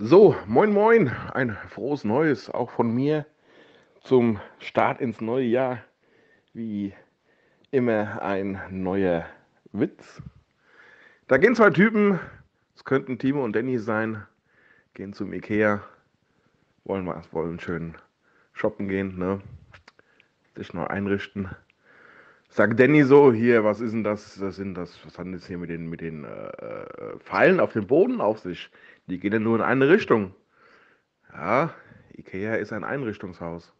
So, moin moin, ein frohes Neues auch von mir zum Start ins neue Jahr. Wie immer ein neuer Witz. Da gehen zwei Typen, es könnten Timo und Danny sein, gehen zum Ikea, wollen mal wollen schön shoppen gehen, ne? sich neu einrichten. Sagt Danny so, hier, was ist denn das? Das sind das, was hat denn das hier mit den, mit den äh, äh Pfeilen auf dem Boden auf sich? Die gehen ja nur in eine Richtung. Ja, Ikea ist ein Einrichtungshaus.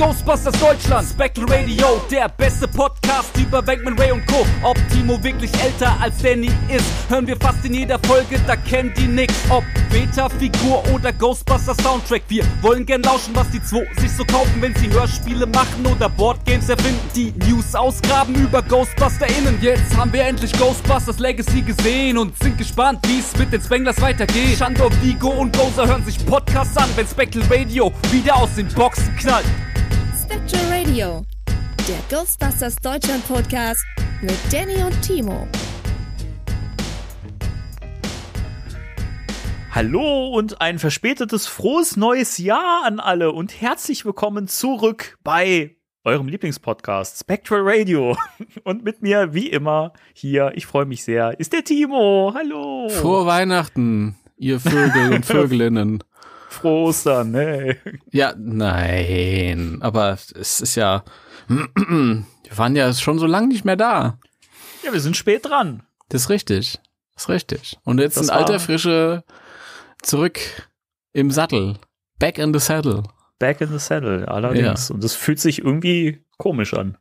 Ghostbusters Deutschland, Spectral Radio, der beste Podcast über Bankman Ray und Co. Ob Timo wirklich älter als Danny ist, hören wir fast in jeder Folge, da kennt die nix. Ob Beta-Figur oder Ghostbusters Soundtrack, wir wollen gern lauschen, was die zwei sich so kaufen, wenn sie Hörspiele machen oder Boardgames erfinden, die News ausgraben über Ghostbusters innen. Jetzt haben wir endlich Ghostbusters Legacy gesehen und sind gespannt, wie es mit den Spanglers weitergeht. Shandor, Vigo und Gozer hören sich Podcasts an, wenn Spectral Radio wieder aus den Boxen knallt. Spectral Radio, der Ghostbusters Deutschland Podcast mit Danny und Timo. Hallo und ein verspätetes frohes neues Jahr an alle und herzlich willkommen zurück bei eurem Lieblingspodcast Spectral Radio. Und mit mir, wie immer, hier, ich freue mich sehr, ist der Timo. Hallo. Frohe Weihnachten, ihr Vögel und Vögelinnen frohe Ostern. Hey. Ja, nein. Aber es ist ja. Wir waren ja schon so lange nicht mehr da. Ja, wir sind spät dran. Das ist richtig. Das ist richtig. Und jetzt das sind alter Frische zurück im Sattel. Back in the saddle. Back in the saddle, allerdings. Ja. Und das fühlt sich irgendwie komisch an.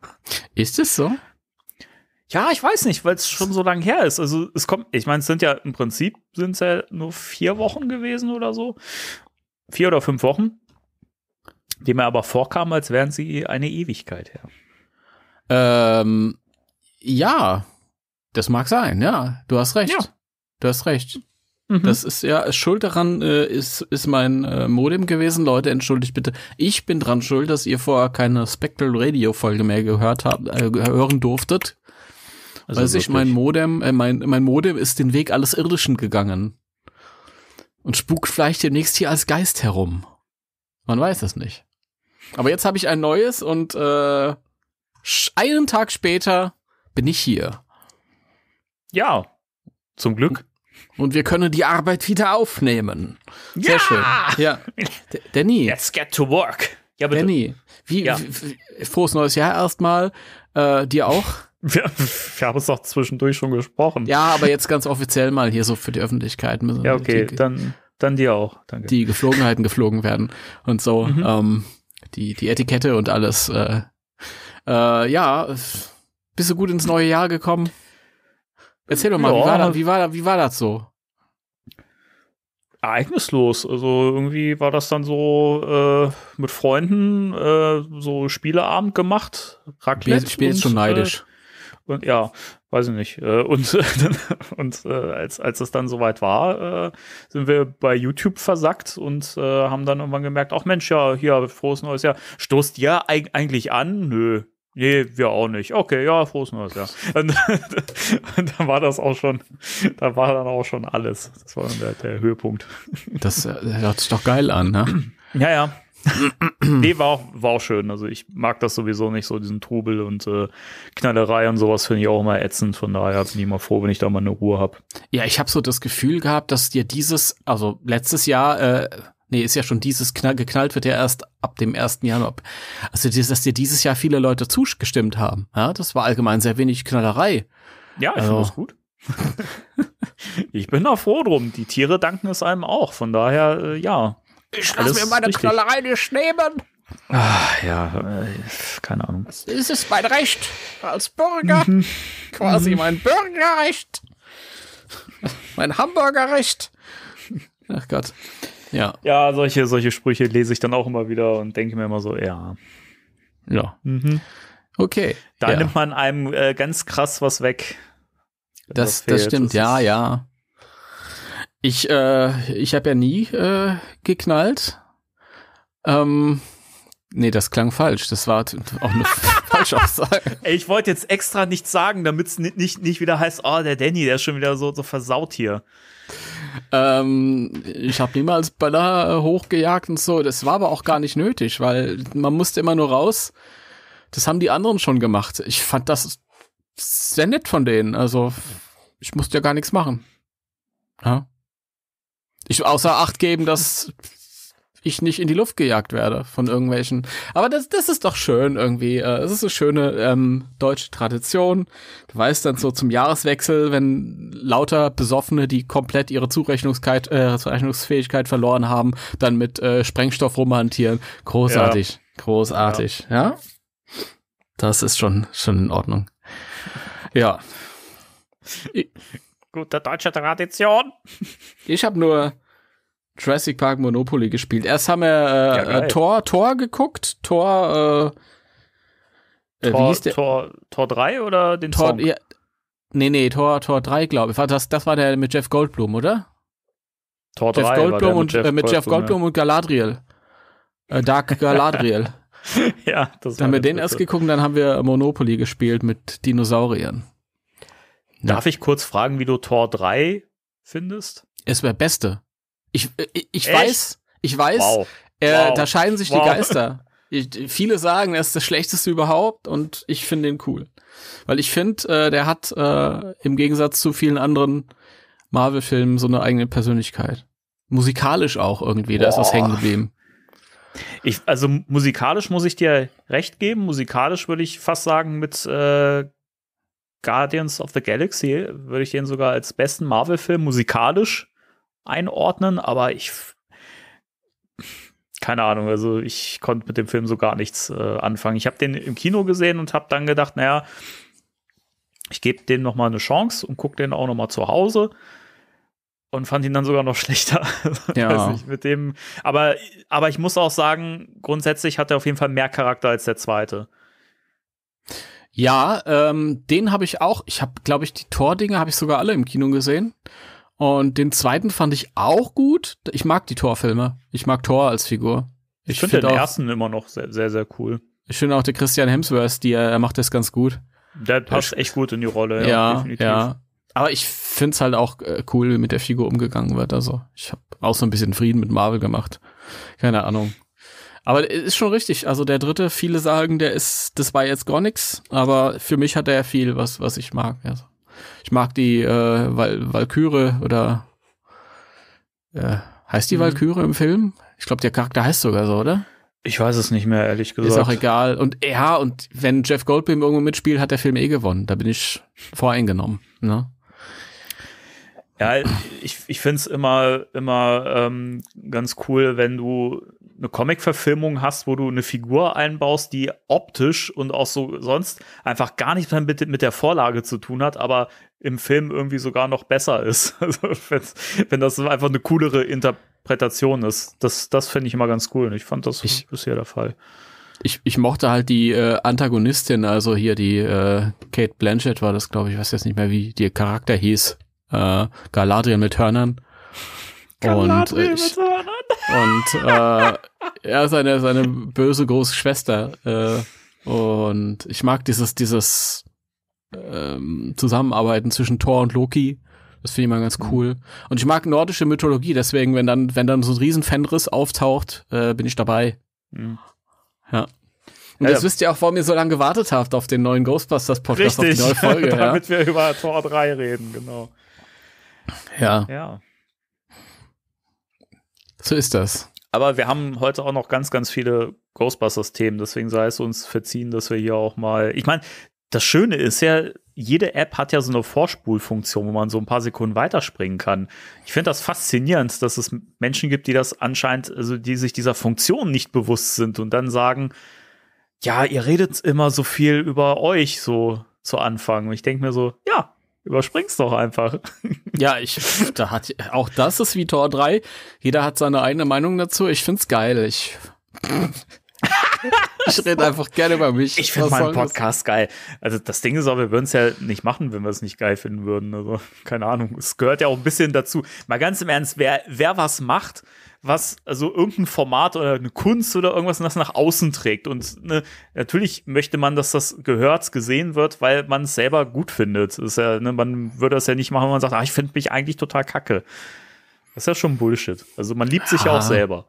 Ist es so? Ja, ich weiß nicht, weil es schon so lange her ist. Also es kommt, ich meine, es sind ja im Prinzip sind es ja nur vier Wochen gewesen oder so vier oder fünf Wochen, die mir aber vorkamen, als wären sie eine Ewigkeit her. Ähm, ja, das mag sein, ja. Du hast recht. Ja. Du hast recht. Mhm. Das ist ja Schuld daran äh, ist ist mein äh, Modem gewesen, Leute, entschuldigt bitte. Ich bin dran schuld, dass ihr vorher keine Spectral Radio Folge mehr gehört habt, äh, hören durftet. Also weil sich mein Modem, äh, mein mein Modem ist den Weg alles Irdischen gegangen und spukt vielleicht demnächst hier als Geist herum. Man weiß es nicht. Aber jetzt habe ich ein neues und äh, einen Tag später bin ich hier. Ja, zum Glück. Und wir können die Arbeit wieder aufnehmen. Sehr ja! schön. Ja. Danny. Let's get to work. Ja, bitte. Danny, wie, ja. wie, wie frohes neues Jahr erstmal. Äh, dir auch. Wir, wir, haben es doch zwischendurch schon gesprochen. Ja, aber jetzt ganz offiziell mal hier so für die Öffentlichkeit. Ja, okay, die, dann, dann dir auch. Danke. Die Geflogenheiten geflogen werden und so. Mhm. Ähm, die, die Etikette und alles. Äh, äh, ja, bist du gut ins neue Jahr gekommen? Erzähl doch mal, wie, war da, wie, war wie war das so? ereignislos. Also irgendwie war das dann so äh, mit Freunden äh, so Spieleabend gemacht. Raclette. Ich bin jetzt schon äh, neidisch. Und ja, weiß ich nicht. Äh, und, und äh, als, als es dann soweit war, äh, sind wir bei YouTube versackt und haben dann irgendwann gemerkt, ach Mensch, ja, hier, frohes neues Jahr. Stoßt ihr eigentlich an? Nö. Nee, wir auch nicht. Okay, ja, frohes neues Jahr. Und, und da war das auch schon, da war dann auch schon alles. Das war dann der, der Höhepunkt. Das hört sich doch geil an, ne? Ja, ja nee, war auch, war auch schön. Also ich mag das sowieso nicht, so diesen Trubel und äh, Knallerei und sowas finde ich auch immer ätzend. Von daher bin ich immer froh, wenn ich da mal eine Ruhe habe. Ja, ich habe so das Gefühl gehabt, dass dir dieses, also letztes Jahr, äh, nee, ist ja schon dieses Knall, geknallt wird ja erst ab dem ersten Januar. Also dass dir dieses Jahr viele Leute zugestimmt haben. Ja, das war allgemein sehr wenig Knallerei. Ja, ich also. finde das gut. ich bin da froh drum. Die Tiere danken es einem auch. Von daher, äh, ja. Ich lass mir meine richtig. Knallerei nicht nehmen. Ach, ja, äh, keine Ahnung. Das ist es mein Recht als Bürger. Mhm. Quasi mhm. mein Bürgerrecht. mein Hamburgerrecht. Ach Gott. Ja. Ja, solche, solche Sprüche lese ich dann auch immer wieder und denke mir immer so, ja. Ja. Mhm. Okay. Da ja. nimmt man einem äh, ganz krass was weg. Das, das, das stimmt, das ja, ja. Ich, äh, ich habe ja nie äh, geknallt. Ähm, nee, das klang falsch. Das war auch eine Falschaussage. Ey, ich wollte jetzt extra nichts sagen, damit es nicht, nicht, nicht wieder heißt, oh, der Danny, der ist schon wieder so, so versaut hier. Ähm, ich habe niemals Böller äh, hochgejagt und so. Das war aber auch gar nicht nötig, weil man musste immer nur raus. Das haben die anderen schon gemacht. Ich fand das sehr nett von denen. Also, ich musste ja gar nichts machen. Ja. Ich außer Acht geben, dass ich nicht in die Luft gejagt werde von irgendwelchen. Aber das, das ist doch schön irgendwie. Äh, es ist eine schöne ähm, deutsche Tradition. Du weißt dann so zum Jahreswechsel, wenn lauter Besoffene, die komplett ihre Zurechnungskeit, äh, Zurechnungsfähigkeit verloren haben, dann mit äh, Sprengstoff rumhantieren. Großartig, ja. großartig, ja. ja. Das ist schon schon in Ordnung. Ja. Guter deutscher Tradition. Ich habe nur Jurassic Park Monopoly gespielt. Erst haben wir äh, ja, äh, Tor, Tor geguckt. Tor, äh, Tor, äh, wie hieß der? Tor, Tor 3 oder den Tor? Song? Ja, nee, nee, Tor, Tor 3, glaube ich. Das, das war der mit Jeff Goldblum, oder? Tor Jeff 3 Goldblum mit und, Jeff, äh, mit Goldblum, Jeff Goldblum ja. und Galadriel. Äh, Dark Galadriel. ja, das Dann haben wir den erst geguckt dann haben wir Monopoly gespielt mit Dinosauriern. Ja. Darf ich kurz fragen, wie du Tor 3 findest? Es wäre Beste. Ich, äh, ich, ich weiß, ich weiß, wow. Äh, wow. da scheiden sich wow. die Geister. Ich, viele sagen, er ist das Schlechteste überhaupt und ich finde ihn cool. Weil ich finde, äh, der hat äh, im Gegensatz zu vielen anderen Marvel-Filmen so eine eigene Persönlichkeit. Musikalisch auch irgendwie, da ist was hängen geblieben. Ich, also musikalisch muss ich dir recht geben. Musikalisch würde ich fast sagen, mit äh, Guardians of the Galaxy würde ich den sogar als besten Marvel-Film musikalisch einordnen, aber ich. Keine Ahnung, also ich konnte mit dem Film so gar nichts äh, anfangen. Ich habe den im Kino gesehen und habe dann gedacht, naja, ich gebe dem noch mal eine Chance und gucke den auch noch mal zu Hause und fand ihn dann sogar noch schlechter. Ja. Nicht, mit dem, aber, aber ich muss auch sagen, grundsätzlich hat er auf jeden Fall mehr Charakter als der zweite. Ja, ähm, den habe ich auch. Ich habe, glaube ich, die Tordinge habe ich sogar alle im Kino gesehen. Und den zweiten fand ich auch gut. Ich mag die Torfilme. Ich mag Thor als Figur. Ich, ich finde find den auch, ersten immer noch sehr, sehr, sehr cool. Ich finde auch der Christian Hemsworth, die, er macht das ganz gut. Der passt echt gut in die Rolle, ja, ja definitiv. Ja. Aber ich finde es halt auch äh, cool, wie mit der Figur umgegangen wird. Also ich habe auch so ein bisschen Frieden mit Marvel gemacht. Keine Ahnung. Aber ist schon richtig. Also der dritte, viele sagen, der ist, das war jetzt gar nichts, aber für mich hat er viel, was, was ich mag. Also ich mag die äh, Val oder äh, heißt die mhm. Valkyrie im Film? Ich glaube, der Charakter heißt sogar so, oder? Ich weiß es nicht mehr, ehrlich gesagt. Ist auch egal. Und ja, und wenn Jeff Goldblum irgendwo mitspielt, hat der Film eh gewonnen. Da bin ich voreingenommen. Ne? Ja, ich, ich finde es immer, immer ähm, ganz cool, wenn du eine Comic-Verfilmung hast, wo du eine Figur einbaust, die optisch und auch so sonst einfach gar nichts mehr mit, mit der Vorlage zu tun hat, aber im Film irgendwie sogar noch besser ist. Also wenn, das einfach eine coolere Interpretation ist. Das, das finde ich immer ganz cool. ich fand das ich, bisher der Fall. Ich, ich mochte halt die äh, Antagonistin, also hier die äh, Kate Blanchett war das, glaube ich, ich weiß jetzt nicht mehr, wie ihr Charakter hieß. Äh, Galadriel mit Hörnern und, ich, und äh, er ist seine, seine böse große Schwester. Äh, und ich mag dieses, dieses ähm, Zusammenarbeiten zwischen Thor und Loki. Das finde ich mal ganz mhm. cool. Und ich mag nordische Mythologie, deswegen, wenn dann, wenn dann so ein riesen Fenris auftaucht, äh, bin ich dabei. Mhm. Ja. Und ja, das ja. wisst ihr auch, warum ihr so lange gewartet habt auf den neuen Ghostbusters-Podcast, auf die neue Folge. Damit ja? wir über Tor 3 reden, genau. Ja. Ja. So ist das. Aber wir haben heute auch noch ganz, ganz viele Ghostbusters-Themen, deswegen sei es uns verziehen, dass wir hier auch mal. Ich meine, das Schöne ist ja, jede App hat ja so eine Vorspulfunktion, wo man so ein paar Sekunden weiterspringen kann. Ich finde das faszinierend, dass es Menschen gibt, die das anscheinend, also die sich dieser Funktion nicht bewusst sind und dann sagen, ja, ihr redet immer so viel über euch so zu Anfang. Und ich denke mir so, ja, Überspring's doch einfach. Ja, ich, da hat, auch das ist wie Tor 3. Jeder hat seine eigene Meinung dazu. Ich find's geil. Ich, ich rede einfach gerne über mich. Ich finde meinen Podcast das? geil. Also das Ding ist auch, wir würden es ja nicht machen, wenn wir es nicht geil finden würden. Also keine Ahnung. Es gehört ja auch ein bisschen dazu. Mal ganz im Ernst, wer, wer was macht, was also irgendein Format oder eine Kunst oder irgendwas das nach außen trägt. Und ne, natürlich möchte man, dass das gehört, gesehen wird, weil man es selber gut findet. ist ja, ne, man würde das ja nicht machen, wenn man sagt, ah, ich finde mich eigentlich total kacke. Das ist ja schon Bullshit. Also man liebt sich ja auch ah. selber.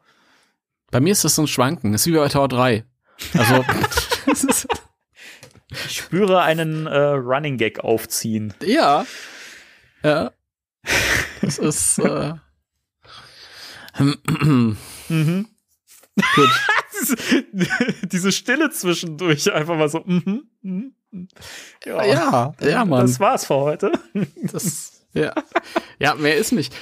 Bei mir ist das so ein Schwanken. Das ist wie bei Tower 3. Also. ich spüre einen äh, Running Gag aufziehen. Ja. Ja. Das ist. Äh Gut. Diese Stille zwischendurch, einfach mal so. Mhm, mhm. Mhm. Ja, ja, ja, Mann. Das war's für heute. Das, ja. ja, mehr ist nicht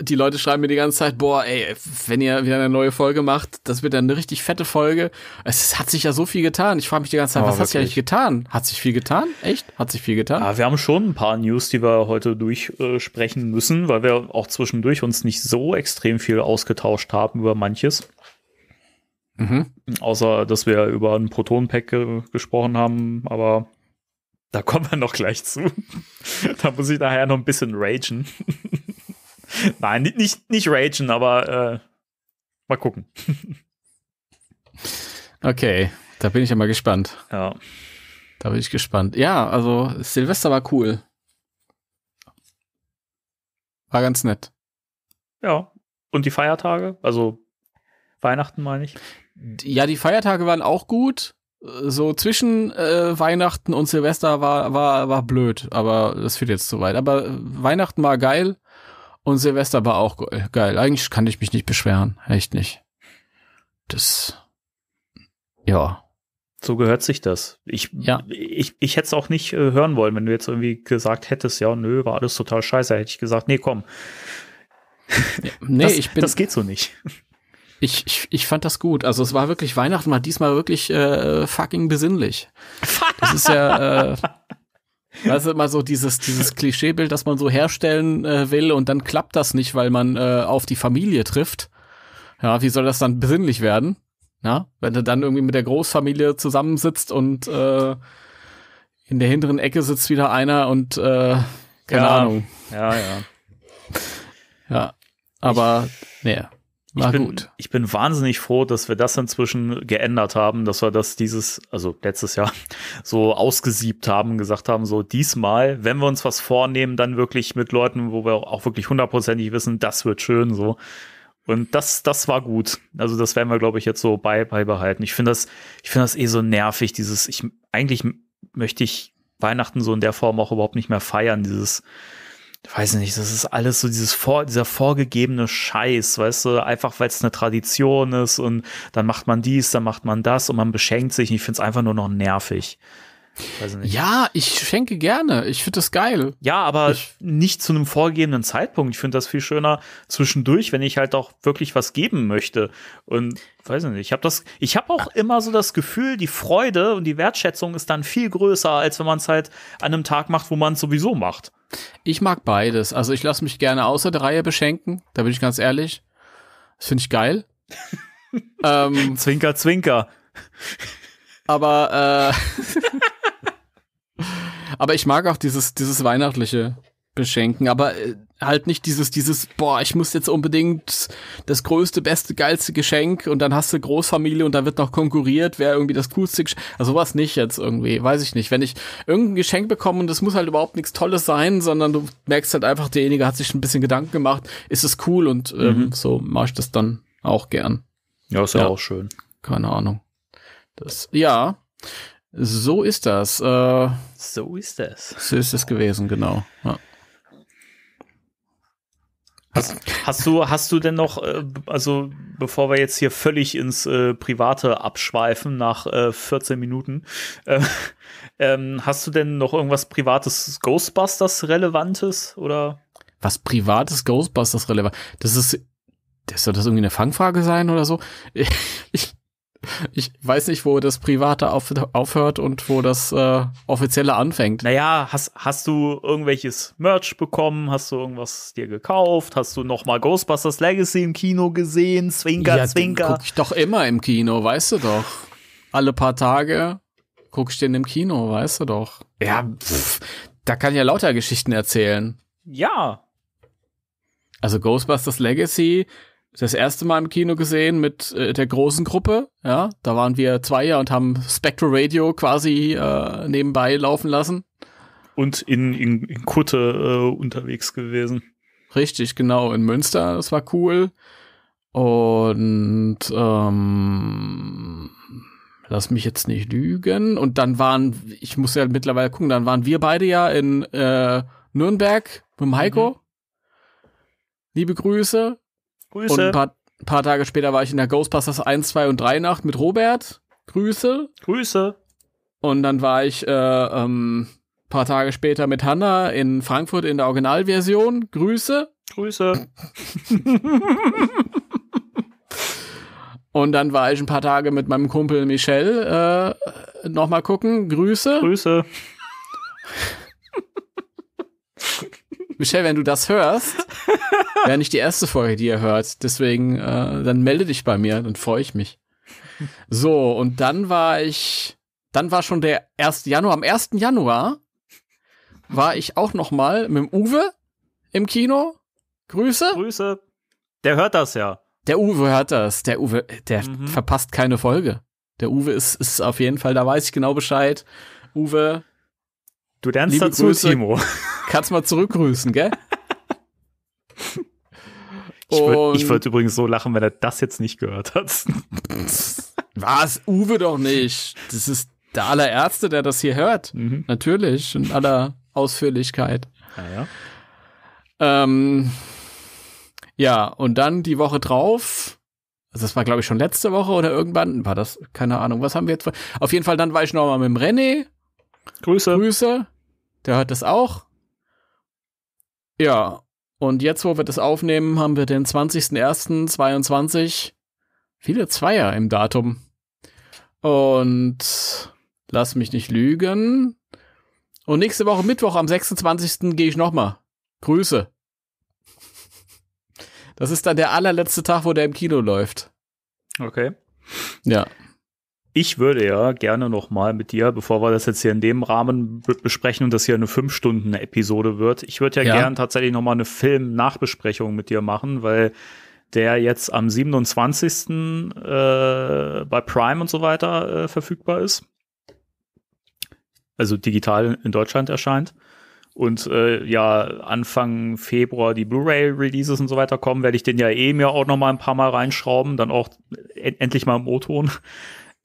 die Leute schreiben mir die ganze Zeit, boah, ey, wenn ihr wieder eine neue Folge macht, das wird dann eine richtig fette Folge. Es hat sich ja so viel getan. Ich frage mich die ganze Zeit, oh, was hat sich eigentlich getan? Hat sich viel getan? Echt? Hat sich viel getan? Ja, ah, wir haben schon ein paar News, die wir heute durchsprechen äh, müssen, weil wir auch zwischendurch uns nicht so extrem viel ausgetauscht haben über manches. Mhm. Außer, dass wir über ein Proton-Pack ge gesprochen haben, aber da kommen wir noch gleich zu. da muss ich nachher noch ein bisschen ragen. Nein, nicht, nicht, nicht ragen, aber äh, mal gucken. okay, da bin ich ja mal gespannt. Ja. Da bin ich gespannt. Ja, also Silvester war cool. War ganz nett. Ja. Und die Feiertage? Also Weihnachten meine ich. Ja, die Feiertage waren auch gut. So zwischen äh, Weihnachten und Silvester war, war, war blöd, aber das führt jetzt zu weit. Aber Weihnachten war geil und Silvester war auch geil. Eigentlich kann ich mich nicht beschweren. Echt nicht. Das, ja. So gehört sich das. Ich, ja. ich, ich hätte es auch nicht äh, hören wollen, wenn du jetzt irgendwie gesagt hättest, ja, nö, war alles total scheiße. Hätte ich gesagt, nee, komm. nee, das, ich bin. Das geht so nicht. Ich, ich, ich fand das gut. Also es war wirklich Weihnachten, war diesmal wirklich äh, fucking besinnlich. Das ist ja. Äh, das ist immer so dieses, dieses Klischeebild, das man so herstellen äh, will und dann klappt das nicht, weil man äh, auf die Familie trifft. Ja, wie soll das dann besinnlich werden? Na, wenn du dann irgendwie mit der Großfamilie zusammensitzt und äh, in der hinteren Ecke sitzt wieder einer und äh, keine ja, Ahnung. Ja, ja. ja, aber nee. Na ich bin, gut. ich bin wahnsinnig froh, dass wir das inzwischen geändert haben, dass wir das dieses, also letztes Jahr, so ausgesiebt haben, gesagt haben, so diesmal, wenn wir uns was vornehmen, dann wirklich mit Leuten, wo wir auch wirklich hundertprozentig wissen, das wird schön so. Und das, das war gut. Also das werden wir, glaube ich, jetzt so beibehalten. Ich finde das, ich finde das eh so nervig, dieses, ich, eigentlich möchte ich Weihnachten so in der Form auch überhaupt nicht mehr feiern, dieses, ich weiß nicht, das ist alles so dieses vor, dieser vorgegebene Scheiß, weißt du, einfach weil es eine Tradition ist und dann macht man dies, dann macht man das und man beschenkt sich. Und ich finde es einfach nur noch nervig. Ja, ich schenke gerne. Ich finde das geil. Ja, aber ich nicht zu einem vorgegebenen Zeitpunkt. Ich finde das viel schöner zwischendurch, wenn ich halt auch wirklich was geben möchte. Und weiß nicht, ich habe das, ich habe auch immer so das Gefühl, die Freude und die Wertschätzung ist dann viel größer, als wenn man es halt an einem Tag macht, wo man es sowieso macht. Ich mag beides. Also ich lasse mich gerne außer der Reihe beschenken. Da bin ich ganz ehrlich. Das finde ich geil. ähm, zwinker, zwinker. Ähm, aber äh, Aber ich mag auch dieses, dieses weihnachtliche Beschenken, aber äh, halt nicht dieses, dieses, boah, ich muss jetzt unbedingt das größte, beste, geilste Geschenk und dann hast du Großfamilie und da wird noch konkurriert, wer irgendwie das coolste Geschenk, also sowas nicht jetzt irgendwie, weiß ich nicht. Wenn ich irgendein Geschenk bekomme und das muss halt überhaupt nichts Tolles sein, sondern du merkst halt einfach, derjenige hat sich ein bisschen Gedanken gemacht, ist es cool und ähm, mhm. so mache ich das dann auch gern. Ja, ist ja, ja auch schön. Keine Ahnung. Das, ja. So ist das. Äh, so ist das. So ist es gewesen, genau. Ja. Hast, hast, du, hast du denn noch, äh, also bevor wir jetzt hier völlig ins äh, Private abschweifen nach äh, 14 Minuten, äh, ähm, hast du denn noch irgendwas Privates Ghostbusters-Relevantes oder? Was Privates ghostbusters Relevantes? Das ist, das soll das irgendwie eine Fangfrage sein oder so? Ich, ich weiß nicht, wo das Private auf, aufhört und wo das äh, Offizielle anfängt. Naja, hast, hast du irgendwelches Merch bekommen? Hast du irgendwas dir gekauft? Hast du nochmal Ghostbusters Legacy im Kino gesehen? Zwinker, ja, Zwinker. Guck ich doch immer im Kino, weißt du doch. Alle paar Tage guck ich den im Kino, weißt du doch. Ja, pff, da kann ja lauter Geschichten erzählen. Ja. Also Ghostbusters Legacy das erste Mal im Kino gesehen mit äh, der großen Gruppe. Ja, da waren wir zwei Zweier und haben Spectral Radio quasi äh, nebenbei laufen lassen. Und in, in, in Kutte äh, unterwegs gewesen. Richtig, genau, in Münster, das war cool. Und ähm, lass mich jetzt nicht lügen. Und dann waren, ich muss ja mittlerweile gucken, dann waren wir beide ja in äh, Nürnberg mit dem Heiko. Mhm. Liebe Grüße. Grüße. Und ein paar, paar Tage später war ich in der Ghostbusters 1, 2 und 3 Nacht mit Robert. Grüße. Grüße. Und dann war ich äh, ähm, paar Tage später mit Hanna in Frankfurt in der Originalversion. Grüße. Grüße. Und dann war ich ein paar Tage mit meinem Kumpel Michel äh, nochmal gucken. Grüße. Grüße. Michelle, wenn du das hörst, wäre nicht die erste Folge, die ihr hört. Deswegen, äh, dann melde dich bei mir, dann freue ich mich. So, und dann war ich, dann war schon der 1. Januar. Am 1. Januar war ich auch noch mal mit dem Uwe im Kino. Grüße. Grüße. Der hört das ja. Der Uwe hört das. Der Uwe, der mhm. verpasst keine Folge. Der Uwe ist, ist auf jeden Fall, da weiß ich genau Bescheid. Uwe. Du lernst dazu, Grüße. Timo. Kannst mal zurückgrüßen, gell? Ich würde würd übrigens so lachen, wenn er das jetzt nicht gehört hat. Was? Uwe doch nicht. Das ist der allererste, der das hier hört. Mhm. Natürlich, in aller Ausführlichkeit. Ja, ja. Ähm, ja, und dann die Woche drauf. Also das war, glaube ich, schon letzte Woche oder irgendwann war das, keine Ahnung, was haben wir jetzt? Auf jeden Fall, dann war ich nochmal mit dem René. Grüße. Grüße. Der hört das auch. Ja, und jetzt, wo wir das aufnehmen, haben wir den 20.01.22. Viele Zweier im Datum. Und lass mich nicht lügen. Und nächste Woche Mittwoch am 26. gehe ich nochmal. Grüße. Das ist dann der allerletzte Tag, wo der im Kino läuft. Okay. Ja ich würde ja gerne nochmal mit dir, bevor wir das jetzt hier in dem Rahmen besprechen und das hier eine 5-Stunden-Episode wird, ich würde ja, ja gern tatsächlich nochmal eine Film-Nachbesprechung mit dir machen, weil der jetzt am 27. Äh, bei Prime und so weiter äh, verfügbar ist. Also digital in Deutschland erscheint. Und äh, ja, Anfang Februar die Blu-ray-Releases und so weiter kommen, werde ich den ja eh mir auch noch mal ein paar Mal reinschrauben, dann auch endlich mal im O-Ton.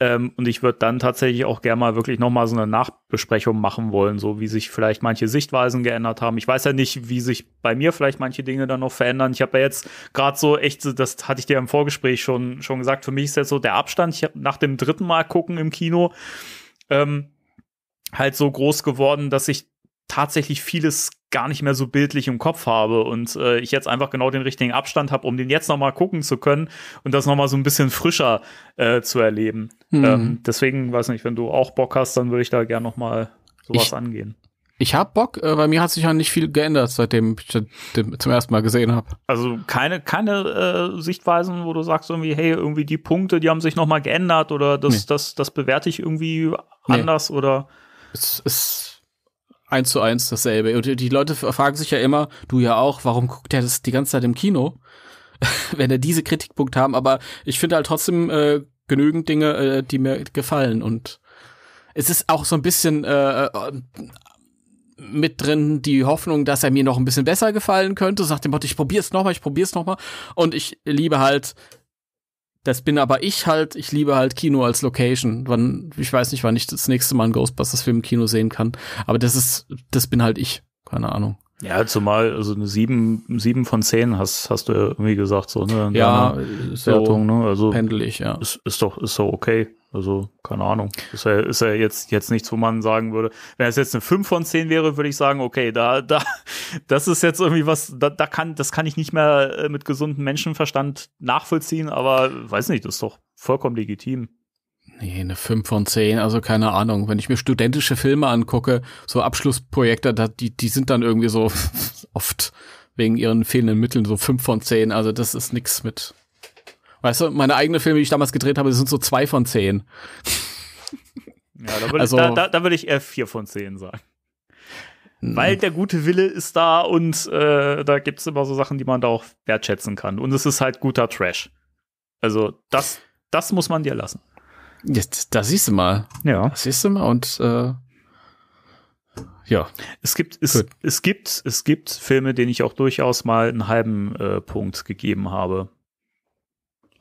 Ähm, und ich würde dann tatsächlich auch gerne mal wirklich nochmal so eine Nachbesprechung machen wollen, so wie sich vielleicht manche Sichtweisen geändert haben. Ich weiß ja nicht, wie sich bei mir vielleicht manche Dinge dann noch verändern. Ich habe ja jetzt gerade so echt, das hatte ich dir im Vorgespräch schon, schon gesagt, für mich ist jetzt so der Abstand, ich habe nach dem dritten Mal gucken im Kino, ähm, halt so groß geworden, dass ich tatsächlich vieles gar nicht mehr so bildlich im Kopf habe und äh, ich jetzt einfach genau den richtigen Abstand habe, um den jetzt noch mal gucken zu können und das noch mal so ein bisschen frischer äh, zu erleben. Mhm. Ähm, deswegen, weiß nicht, wenn du auch Bock hast, dann würde ich da gerne noch mal sowas ich, angehen. Ich habe Bock, äh, bei mir hat sich ja nicht viel geändert, seitdem ich das zum ersten Mal gesehen habe. Also keine, keine äh, Sichtweisen, wo du sagst irgendwie, hey, irgendwie die Punkte, die haben sich noch mal geändert oder das, nee. das, das bewerte ich irgendwie anders nee. oder es ist eins zu eins dasselbe. Und die Leute fragen sich ja immer, du ja auch, warum guckt er das die ganze Zeit im Kino? Wenn er diese Kritikpunkte haben, aber ich finde halt trotzdem äh, genügend Dinge, äh, die mir gefallen. Und es ist auch so ein bisschen äh, äh mit drin die Hoffnung, dass er mir noch ein bisschen besser gefallen könnte. Sagt dem Motto, ich probiere es nochmal, ich probiere es nochmal. Und ich liebe halt das bin aber ich halt, ich liebe halt Kino als Location. Wann, ich weiß nicht, wann ich das nächste Mal einen Ghostbusters-Film im Kino sehen kann. Aber das ist, das bin halt ich. Keine Ahnung. Ja, zumal, also eine sieben, sieben von zehn hast, hast du ja irgendwie gesagt, so, ne? Ja, Wertung, so, ne? Also pendelig, ja. Ist, ist doch, ist so okay. Also, keine Ahnung. Ist ja, ist ja jetzt, jetzt nichts, wo man sagen würde, wenn es jetzt eine 5 von 10 wäre, würde ich sagen, okay, da, da, das ist jetzt irgendwie was, da, da kann, das kann ich nicht mehr äh, mit gesundem Menschenverstand nachvollziehen, aber weiß nicht, das ist doch vollkommen legitim. Nee, eine 5 von 10, also keine Ahnung. Wenn ich mir studentische Filme angucke, so Abschlussprojekte, die, die sind dann irgendwie so oft wegen ihren fehlenden Mitteln so 5 von 10. Also das ist nichts mit Weißt du, meine eigenen Filme, die ich damals gedreht habe, sind so zwei von zehn. Ja, da würde also, ich, da, da, würd ich eher vier von zehn sagen. Hm. Weil der gute Wille ist da und äh, da gibt es immer so Sachen, die man da auch wertschätzen kann. Und es ist halt guter Trash. Also das, das muss man dir lassen. Jetzt, da siehst du mal. Ja. Das siehst du mal und äh, ja. Es gibt, es, es gibt, es gibt Filme, denen ich auch durchaus mal einen halben äh, Punkt gegeben habe.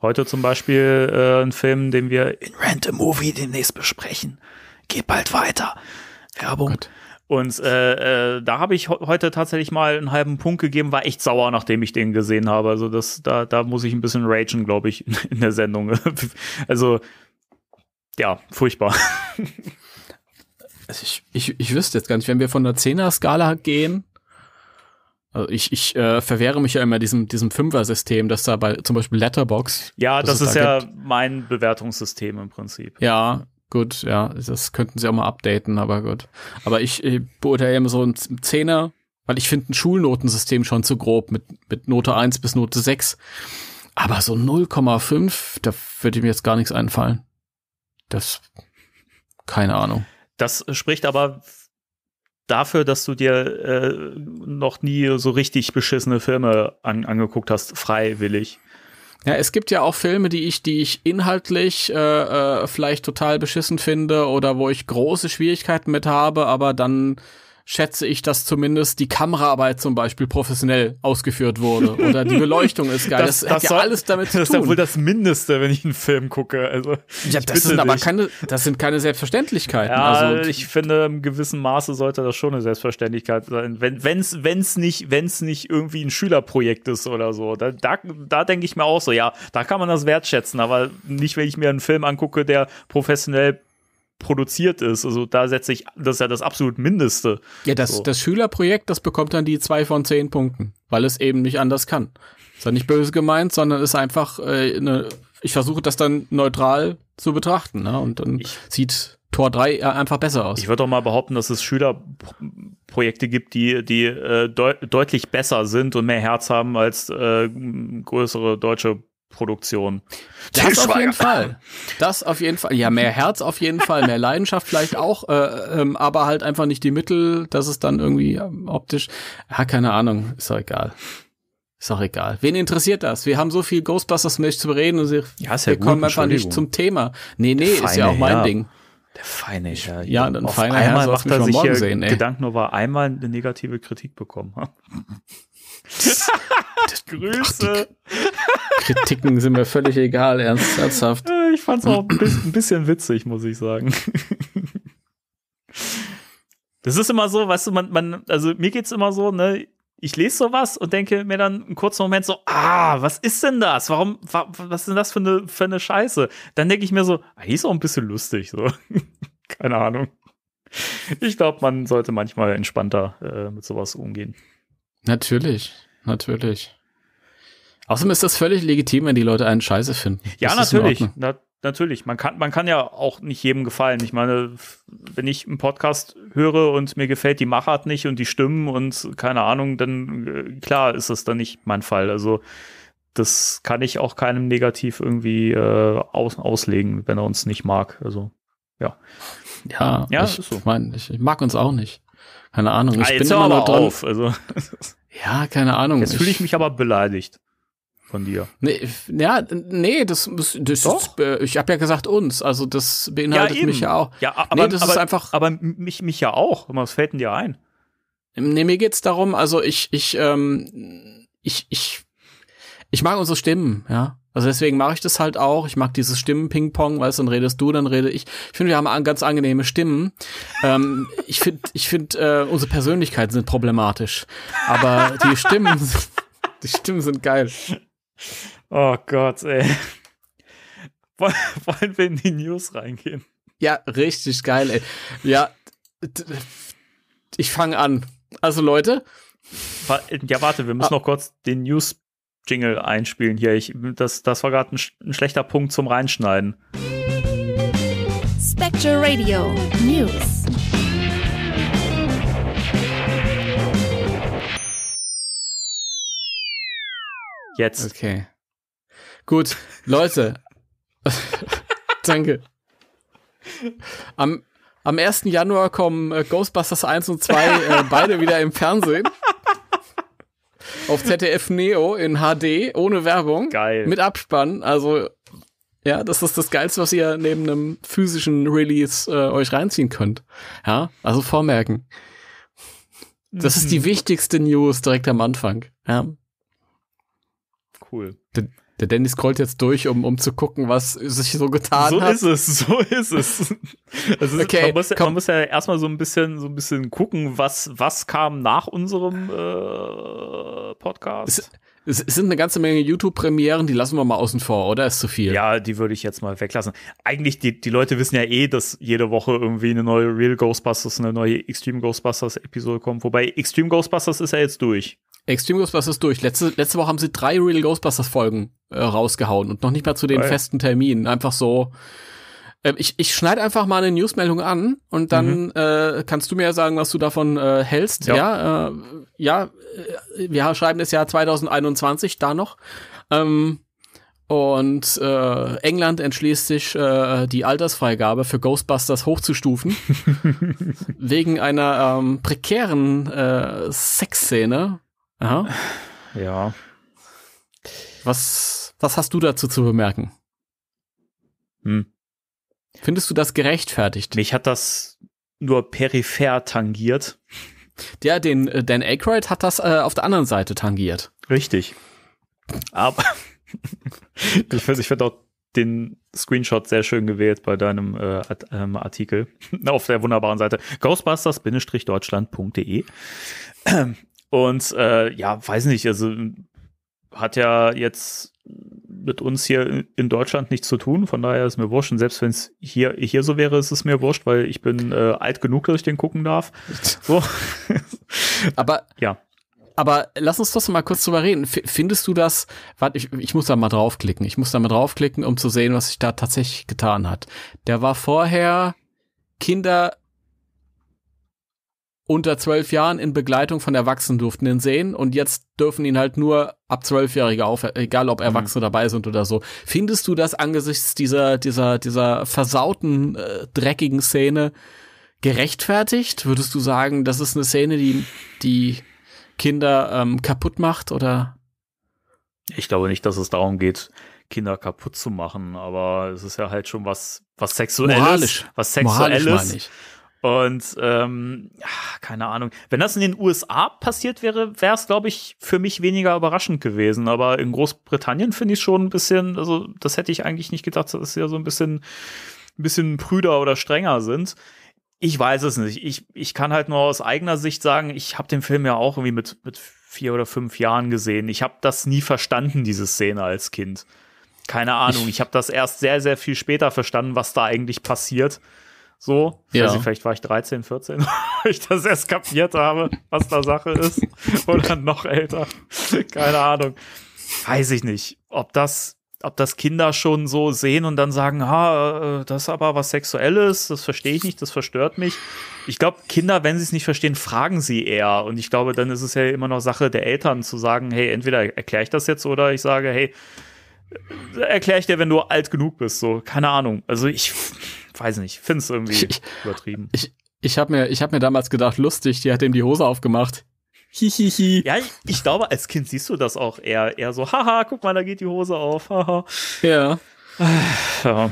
Heute zum Beispiel äh, ein Film, den wir in Rent a Movie demnächst besprechen. Geht bald weiter. Werbung. Oh und äh, äh, da habe ich heute tatsächlich mal einen halben Punkt gegeben, war echt sauer, nachdem ich den gesehen habe. Also das, da, da muss ich ein bisschen ragen, glaube ich, in der Sendung. also ja, furchtbar. Also ich, ich, ich wüsste jetzt gar nicht, wenn wir von der 10er-Skala gehen, also ich, ich äh, verwehre mich ja immer diesem, diesem Fünfer-System, das da bei zum Beispiel Letterbox. Ja, das ist da ja gibt. mein Bewertungssystem im Prinzip. Ja, gut, ja, das könnten sie auch mal updaten, aber gut. Aber ich, ich beurteile immer so einen Zehner, weil ich finde ein Schulnotensystem schon zu grob mit, mit Note 1 bis Note 6. Aber so 0,5, da würde mir jetzt gar nichts einfallen. Das, keine Ahnung. Das spricht aber dafür, dass du dir äh, noch nie so richtig beschissene Filme an, angeguckt hast, freiwillig. Ja, es gibt ja auch Filme, die ich, die ich inhaltlich äh, äh vielleicht total beschissen finde oder wo ich große Schwierigkeiten mit habe, aber dann schätze ich, dass zumindest die Kameraarbeit zum Beispiel professionell ausgeführt wurde oder die Beleuchtung ist geil. Das, das, das hat ja soll, alles damit zu tun. Das ist ja wohl das Mindeste, wenn ich einen Film gucke. Also, ja, das sind aber keine, das sind keine Selbstverständlichkeiten. Ja, also, ich finde, im gewissen Maße sollte das schon eine Selbstverständlichkeit sein. Wenn wenn's, wenn's nicht, wenn's nicht irgendwie ein Schülerprojekt ist oder so, da, da, da denke ich mir auch so, ja, da kann man das wertschätzen, aber nicht, wenn ich mir einen Film angucke, der professionell produziert ist. Also da setze ich, das ist ja das absolut Mindeste. Ja, das, so. das Schülerprojekt, das bekommt dann die zwei von zehn Punkten, weil es eben nicht anders kann. Ist ja nicht böse gemeint, sondern ist einfach äh, eine, ich versuche das dann neutral zu betrachten, ne? Und dann ich, sieht Tor 3 äh, einfach besser aus. Ich würde doch mal behaupten, dass es Schülerprojekte gibt, die, die äh, deut deutlich besser sind und mehr Herz haben als äh, größere deutsche Produktion. Das auf jeden Fall. Das auf jeden Fall. Ja, mehr Herz auf jeden Fall, mehr Leidenschaft vielleicht auch, äh, ähm, aber halt einfach nicht die Mittel, dass es dann irgendwie optisch. Ja, keine Ahnung, ist doch egal. Ist doch egal. Wen interessiert das? Wir haben so viel Ghostbusters-Milch zu bereden und sie, ja, wir gut, kommen einfach nicht zum Thema. Nee, nee, ist ja auch mein ja. Ding. Der feine Herr. Ja, ja ein feiner Herr einmal macht er sich sehen, Gedanken nur war einmal eine negative Kritik bekommen. Grüße. Kritiken sind mir völlig egal, ernsthaft. Ich fand es auch ein bisschen witzig, muss ich sagen. Das ist immer so, weißt du, man, man, also mir geht es immer so, ne, ich lese sowas und denke mir dann einen kurzen Moment so, ah, was ist denn das? Warum, wa, was ist denn das für eine, für eine Scheiße? Dann denke ich mir so, ah, die ist auch ein bisschen lustig, so. Keine Ahnung. Ich glaube, man sollte manchmal entspannter äh, mit sowas umgehen. Natürlich natürlich. Außerdem ist das völlig legitim, wenn die Leute einen Scheiße finden. Ja, das natürlich. Na, natürlich. Man kann, man kann ja auch nicht jedem gefallen. Ich meine, wenn ich einen Podcast höre und mir gefällt die Machart nicht und die Stimmen und keine Ahnung, dann äh, klar ist das dann nicht mein Fall. Also das kann ich auch keinem negativ irgendwie äh, aus, auslegen, wenn er uns nicht mag. Also ja. Ja, ja ich, so. mein, ich, ich, mag uns auch nicht. Keine Ahnung. Ich ah, bin immer noch drauf. also. Ja, keine Ahnung. Jetzt fühle ich mich aber beleidigt von dir. Nee, ja, nee, das, das ist, ich habe ja gesagt uns, also das beinhaltet ja, mich ja auch. Ja, aber, nee, das aber, ist einfach. Aber mich, mich ja auch. Was fällt denn dir ein? Nee, mir geht's darum, also ich, ich, ähm, ich, ich, ich mag unsere Stimmen, ja. Also deswegen mache ich das halt auch. Ich mag dieses Stimmen-Ping-Pong, weißt du, dann redest du, dann rede ich. Ich finde, wir haben ganz angenehme Stimmen. ähm, ich finde, ich find, äh, unsere Persönlichkeiten sind problematisch. Aber die Stimmen, die Stimmen sind geil. Oh Gott, ey. Wollen wir in die News reingehen? Ja, richtig geil, ey. Ja, ich fange an. Also Leute. Ja, warte, wir müssen ah. noch kurz den News Jingle einspielen hier. Ich, das, das war gerade ein, ein schlechter Punkt zum Reinschneiden. Spectre Radio News. Jetzt. Okay. Gut, Leute. Danke. Am, am 1. Januar kommen äh, Ghostbusters 1 und 2 äh, beide wieder im Fernsehen auf ZDF Neo in HD ohne Werbung. Geil. Mit Abspann. Also, ja, das ist das Geilste, was ihr neben einem physischen Release äh, euch reinziehen könnt. Ja, also vormerken. Das ist die mhm. wichtigste News direkt am Anfang. Ja. Cool. Der Dennis scrollt jetzt durch, um, um zu gucken, was sich so getan so hat. So ist es, so ist es. Also okay, man, muss ja, man muss ja erstmal so ein bisschen, so ein bisschen gucken, was, was kam nach unserem äh, Podcast. Es, es, es sind eine ganze Menge YouTube-Premieren, die lassen wir mal außen vor, oder? Ist zu viel. Ja, die würde ich jetzt mal weglassen. Eigentlich, die, die Leute wissen ja eh, dass jede Woche irgendwie eine neue Real Ghostbusters, eine neue Extreme Ghostbusters-Episode kommt. Wobei Extreme Ghostbusters ist ja jetzt durch. Extreme Ghostbusters durch. Letzte, letzte Woche haben sie drei Real Ghostbusters Folgen äh, rausgehauen und noch nicht mal zu den Geil. festen Terminen. Einfach so. Äh, ich, ich schneide einfach mal eine Newsmeldung an und dann mhm. äh, kannst du mir ja sagen, was du davon äh, hältst. Ja, ja, äh, ja äh, wir schreiben das Jahr 2021 da noch. Ähm, und äh, England entschließt sich, äh, die Altersfreigabe für Ghostbusters hochzustufen. wegen einer ähm, prekären äh, Sexszene Aha. Ja. Was, was hast du dazu zu bemerken? Hm. Findest du das gerechtfertigt? Mich hat das nur peripher tangiert. Ja, den äh, Dan Aykroyd hat das äh, auf der anderen Seite tangiert. Richtig. Aber ich finde ich find auch den Screenshot sehr schön gewählt bei deinem äh, ähm, Artikel auf der wunderbaren Seite ghostbusters-deutschland.de. Und äh, ja, weiß nicht, also hat ja jetzt mit uns hier in Deutschland nichts zu tun. Von daher ist mir wurscht. Und selbst wenn es hier, hier so wäre, ist es mir wurscht, weil ich bin äh, alt genug, dass ich den gucken darf. So. Aber ja. Aber lass uns trotzdem mal kurz drüber reden. F findest du das, warte, ich, ich muss da mal draufklicken. Ich muss da mal draufklicken, um zu sehen, was sich da tatsächlich getan hat. Der war vorher Kinder unter zwölf Jahren in Begleitung von Erwachsenen durften ihn sehen und jetzt dürfen ihn halt nur ab zwölfjährige auf, egal ob Erwachsene mhm. dabei sind oder so. Findest du das angesichts dieser dieser dieser versauten äh, dreckigen Szene gerechtfertigt? Würdest du sagen, das ist eine Szene, die die Kinder ähm, kaputt macht oder? Ich glaube nicht, dass es darum geht, Kinder kaputt zu machen, aber es ist ja halt schon was was sexuelles, Moralisch. was sexuelles. Moralisch und ähm, keine Ahnung. Wenn das in den USA passiert wäre, wäre es, glaube ich, für mich weniger überraschend gewesen. Aber in Großbritannien finde ich schon ein bisschen, also das hätte ich eigentlich nicht gedacht, dass sie ja so ein bisschen, ein bisschen prüder oder strenger sind. Ich weiß es nicht. Ich, ich kann halt nur aus eigener Sicht sagen, ich habe den Film ja auch irgendwie mit, mit vier oder fünf Jahren gesehen. Ich habe das nie verstanden, diese Szene als Kind. Keine Ahnung. Ich, ich habe das erst sehr, sehr viel später verstanden, was da eigentlich passiert. So, ja. Nicht, vielleicht war ich 13, 14, weil ich das erst kapiert habe, was da Sache ist. Oder noch älter. Keine Ahnung. Weiß ich nicht, ob das, ob das Kinder schon so sehen und dann sagen, ha, äh, das ist aber was Sexuelles, das verstehe ich nicht, das verstört mich. Ich glaube, Kinder, wenn sie es nicht verstehen, fragen sie eher. Und ich glaube, dann ist es ja immer noch Sache der Eltern zu sagen, hey, entweder erkläre ich das jetzt oder ich sage, hey, äh, erkläre ich dir, wenn du alt genug bist. So, keine Ahnung. Also ich weiß nicht, finde es irgendwie ich, übertrieben. Ich, ich habe mir, hab mir damals gedacht, lustig, die hat ihm die Hose aufgemacht. Hihihi. Ja, ich, ich, glaube, als Kind siehst du das auch eher, eher so, haha, guck mal, da geht die Hose auf, haha. Ja. Ah, ja.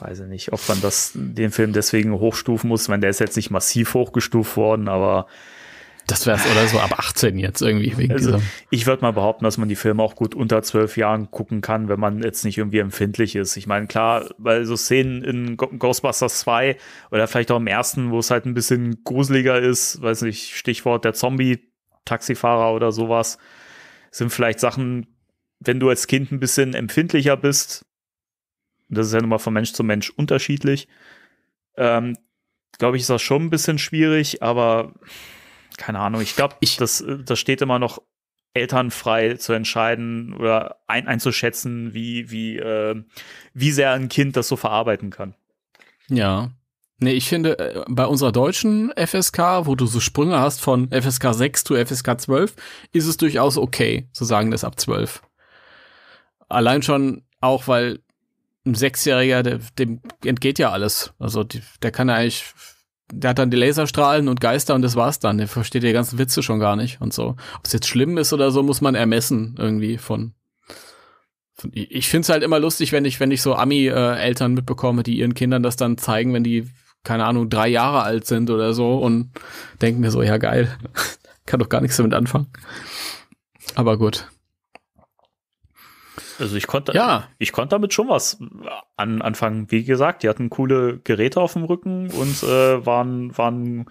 weiß ich nicht, ob man das, den Film deswegen hochstufen muss. wenn der ist jetzt nicht massiv hochgestuft worden, aber das wär's, oder so ab 18 jetzt irgendwie. Wegen also, ich würde mal behaupten, dass man die Filme auch gut unter zwölf Jahren gucken kann, wenn man jetzt nicht irgendwie empfindlich ist. Ich meine, klar, weil so Szenen in Ghostbusters 2 oder vielleicht auch im ersten, wo es halt ein bisschen gruseliger ist, weiß nicht, Stichwort der Zombie-Taxifahrer oder sowas, sind vielleicht Sachen, wenn du als Kind ein bisschen empfindlicher bist, das ist ja nun mal von Mensch zu Mensch unterschiedlich, ähm, glaube ich, ist das schon ein bisschen schwierig, aber keine Ahnung, ich glaube, das, äh, das steht immer noch elternfrei zu entscheiden oder ein, einzuschätzen, wie, wie, äh, wie sehr ein Kind das so verarbeiten kann. Ja. Nee, ich finde, äh, bei unserer deutschen FSK, wo du so Sprünge hast von FSK 6 zu FSK 12, ist es durchaus okay, zu sagen, das ab 12. Allein schon auch, weil ein Sechsjähriger, der, dem entgeht ja alles. Also die, der kann ja eigentlich der hat dann die Laserstrahlen und Geister und das war's dann. Der versteht die ganzen Witze schon gar nicht und so. Ob es jetzt schlimm ist oder so, muss man ermessen irgendwie von. von ich find's halt immer lustig, wenn ich, wenn ich so Ami-Eltern mitbekomme, die ihren Kindern das dann zeigen, wenn die, keine Ahnung, drei Jahre alt sind oder so und denken mir so, ja geil, kann doch gar nichts damit anfangen. Aber gut. Also ich konnte, ja. ich konnte damit schon was an, anfangen. Wie gesagt, die hatten coole Geräte auf dem Rücken und äh, waren, waren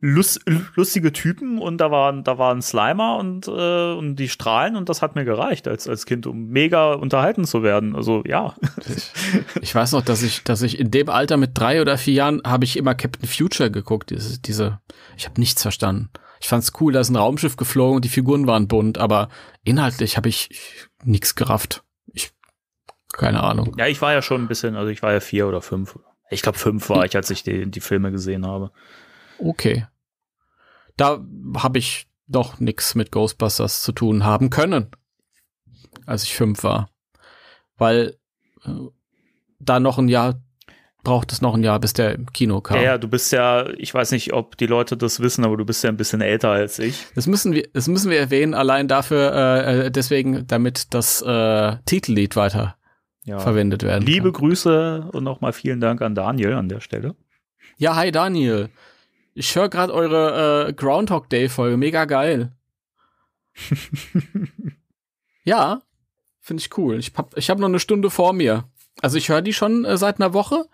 lust, lustige Typen und da waren, da waren Slimer und, äh, und die Strahlen und das hat mir gereicht als, als Kind, um mega unterhalten zu werden. Also ja. Ich, ich weiß noch, dass ich, dass ich in dem Alter mit drei oder vier Jahren habe ich immer Captain Future geguckt. Diese, diese ich habe nichts verstanden. Ich fand's cool, da ist ein Raumschiff geflogen und die Figuren waren bunt, aber inhaltlich habe ich nichts gerafft. Keine Ahnung. Ja, ich war ja schon ein bisschen, also ich war ja vier oder fünf. Ich glaube, fünf war ich, als ich die, die Filme gesehen habe. Okay. Da habe ich doch nichts mit Ghostbusters zu tun haben können, als ich fünf war. Weil äh, da noch ein Jahr braucht es noch ein Jahr, bis der im Kino kam. Ja, ja, du bist ja, ich weiß nicht, ob die Leute das wissen, aber du bist ja ein bisschen älter als ich. Das müssen wir, das müssen wir erwähnen, allein dafür, äh, äh deswegen, damit das äh, Titellied weiter ja. verwendet werden. Liebe kann. Grüße und nochmal vielen Dank an Daniel an der Stelle. Ja, hi Daniel. Ich höre gerade eure äh, Groundhog Day Folge, mega geil. ja, finde ich cool. Ich hab, ich hab noch eine Stunde vor mir. Also ich höre die schon äh, seit einer Woche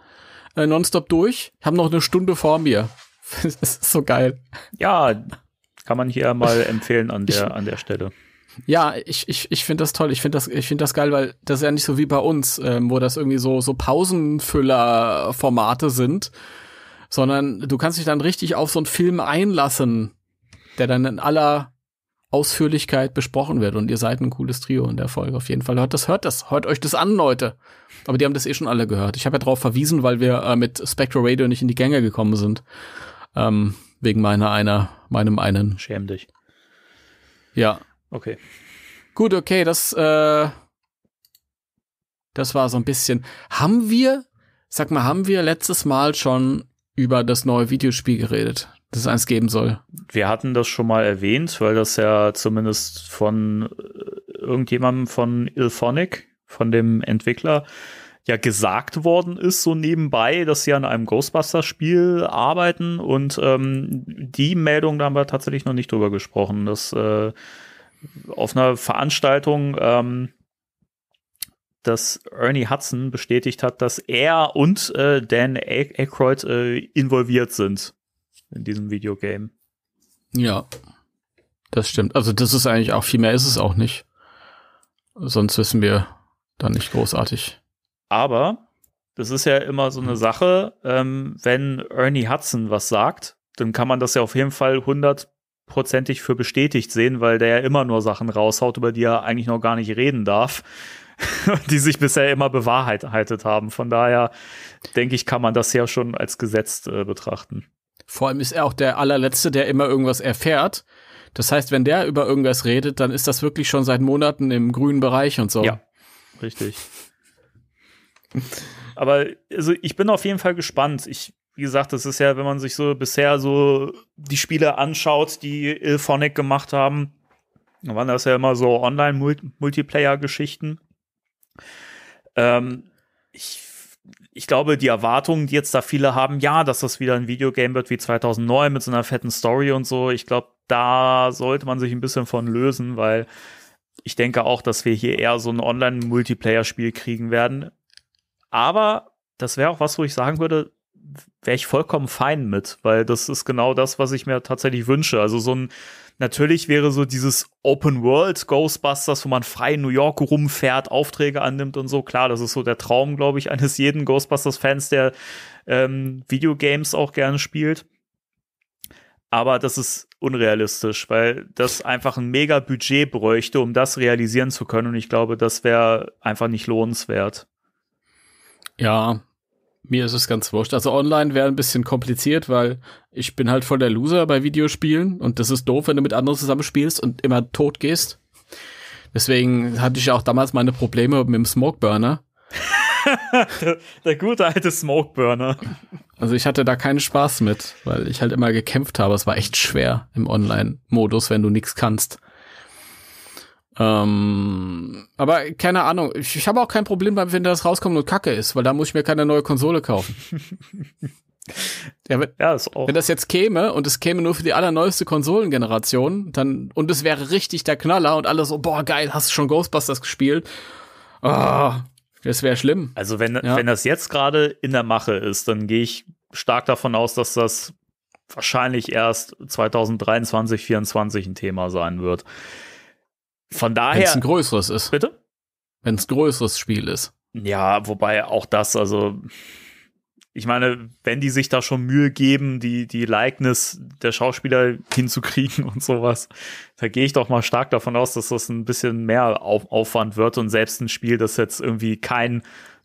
äh, nonstop durch. Ich habe noch eine Stunde vor mir. das ist so geil. Ja, kann man hier mal empfehlen an der, ich, an der Stelle. Ja, ich, ich, ich finde das toll. Ich finde das, ich finde das geil, weil das ist ja nicht so wie bei uns, ähm, wo das irgendwie so, so Pausenfüller-Formate sind, sondern du kannst dich dann richtig auf so einen Film einlassen, der dann in aller Ausführlichkeit besprochen wird. Und ihr seid ein cooles Trio in der Folge. Auf jeden Fall hört das, hört das, hört euch das an, Leute. Aber die haben das eh schon alle gehört. Ich habe ja darauf verwiesen, weil wir äh, mit Spectro Radio nicht in die Gänge gekommen sind. Ähm, wegen meiner einer, meinem einen. Schäm dich. Ja, Okay. Gut, okay, das, äh, das war so ein bisschen. Haben wir, sag mal, haben wir letztes Mal schon über das neue Videospiel geredet, das es eins geben soll? Wir hatten das schon mal erwähnt, weil das ja zumindest von äh, irgendjemandem von Ilphonic, von dem Entwickler, ja gesagt worden ist, so nebenbei, dass sie an einem Ghostbusters-Spiel arbeiten und ähm, die Meldung, da haben wir tatsächlich noch nicht drüber gesprochen. dass. äh, auf einer Veranstaltung, ähm, dass Ernie Hudson bestätigt hat, dass er und äh, Dan Aykroyd äh, involviert sind in diesem Videogame. Ja, das stimmt. Also das ist eigentlich auch viel mehr ist es auch nicht. Sonst wissen wir da nicht großartig. Aber das ist ja immer so eine hm. Sache, ähm, wenn Ernie Hudson was sagt, dann kann man das ja auf jeden Fall 100 hundertprozentig für bestätigt sehen, weil der ja immer nur Sachen raushaut, über die er eigentlich noch gar nicht reden darf, die sich bisher immer bewahrheitet haben. Von daher denke ich, kann man das ja schon als gesetzt äh, betrachten. Vor allem ist er auch der allerletzte, der immer irgendwas erfährt. Das heißt, wenn der über irgendwas redet, dann ist das wirklich schon seit Monaten im grünen Bereich und so. Ja, richtig. Aber also ich bin auf jeden Fall gespannt. Ich wie gesagt, das ist ja, wenn man sich so bisher so die Spiele anschaut, die Ilphonic gemacht haben, dann waren das ja immer so Online-Multiplayer-Geschichten. Ähm, ich, ich glaube, die Erwartungen, die jetzt da viele haben, ja, dass das wieder ein Videogame wird wie 2009 mit so einer fetten Story und so, ich glaube, da sollte man sich ein bisschen von lösen, weil ich denke auch, dass wir hier eher so ein Online-Multiplayer-Spiel kriegen werden. Aber das wäre auch was, wo ich sagen würde, wäre ich vollkommen fein mit, weil das ist genau das, was ich mir tatsächlich wünsche. Also so ein, natürlich wäre so dieses Open World Ghostbusters, wo man frei in New York rumfährt, Aufträge annimmt und so. Klar, das ist so der Traum, glaube ich, eines jeden Ghostbusters-Fans, der ähm, Videogames auch gerne spielt. Aber das ist unrealistisch, weil das einfach ein mega Budget bräuchte, um das realisieren zu können. Und ich glaube, das wäre einfach nicht lohnenswert. Ja, mir ist es ganz wurscht. Also online wäre ein bisschen kompliziert, weil ich bin halt voll der Loser bei Videospielen und das ist doof, wenn du mit anderen zusammenspielst und immer tot gehst. Deswegen hatte ich auch damals meine Probleme mit dem Smokeburner. der, der, gute alte Smokeburner. Also ich hatte da keinen Spaß mit, weil ich halt immer gekämpft habe. Es war echt schwer im Online-Modus, wenn du nichts kannst. Ähm, aber keine Ahnung, ich, ich habe auch kein Problem, wenn das rauskommt und Kacke ist, weil da muss ich mir keine neue Konsole kaufen. ja, wenn, ja, ist auch. wenn das jetzt käme und es käme nur für die allerneueste Konsolengeneration, dann und es wäre richtig der Knaller und alle so, boah, geil, hast du schon Ghostbusters gespielt? Oh, das wäre schlimm. Also wenn, ja. wenn das jetzt gerade in der Mache ist, dann gehe ich stark davon aus, dass das wahrscheinlich erst 2023, 2024 ein Thema sein wird. Von daher. Wenn es ein größeres ist. Bitte? Wenn es größeres Spiel ist. Ja, wobei auch das, also ich meine, wenn die sich da schon Mühe geben, die, die Likeness der Schauspieler hinzukriegen und sowas, da gehe ich doch mal stark davon aus, dass das ein bisschen mehr Auf Aufwand wird und selbst ein Spiel, das jetzt irgendwie kein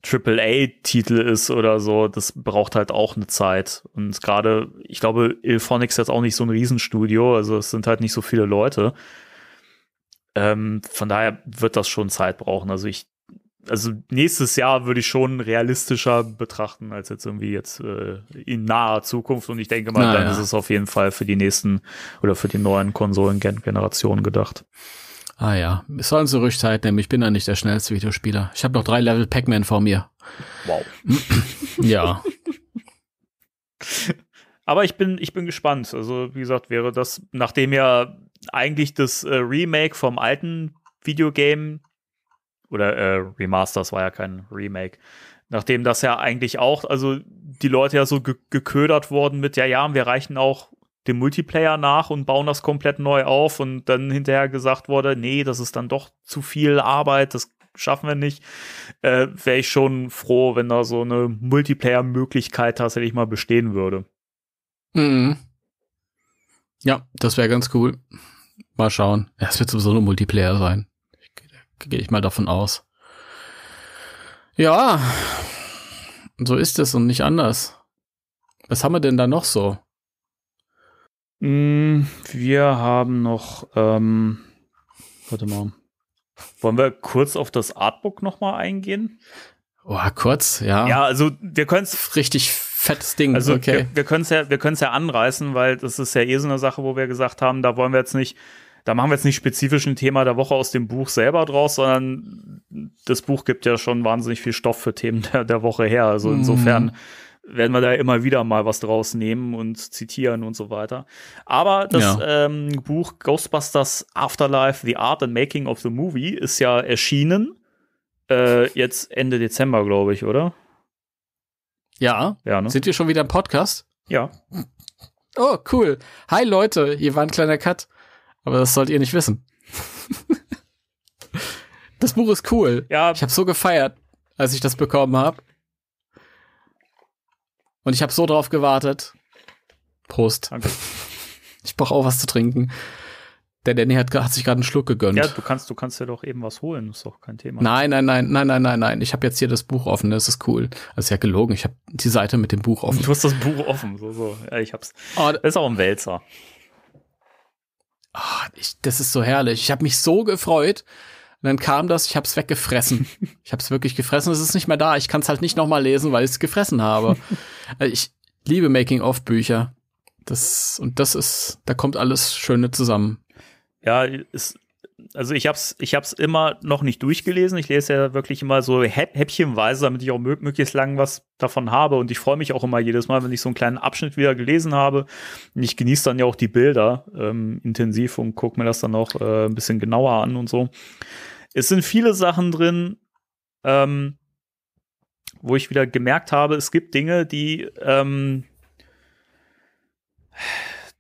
aaa titel ist oder so, das braucht halt auch eine Zeit. Und gerade, ich glaube, Ilphonics ist jetzt auch nicht so ein Riesenstudio, also es sind halt nicht so viele Leute. Ähm, von daher wird das schon Zeit brauchen. Also ich, also nächstes Jahr würde ich schon realistischer betrachten als jetzt irgendwie jetzt äh, in naher Zukunft. Und ich denke mal, Na, dann ja. ist es auf jeden Fall für die nächsten oder für die neuen Konsolengenerationen gedacht. Ah ja, es sollen so ruhig Zeit nehmen. Ich bin ja nicht der schnellste Videospieler. Ich habe noch drei Level Pac-Man vor mir. Wow. ja. Aber ich bin, ich bin gespannt. Also, wie gesagt, wäre das, nachdem ja eigentlich das äh, Remake vom alten Videogame oder äh, Remasters war ja kein Remake. Nachdem das ja eigentlich auch, also die Leute ja so ge geködert wurden mit, ja, ja, wir reichen auch dem Multiplayer nach und bauen das komplett neu auf und dann hinterher gesagt wurde, nee, das ist dann doch zu viel Arbeit, das schaffen wir nicht, äh, wäre ich schon froh, wenn da so eine Multiplayer-Möglichkeit tatsächlich mal bestehen würde. Mhm. Ja, das wäre ganz cool. Mal schauen. Ja, es wird sowieso nur Multiplayer sein. Gehe ich mal davon aus. Ja, so ist es und nicht anders. Was haben wir denn da noch so? Mm, wir haben noch, ähm, warte mal. Wollen wir kurz auf das Artbook nochmal eingehen? Oh, kurz, ja. Ja, also wir können es richtig fettes Ding. Also okay. wir, wir können es ja, ja anreißen, weil das ist ja eh so eine Sache, wo wir gesagt haben, da wollen wir jetzt nicht, da machen wir jetzt nicht spezifisch ein Thema der Woche aus dem Buch selber draus, sondern das Buch gibt ja schon wahnsinnig viel Stoff für Themen der, der Woche her. Also mhm. insofern mm. werden wir da immer wieder mal was draus nehmen und zitieren und so weiter. Aber das ja. ähm, Buch Ghostbusters Afterlife, The Art and Making of the Movie ist ja erschienen. Äh, jetzt Ende Dezember, glaube ich, oder? Ja. ja ne? Sind wir schon wieder im Podcast? Ja. Oh, cool. Hi Leute, hier war ein kleiner Cut. Aber das sollt ihr nicht wissen. das Buch ist cool. Ja. Ich habe so gefeiert, als ich das bekommen habe. Und ich habe so drauf gewartet. Prost. Danke. Ich brauche auch was zu trinken. Der Danny hat, hat sich gerade einen Schluck gegönnt. Ja, du kannst, du kannst ja doch eben was holen, ist doch kein Thema. Nein, nein, nein, nein, nein, nein, nein. Ich habe jetzt hier das Buch offen, das ist cool. Das ist ja gelogen, ich habe die Seite mit dem Buch offen. Du hast das Buch offen, so, so. Ja, ich hab's. Oh, ah, das ist auch ein Wälzer. Oh, ich, das ist so herrlich. Ich habe mich so gefreut. Und dann kam das, ich habe es weggefressen. ich habe es wirklich gefressen, es ist nicht mehr da. Ich kann es halt nicht nochmal lesen, weil ich es gefressen habe. Äh, ich liebe Making-of-Bücher. Das, und das ist, da kommt alles Schöne zusammen ja, ist, also ich hab's, ich hab's immer noch nicht durchgelesen. Ich lese ja wirklich immer so häppchenweise, damit ich auch möglichst lang was davon habe. Und ich freue mich auch immer jedes Mal, wenn ich so einen kleinen Abschnitt wieder gelesen habe. Und ich genieße dann ja auch die Bilder ähm, intensiv und gucke mir das dann auch äh, ein bisschen genauer an und so. Es sind viele Sachen drin, ähm, wo ich wieder gemerkt habe, es gibt Dinge, die ähm,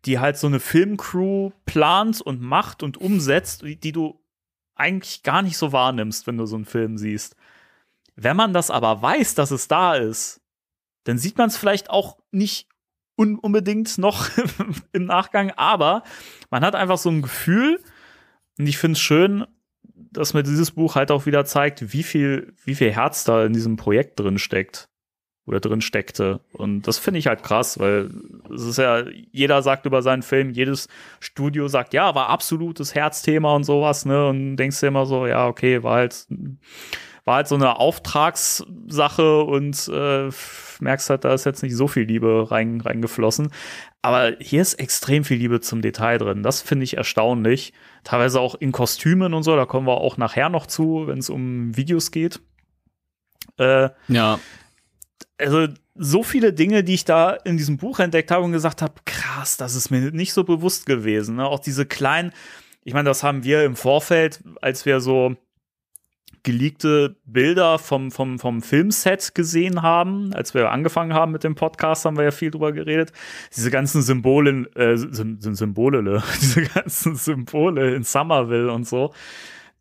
die halt so eine Filmcrew plant und macht und umsetzt, die, die du eigentlich gar nicht so wahrnimmst, wenn du so einen Film siehst. Wenn man das aber weiß, dass es da ist, dann sieht man es vielleicht auch nicht un unbedingt noch im Nachgang, aber man hat einfach so ein Gefühl und ich finde es schön, dass mir dieses Buch halt auch wieder zeigt, wie viel, wie viel Herz da in diesem Projekt drin steckt oder drin steckte. Und das finde ich halt krass, weil es ist ja, jeder sagt über seinen Film, jedes Studio sagt, ja, war absolutes Herzthema und sowas, ne? Und denkst dir immer so, ja, okay, war halt, war halt so eine Auftragssache und äh, merkst halt, da ist jetzt nicht so viel Liebe rein, reingeflossen. Aber hier ist extrem viel Liebe zum Detail drin. Das finde ich erstaunlich. Teilweise auch in Kostümen und so, da kommen wir auch nachher noch zu, wenn es um Videos geht. Äh, ja also so viele Dinge, die ich da in diesem Buch entdeckt habe und gesagt habe, krass, das ist mir nicht so bewusst gewesen. Ne? Auch diese kleinen, ich meine, das haben wir im Vorfeld, als wir so geleakte Bilder vom, vom, vom Filmset gesehen haben. Als wir angefangen haben mit dem Podcast, haben wir ja viel drüber geredet. Diese ganzen äh, Symbole, äh, sind Symbole, diese ganzen Symbole in Somerville und so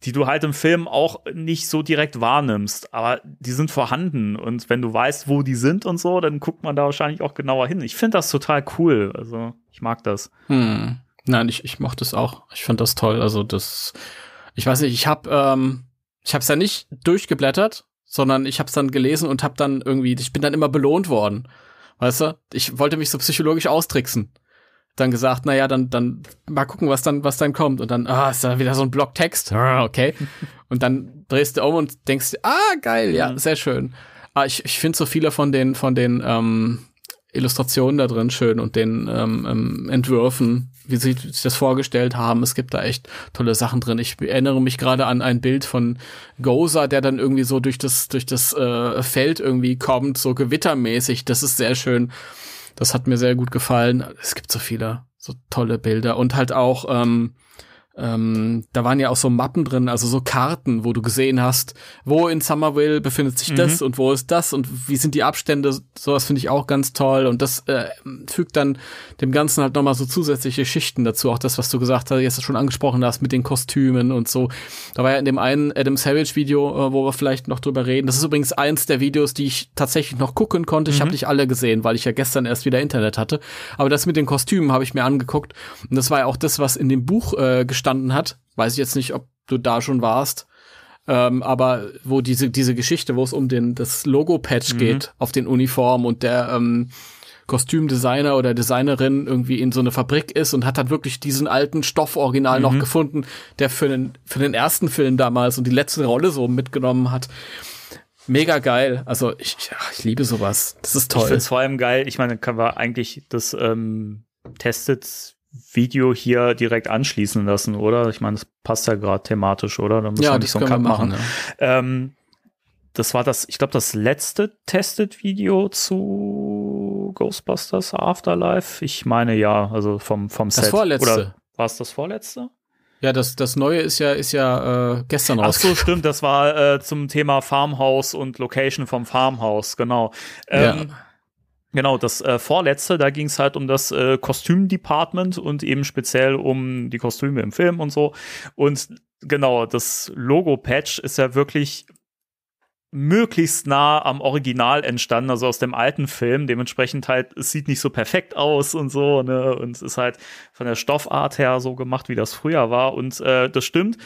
die du halt im Film auch nicht so direkt wahrnimmst, aber die sind vorhanden und wenn du weißt, wo die sind und so, dann guckt man da wahrscheinlich auch genauer hin. Ich finde das total cool, also ich mag das. Hm. Nein, ich, ich mochte es auch. Ich fand das toll. Also das, ich weiß nicht, ich habe ähm, ich habe es ja nicht durchgeblättert, sondern ich habe es dann gelesen und habe dann irgendwie, ich bin dann immer belohnt worden. Weißt du, ich wollte mich so psychologisch austricksen dann gesagt, naja, dann, dann mal gucken, was dann, was dann kommt. Und dann, ah, ist da wieder so ein Text. Ah, okay. Und dann drehst du um und denkst, ah, geil, ja, mhm. sehr schön. Ah, ich, ich finde so viele von den, von den ähm, Illustrationen da drin schön und den ähm, ähm, Entwürfen, wie sie sich das vorgestellt haben. Es gibt da echt tolle Sachen drin. Ich erinnere mich gerade an ein Bild von Goza, der dann irgendwie so durch das, durch das äh, Feld irgendwie kommt, so gewittermäßig. Das ist sehr schön. Das hat mir sehr gut gefallen. Es gibt so viele so tolle Bilder und halt auch ähm, ähm, da waren ja auch so Mappen drin, also so Karten, wo du gesehen hast, wo in Somerville befindet sich mhm. das und wo ist das und wie sind die Abstände. Sowas finde ich auch ganz toll und das äh, fügt dann dem Ganzen halt nochmal so zusätzliche Schichten dazu. Auch das, was du gesagt hast, jetzt schon angesprochen hast mit den Kostümen und so. Da war ja in dem einen Adam Savage Video, äh, wo wir vielleicht noch drüber reden. Das ist übrigens eins der Videos, die ich tatsächlich noch gucken konnte. Mhm. Ich habe nicht alle gesehen, weil ich ja gestern erst wieder Internet hatte. Aber das mit den Kostümen habe ich mir angeguckt und das war ja auch das, was in dem Buch äh, gestanden hat. Weiß ich jetzt nicht, ob du da schon warst. Ähm, aber wo diese, diese Geschichte, wo es um den, das Logo-Patch mhm. geht auf den Uniformen und der ähm, Kostümdesigner oder Designerin irgendwie in so eine Fabrik ist und hat halt wirklich diesen alten Stofforiginal mhm. noch gefunden, der für den, für den ersten Film damals und die letzte Rolle so mitgenommen hat. Mega geil. Also ich, ach, ich liebe sowas. Das ist toll. Ich finde es vor allem geil. Ich meine, kann man eigentlich das ähm, testet Video hier direkt anschließen lassen, oder? Ich meine, das passt ja gerade thematisch, oder? Da müssen ja, wir nicht so einen Cut machen. machen ja. ähm, das war das, ich glaube, das letzte Tested-Video zu Ghostbusters Afterlife. Ich meine ja, also vom, vom Set. Das vorletzte. War es das vorletzte? Ja, das, das Neue ist ja, ist ja äh, gestern raus. Ach so, stimmt, das war äh, zum Thema Farmhaus und Location vom Farmhaus, genau. Ähm, ja. Genau, das äh, vorletzte, da ging es halt um das äh, Kostüm-Department und eben speziell um die Kostüme im Film und so. Und genau, das Logo-Patch ist ja wirklich möglichst nah am Original entstanden, also aus dem alten Film. Dementsprechend halt, es sieht nicht so perfekt aus und so, ne? Und es ist halt von der Stoffart her so gemacht, wie das früher war. Und äh, das stimmt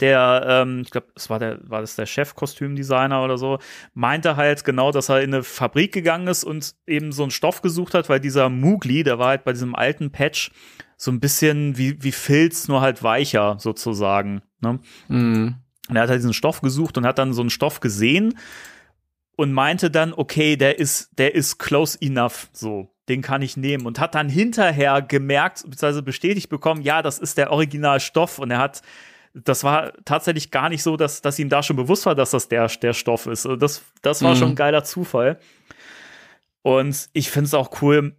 der, ähm, ich glaube, es war der, war das der chef oder so, meinte halt genau, dass er in eine Fabrik gegangen ist und eben so einen Stoff gesucht hat, weil dieser Mugli, der war halt bei diesem alten Patch so ein bisschen wie, wie Filz, nur halt weicher sozusagen. Ne? Mhm. Und er hat halt diesen Stoff gesucht und hat dann so einen Stoff gesehen und meinte dann, okay, der ist, der ist close enough, so, den kann ich nehmen. Und hat dann hinterher gemerkt, beziehungsweise bestätigt bekommen, ja, das ist der Originalstoff und er hat das war tatsächlich gar nicht so, dass, dass ihm da schon bewusst war, dass das der, der Stoff ist. Also das, das war mhm. schon ein geiler Zufall. Und ich finde es auch cool,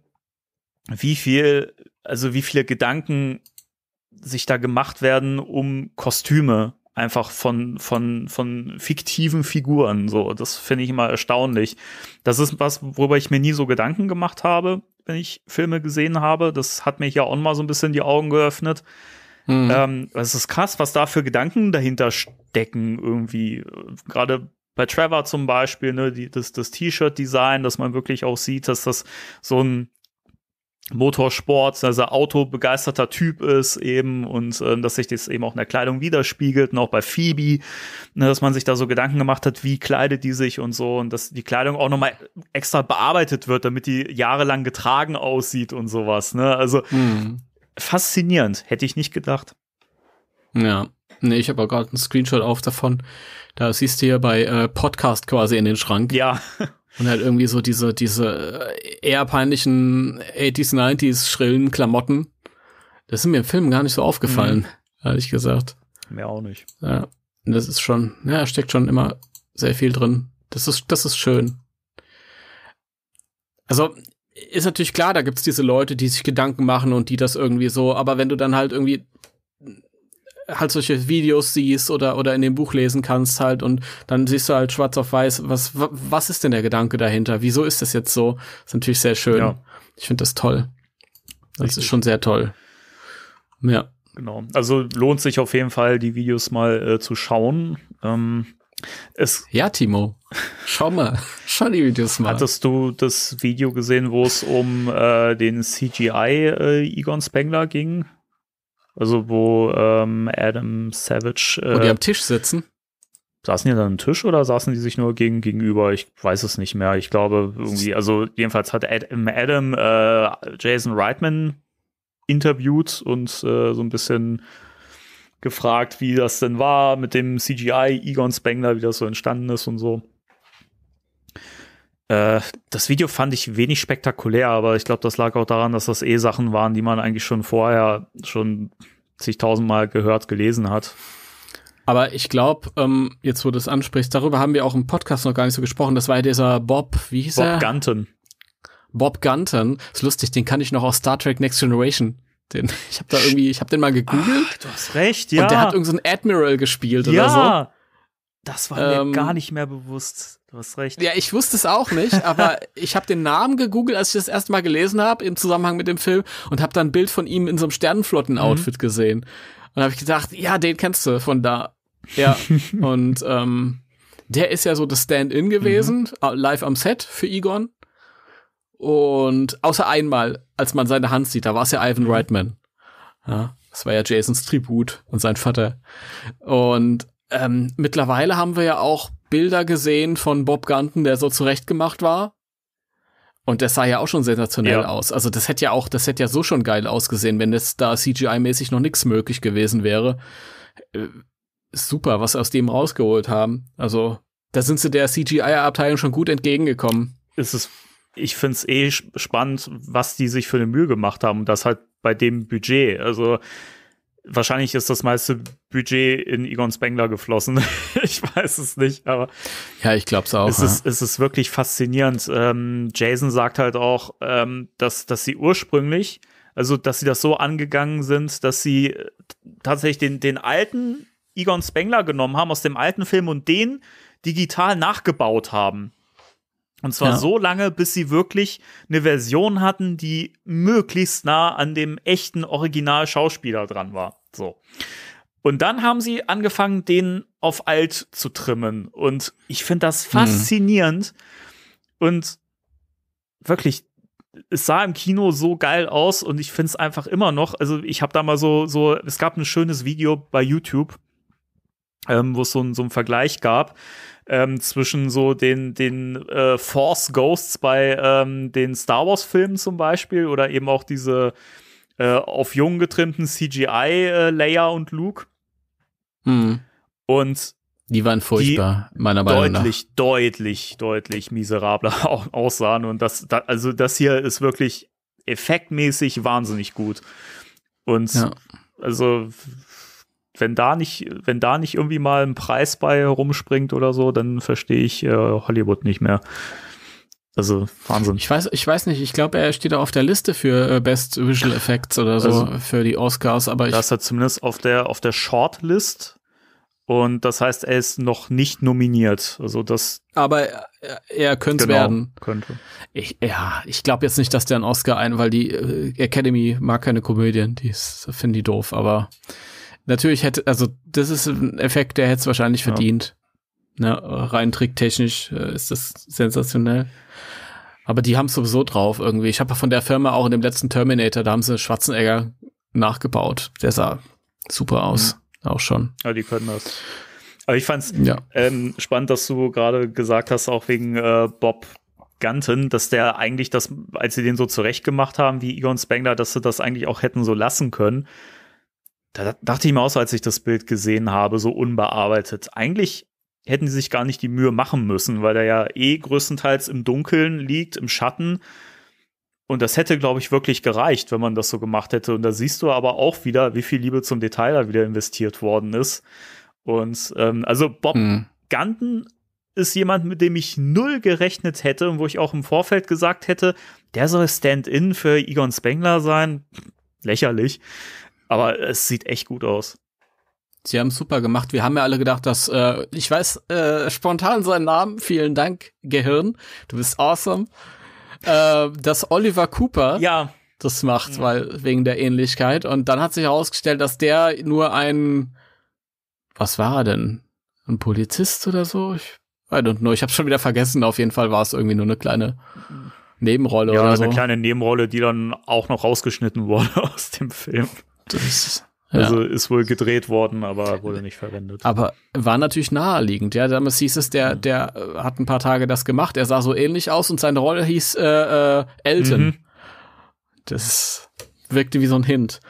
wie viel, also wie viele Gedanken sich da gemacht werden um Kostüme einfach von von von fiktiven Figuren so das finde ich immer erstaunlich das ist was worüber ich mir nie so Gedanken gemacht habe wenn ich Filme gesehen habe das hat mir ja auch mal so ein bisschen die Augen geöffnet Mhm. Ähm, es ist krass, was da für Gedanken dahinter stecken irgendwie. Gerade bei Trevor zum Beispiel, ne, die, das, das T-Shirt-Design, dass man wirklich auch sieht, dass das so ein Motorsport, also autobegeisterter Typ ist eben und äh, dass sich das eben auch in der Kleidung widerspiegelt und auch bei Phoebe, ne, dass man sich da so Gedanken gemacht hat, wie kleidet die sich und so und dass die Kleidung auch nochmal extra bearbeitet wird, damit die jahrelang getragen aussieht und sowas. Ne? Also mhm faszinierend, hätte ich nicht gedacht. Ja, nee, ich habe auch gerade einen Screenshot auf davon. Da siehst du hier bei äh, Podcast quasi in den Schrank. Ja. Und halt irgendwie so diese, diese äh, eher peinlichen 80s, 90s schrillen Klamotten. Das sind mir im Film gar nicht so aufgefallen, mhm. ehrlich gesagt. Mehr auch nicht. Ja, das ist schon, ja, steckt schon immer sehr viel drin. Das ist, das ist schön. Also, ist natürlich klar, da gibt's diese Leute, die sich Gedanken machen und die das irgendwie so, aber wenn du dann halt irgendwie halt solche Videos siehst oder, oder in dem Buch lesen kannst halt und dann siehst du halt schwarz auf weiß, was, was ist denn der Gedanke dahinter? Wieso ist das jetzt so? Ist natürlich sehr schön. Ja. Ich finde das toll. Das Richtig. ist schon sehr toll. Ja. Genau. Also lohnt sich auf jeden Fall, die Videos mal äh, zu schauen. Ähm, es ja, Timo, schau mal, schau die Videos mal. Hattest du das Video gesehen, wo es um äh, den CGI äh, Egon Spengler ging? Also wo ähm, Adam Savage. Äh, Und die am Tisch sitzen? Saßen die dann am Tisch oder saßen die sich nur gegen, gegenüber? Ich weiß es nicht mehr. Ich glaube irgendwie, also jedenfalls hat Adam äh, Jason Reitman interviewt und äh, so ein bisschen gefragt, wie das denn war mit dem CGI Egon Spengler, wie das so entstanden ist und so. Äh, das Video fand ich wenig spektakulär, aber ich glaube, das lag auch daran, dass das eh Sachen waren, die man eigentlich schon vorher schon zigtausendmal gehört, gelesen hat. Aber ich glaube, ähm, jetzt wo du es ansprichst, darüber haben wir auch im Podcast noch gar nicht so gesprochen. Das war ja dieser Bob, wie hieß Bob er? Bob Gunton. Bob Gunton. Ist lustig, den kann ich noch aus Star Trek Next Generation. Den, ich habe da irgendwie, ich habe den mal gegoogelt. Ach, du hast recht, ja. Und der hat irgendeinen so Admiral gespielt ja. oder so. Das war ähm, mir gar nicht mehr bewusst. Du hast recht. Ja, ich wusste es auch nicht, aber ich habe den Namen gegoogelt, als ich das erste Mal gelesen habe im Zusammenhang mit dem Film und habe dann ein Bild von ihm in so einem Sternenflotten-Outfit mhm. gesehen. Und habe ich gedacht, ja, den kennst du von da. Ja. und ähm, der ist ja so das Stand-in gewesen, mhm. Äh, live am Set für Egon. Und außer einmal, als man seine Hand sieht, da war es ja Ivan Reitman. Ja, das war ja Jasons Tribut und sein Vater. Und ähm, mittlerweile haben wir ja auch Bilder gesehen von Bob Gunton, der so zurechtgemacht war. Und das sah ja auch schon sensationell ja. aus. Also das hätte ja auch, das hätte ja so schon geil ausgesehen, wenn jetzt da CGI-mäßig noch nichts möglich gewesen wäre. Äh, super, was aus dem rausgeholt haben. Also da sind sie der CGI-Abteilung schon gut entgegengekommen. Ist Es ich finde es eh spannend, was die sich für eine Mühe gemacht haben. Und das halt bei dem Budget. Also wahrscheinlich ist das meiste Budget in Egon Spengler geflossen. ich weiß es nicht, aber. Ja, ich glaube es auch. Es, ja. ist, es ist wirklich faszinierend. Ähm, Jason sagt halt auch, ähm, dass, dass sie ursprünglich, also dass sie das so angegangen sind, dass sie äh, tatsächlich den, den alten Egon Spengler genommen haben aus dem alten Film und den digital nachgebaut haben. Und zwar ja. so lange, bis sie wirklich eine Version hatten, die möglichst nah an dem echten Original-Schauspieler dran war. So. Und dann haben sie angefangen, den auf alt zu trimmen. Und ich finde das mhm. faszinierend. Mhm. Und wirklich, es sah im Kino so geil aus und ich finde es einfach immer noch. Also, ich habe da mal so, so, es gab ein schönes Video bei YouTube, ähm, wo es so, so einen Vergleich gab ähm, zwischen so den, den äh, Force Ghosts bei ähm, den Star Wars-Filmen zum Beispiel oder eben auch diese äh, auf Jungen getrimmten CGI-Leia äh, und Luke. Mhm. Und die waren furchtbar, die meiner Meinung deutlich, nach. Deutlich, deutlich, deutlich miserabler aussahen. Und das, da, also das hier ist wirklich effektmäßig wahnsinnig gut. Und ja. also wenn da nicht, wenn da nicht irgendwie mal ein Preis bei rumspringt oder so, dann verstehe ich äh, Hollywood nicht mehr. Also Wahnsinn. Ich weiß, ich weiß nicht. Ich glaube, er steht auch auf der Liste für äh, Best Visual Effects oder so also, für die Oscars. Aber ich, da ist er zumindest auf der auf der Shortlist. Und das heißt, er ist noch nicht nominiert. Also das. Aber er, er könnte es genau, werden. Könnte. Ich, ja, ich glaube jetzt nicht, dass der einen Oscar ein, weil die äh, Academy mag keine Komödien. Die finden die doof. Aber natürlich hätte, also das ist ein Effekt, der hätte es wahrscheinlich verdient. Ja. Ne, rein tricktechnisch äh, ist das sensationell. Aber die haben es sowieso drauf irgendwie. Ich habe von der Firma auch in dem letzten Terminator, da haben sie Schwarzenegger nachgebaut. Der sah super mhm. aus. Mhm. Auch schon. Ja, die können das. Aber ich fand es ja. ähm, spannend, dass du gerade gesagt hast, auch wegen äh, Bob Gunton, dass der eigentlich das, als sie den so zurecht gemacht haben, wie Egon Spengler, dass sie das eigentlich auch hätten so lassen können da dachte ich mir auch, als ich das Bild gesehen habe, so unbearbeitet. Eigentlich hätten sie sich gar nicht die Mühe machen müssen, weil der ja eh größtenteils im Dunkeln liegt, im Schatten. Und das hätte, glaube ich, wirklich gereicht, wenn man das so gemacht hätte. Und da siehst du aber auch wieder, wie viel Liebe zum Detail da wieder investiert worden ist. Und ähm, also Bob hm. Ganten ist jemand, mit dem ich null gerechnet hätte und wo ich auch im Vorfeld gesagt hätte, der soll Stand-in für Egon Spengler sein. Lächerlich. Aber es sieht echt gut aus. Sie haben super gemacht. Wir haben ja alle gedacht, dass äh, ich weiß äh, spontan seinen Namen. Vielen Dank, Gehirn. Du bist awesome. Äh, dass Oliver Cooper ja. das macht, ja. weil wegen der Ähnlichkeit. Und dann hat sich herausgestellt, dass der nur ein was war er denn? Ein Polizist oder so? Ich I don't know. Ich habe schon wieder vergessen. Auf jeden Fall war es irgendwie nur eine kleine Nebenrolle ja, oder so. Ja, eine kleine Nebenrolle, die dann auch noch rausgeschnitten wurde aus dem Film. Das also ja. ist wohl gedreht worden, aber wurde nicht verwendet. Aber war natürlich naheliegend, ja. Damals hieß es, der, mhm. der äh, hat ein paar Tage das gemacht, er sah so ähnlich aus und seine Rolle hieß äh, äh, Elton. Mhm. Das wirkte wie so ein Hint.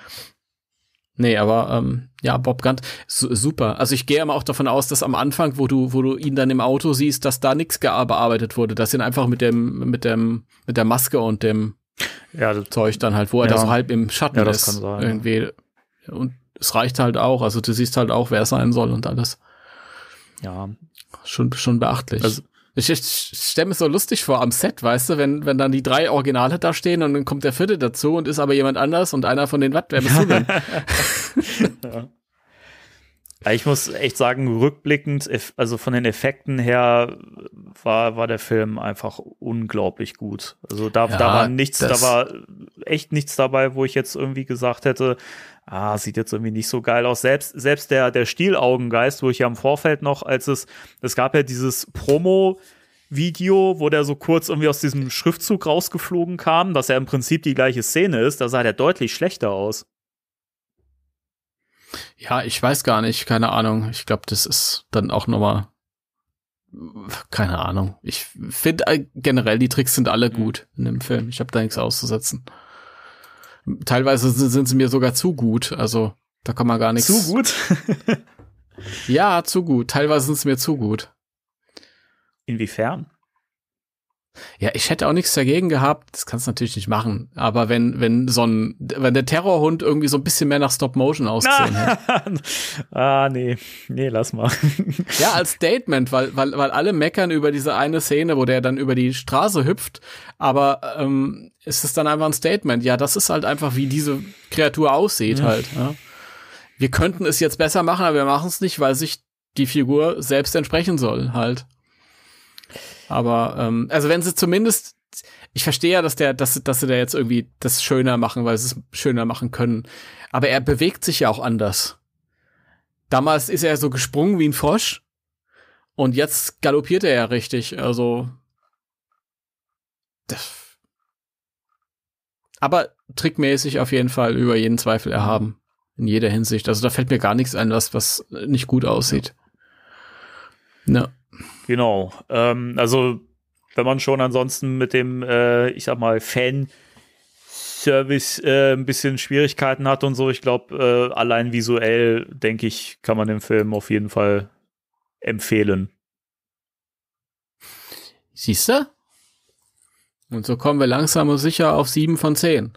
Nee, aber ähm, ja, Bob Gant, su super. Also ich gehe immer auch davon aus, dass am Anfang, wo du, wo du ihn dann im Auto siehst, dass da nichts bearbeitet wurde, dass ihn einfach mit dem, mit dem, mit der Maske und dem ja, das Zeug dann halt, wo er ja. da so halb im Schatten ja, das ist. Kann sein, irgendwie. Ja. Und es reicht halt auch. Also du siehst halt auch, wer es sein soll und alles. Ja. Schon, schon beachtlich. Also, ich, ich stelle mir so lustig vor am Set, weißt du, wenn, wenn dann die drei Originale da stehen und dann kommt der vierte dazu und ist aber jemand anders und einer von den, was, wer bist du denn? ja. Also ich muss echt sagen, rückblickend, also von den Effekten her, war, war der Film einfach unglaublich gut. Also da, ja, da war nichts, da war echt nichts dabei, wo ich jetzt irgendwie gesagt hätte, ah, sieht jetzt irgendwie nicht so geil aus. Selbst, selbst der, der Stielaugengeist, wo ich ja im Vorfeld noch, als es, es gab ja dieses Promo, Video, wo der so kurz irgendwie aus diesem Schriftzug rausgeflogen kam, dass er im Prinzip die gleiche Szene ist, da sah der deutlich schlechter aus. Ja, ich weiß gar nicht, keine Ahnung. Ich glaube, das ist dann auch nochmal, keine Ahnung. Ich finde äh, generell, die Tricks sind alle mhm. gut in dem Film. Ich habe da nichts auszusetzen. Teilweise sind sie mir sogar zu gut, also da kann man gar nichts. Zu gut? ja, zu gut. Teilweise sind sie mir zu gut. Inwiefern? Ja, ich hätte auch nichts dagegen gehabt. Das kannst du natürlich nicht machen. Aber wenn, wenn so ein, wenn der Terrorhund irgendwie so ein bisschen mehr nach Stop Motion ausgesehen hat. ah, nee. Nee, lass mal. ja, als Statement, weil, weil, weil alle meckern über diese eine Szene, wo der dann über die Straße hüpft. Aber, ähm, ist es dann einfach ein Statement? Ja, das ist halt einfach, wie diese Kreatur aussieht ja. halt. Ja. Wir könnten es jetzt besser machen, aber wir machen es nicht, weil sich die Figur selbst entsprechen soll halt. Aber ähm, also wenn sie zumindest, ich verstehe ja, dass der, dass, dass sie da jetzt irgendwie das schöner machen, weil sie es schöner machen können. Aber er bewegt sich ja auch anders. Damals ist er so gesprungen wie ein Frosch und jetzt galoppiert er ja richtig. Also das. aber trickmäßig auf jeden Fall über jeden Zweifel erhaben in jeder Hinsicht. Also da fällt mir gar nichts ein, was was nicht gut aussieht. Ja. No. Genau. Ähm, also, wenn man schon ansonsten mit dem, äh, ich sag mal, Fan- Service äh, ein bisschen Schwierigkeiten hat und so. Ich glaube, äh, allein visuell, denke ich, kann man den Film auf jeden Fall empfehlen. Siehst du? Und so kommen wir langsam und sicher auf sieben von zehn.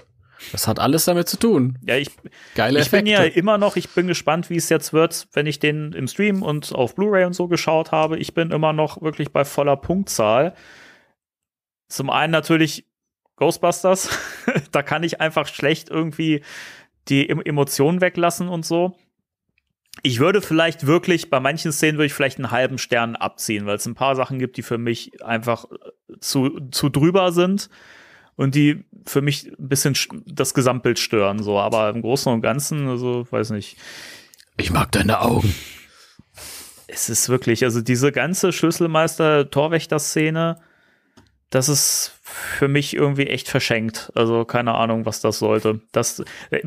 Das hat alles damit zu tun. Ja, ich, Geile ich bin ja immer noch, ich bin gespannt, wie es jetzt wird, wenn ich den im Stream und auf Blu-ray und so geschaut habe. Ich bin immer noch wirklich bei voller Punktzahl. Zum einen natürlich Ghostbusters. da kann ich einfach schlecht irgendwie die Emotionen weglassen und so. Ich würde vielleicht wirklich, bei manchen Szenen würde ich vielleicht einen halben Stern abziehen, weil es ein paar Sachen gibt, die für mich einfach zu, zu drüber sind und die für mich ein bisschen das Gesamtbild stören, so, aber im Großen und Ganzen, also, weiß nicht. Ich mag deine Augen. Es ist wirklich, also diese ganze Schlüsselmeister-Torwächter-Szene, das ist für mich irgendwie echt verschenkt. Also keine Ahnung, was das sollte. Das, äh,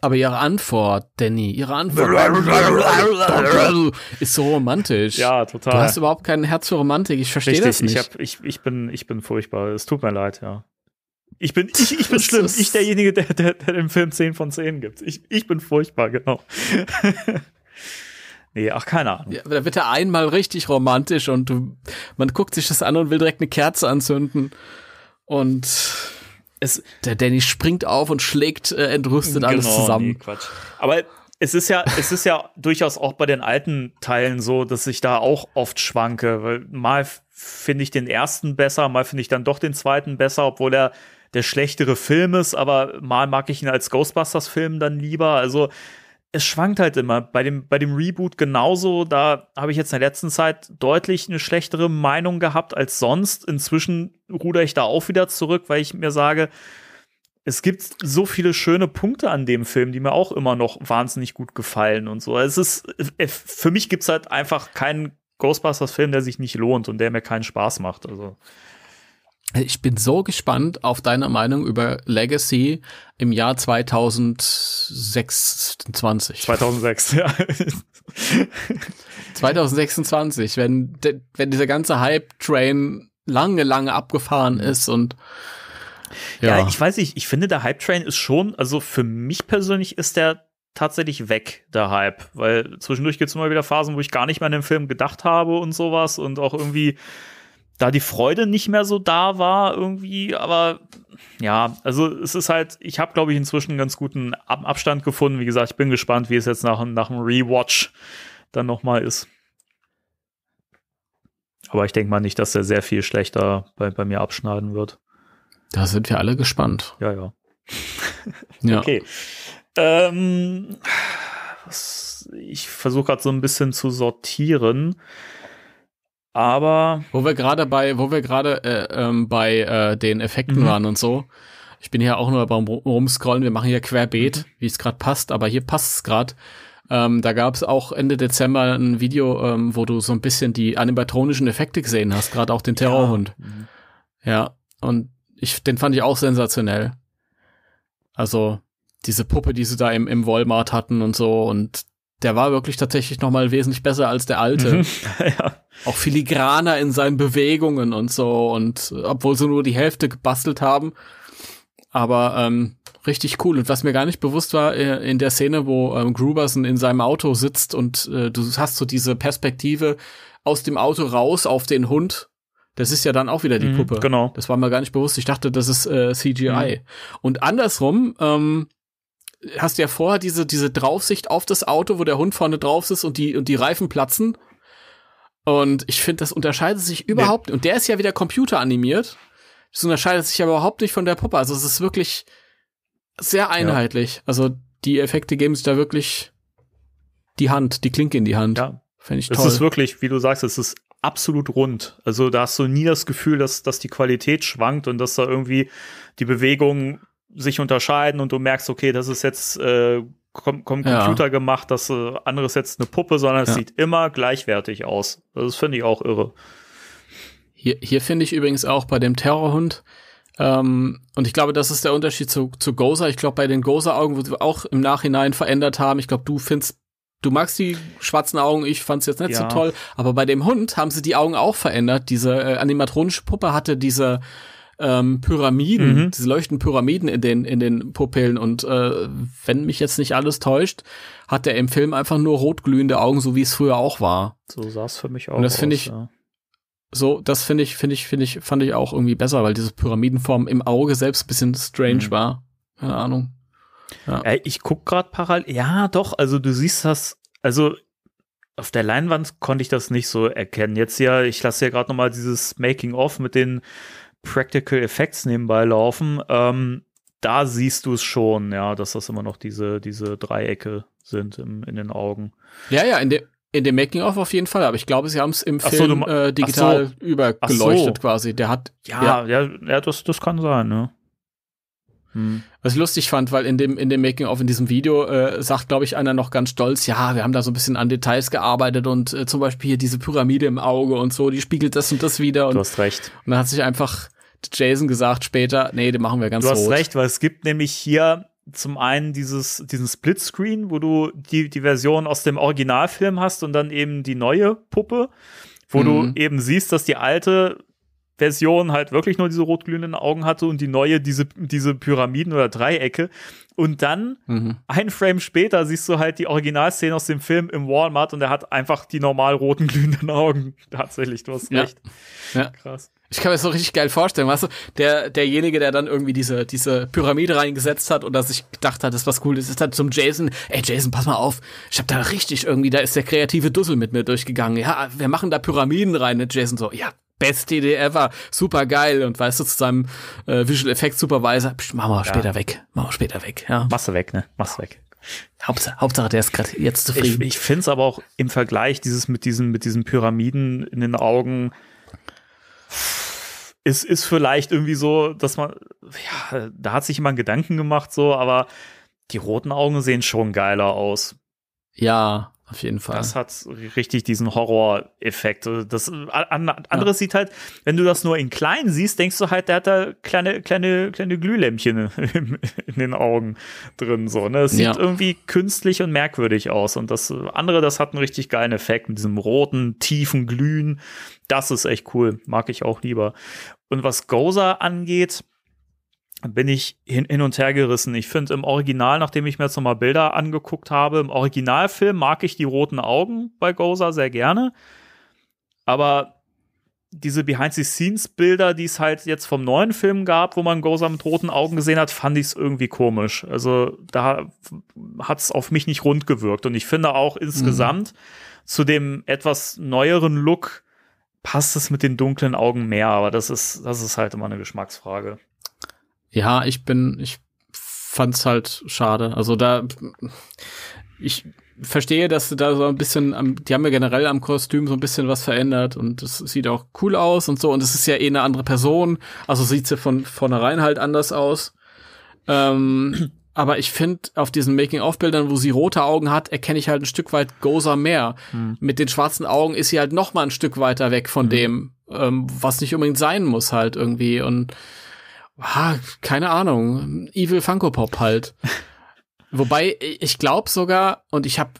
aber ihre Antwort, Danny, ihre Antwort ist so romantisch. Ja, total. Du hast überhaupt kein Herz für Romantik. Ich verstehe das nicht. Ich, hab, ich, ich, bin, ich bin furchtbar. Es tut mir leid, ja. Ich bin, ich, ich bin das schlimm. Ich derjenige, der, der, der dem Film 10 von 10 gibt. Ich, ich bin furchtbar, genau. Nee, ach, keine Ahnung. Ja, da wird er einmal richtig romantisch und du, man guckt sich das an und will direkt eine Kerze anzünden. Und es, der Danny springt auf und schlägt äh, entrüstet genau, alles zusammen. Nee, Quatsch. Aber es ist ja, es ist ja durchaus auch bei den alten Teilen so, dass ich da auch oft schwanke. Weil mal finde ich den ersten besser, mal finde ich dann doch den zweiten besser, obwohl er der schlechtere Film ist, aber mal mag ich ihn als Ghostbusters-Film dann lieber. Also es schwankt halt immer. Bei dem, bei dem Reboot genauso, da habe ich jetzt in der letzten Zeit deutlich eine schlechtere Meinung gehabt als sonst. Inzwischen ruder ich da auch wieder zurück, weil ich mir sage, es gibt so viele schöne Punkte an dem Film, die mir auch immer noch wahnsinnig gut gefallen und so. Es ist, äh, für mich gibt es halt einfach keinen Ghostbusters-Film, der sich nicht lohnt und der mir keinen Spaß macht. Also. Ich bin so gespannt auf deine Meinung über Legacy im Jahr 2026. 2006, ja. 2026, wenn, wenn dieser ganze Hype-Train lange, lange abgefahren mhm. ist und ja. ja, ich weiß nicht, ich finde, der Hype-Train ist schon, also für mich persönlich ist der tatsächlich weg, der Hype. Weil zwischendurch gibt es immer wieder Phasen, wo ich gar nicht mehr an den Film gedacht habe und sowas und auch irgendwie da die Freude nicht mehr so da war irgendwie, aber ja, also es ist halt, ich habe glaube ich inzwischen einen ganz guten Ab Abstand gefunden. Wie gesagt, ich bin gespannt, wie es jetzt nach, nach einem Rewatch dann nochmal ist. Aber ich denke mal nicht, dass er sehr viel schlechter bei, bei mir abschneiden wird. Da sind wir alle gespannt. Ja, ja. ja. Okay. Ähm, ich versuche gerade so ein bisschen zu sortieren. Aber. Wo wir gerade bei, wo wir gerade äh, ähm, bei äh, den Effekten mhm. waren und so. Ich bin hier auch nur beim Rumscrollen. Wir machen hier querbeet, mhm. wie es gerade passt, aber hier passt es gerade. Ähm, da gab es auch Ende Dezember ein Video, ähm, wo du so ein bisschen die animatronischen Effekte gesehen hast, gerade auch den Terrorhund. Ja. Mhm. ja, und ich, den fand ich auch sensationell. Also diese Puppe, die sie da im, im Walmart hatten und so, und der war wirklich tatsächlich noch mal wesentlich besser als der alte. Mhm. ja auch filigraner in seinen Bewegungen und so. Und äh, obwohl sie nur die Hälfte gebastelt haben. Aber ähm, richtig cool. Und was mir gar nicht bewusst war, äh, in der Szene, wo ähm, Gruberson in seinem Auto sitzt und äh, du hast so diese Perspektive aus dem Auto raus auf den Hund. Das ist ja dann auch wieder die mhm, Puppe. Genau. Das war mir gar nicht bewusst. Ich dachte, das ist äh, CGI. Mhm. Und andersrum, ähm, hast du ja vorher diese, diese Draufsicht auf das Auto, wo der Hund vorne drauf sitzt und die, und die Reifen platzen. Und ich finde, das unterscheidet sich überhaupt nee. Und der ist ja wieder computeranimiert. Das unterscheidet sich aber überhaupt nicht von der Puppe. Also es ist wirklich sehr einheitlich. Ja. Also die Effekte geben sich da wirklich die Hand, die Klinke in die Hand. Ja. Finde ich toll. Es ist wirklich, wie du sagst, es ist absolut rund. Also da hast du nie das Gefühl, dass, dass die Qualität schwankt und dass da irgendwie die Bewegungen sich unterscheiden und du merkst, okay, das ist jetzt äh, Com Com Computer ja. gemacht, dass äh, anderes jetzt eine Puppe, sondern es sieht immer gleichwertig aus. Das finde ich auch irre. Hier, hier finde ich übrigens auch bei dem Terrorhund, ähm, und ich glaube, das ist der Unterschied zu, zu Gozer. Ich glaube, bei den Gozer-Augen, wo sie auch im Nachhinein verändert haben, ich glaube, du findest, du magst die schwarzen Augen, ich fand's jetzt nicht ja. so toll, aber bei dem Hund haben sie die Augen auch verändert. Diese äh, animatronische Puppe hatte diese ähm, Pyramiden, mhm. diese leuchten Pyramiden in den, in den Pupillen. Und äh, wenn mich jetzt nicht alles täuscht, hat er im Film einfach nur rotglühende Augen, so wie es früher auch war. So sah es für mich auch. Und das finde ich. Ja. So, das finde ich, finde ich, finde ich, fand ich auch irgendwie besser, weil diese Pyramidenform im Auge selbst bisschen strange mhm. war. Keine Ahnung. Ja. Ey, ich guck gerade parallel. Ja, doch, also du siehst das, also auf der Leinwand konnte ich das nicht so erkennen. Jetzt ja, ich lasse ja gerade noch mal dieses Making of mit den Practical Effects nebenbei laufen, ähm, da siehst du es schon, ja, dass das immer noch diese, diese Dreiecke sind im, in den Augen. Ja, ja, in, de, in dem Making-of auf jeden Fall, aber ich glaube, sie haben es im ach Film äh, so, äh, digital so. übergeleuchtet so. quasi. Der hat. Ja, ja, ja, ja, das, das kann sein, ne? Hm. Was ich lustig fand, weil in dem, in dem Making-of, in diesem Video, äh, sagt, glaube ich, einer noch ganz stolz, ja, wir haben da so ein bisschen an Details gearbeitet und äh, zum Beispiel hier diese Pyramide im Auge und so, die spiegelt das und das wieder. Und, du hast recht. Und dann hat sich einfach Jason gesagt später, nee, den machen wir ganz du rot. Du hast recht, weil es gibt nämlich hier zum einen dieses, diesen Splitscreen, wo du die, die Version aus dem Originalfilm hast und dann eben die neue Puppe, wo mhm. du eben siehst, dass die alte Version halt wirklich nur diese rotglühenden Augen hatte und die neue diese, diese Pyramiden oder Dreiecke. Und dann, mhm. ein Frame später, siehst du halt die Originalszene aus dem Film im Walmart und er hat einfach die normal roten glühenden Augen. Tatsächlich, du hast recht. Ja. ja. Krass. Ich kann mir das so richtig geil vorstellen, weißt du, der, derjenige, der dann irgendwie diese, diese Pyramide reingesetzt hat und dass ich gedacht hat, das ist was cool, das ist dann zum Jason, ey Jason, pass mal auf, ich hab da richtig irgendwie, da ist der kreative Dussel mit mir durchgegangen, ja, wir machen da Pyramiden rein, ne? Jason so, ja, beste Idee ever, super geil und weißt du zu seinem äh, Visual Effect Supervisor, psch, machen wir ja. später weg, machen wir später weg, ja. Machst du weg, ne? Machst du weg. Hauptsache, Hauptsache, der ist gerade jetzt zufrieden. Ich, ich finde es aber auch im Vergleich dieses mit diesen mit diesen Pyramiden in den Augen ist ist vielleicht irgendwie so, dass man ja, da hat sich jemand Gedanken gemacht so, aber die roten Augen sehen schon geiler aus. Ja, auf jeden Fall. Das hat richtig diesen Horror-Effekt. Also das äh, andere ja. sieht halt, wenn du das nur in klein siehst, denkst du halt, der hat da kleine, kleine, kleine Glühlämpchen in, in den Augen drin. So, ne? Es sieht ja. irgendwie künstlich und merkwürdig aus. Und das andere, das hat einen richtig geilen Effekt mit diesem roten, tiefen Glühen. Das ist echt cool. Mag ich auch lieber. Und was Gozer angeht, bin ich hin, hin und her gerissen. Ich finde im Original, nachdem ich mir jetzt nochmal Bilder angeguckt habe, im Originalfilm mag ich die roten Augen bei Goza sehr gerne. Aber diese Behind-the-Scenes-Bilder, die es halt jetzt vom neuen Film gab, wo man Goza mit roten Augen gesehen hat, fand ich es irgendwie komisch. Also da hat es auf mich nicht rund gewirkt. Und ich finde auch mhm. insgesamt mhm. zu dem etwas neueren Look passt es mit den dunklen Augen mehr. Aber das ist, das ist halt immer eine Geschmacksfrage. Ja, ich bin, ich fand's halt schade. Also da, ich verstehe, dass sie da so ein bisschen, am, die haben ja generell am Kostüm so ein bisschen was verändert und es sieht auch cool aus und so und es ist ja eh eine andere Person, also sieht sie von vornherein halt anders aus. Ähm, aber ich finde, auf diesen Making-of-Bildern, wo sie rote Augen hat, erkenne ich halt ein Stück weit Gosa mehr. Hm. Mit den schwarzen Augen ist sie halt noch mal ein Stück weiter weg von hm. dem, ähm, was nicht unbedingt sein muss halt irgendwie und ah, keine Ahnung, Evil Funko Pop halt. Wobei ich glaube sogar und ich habe,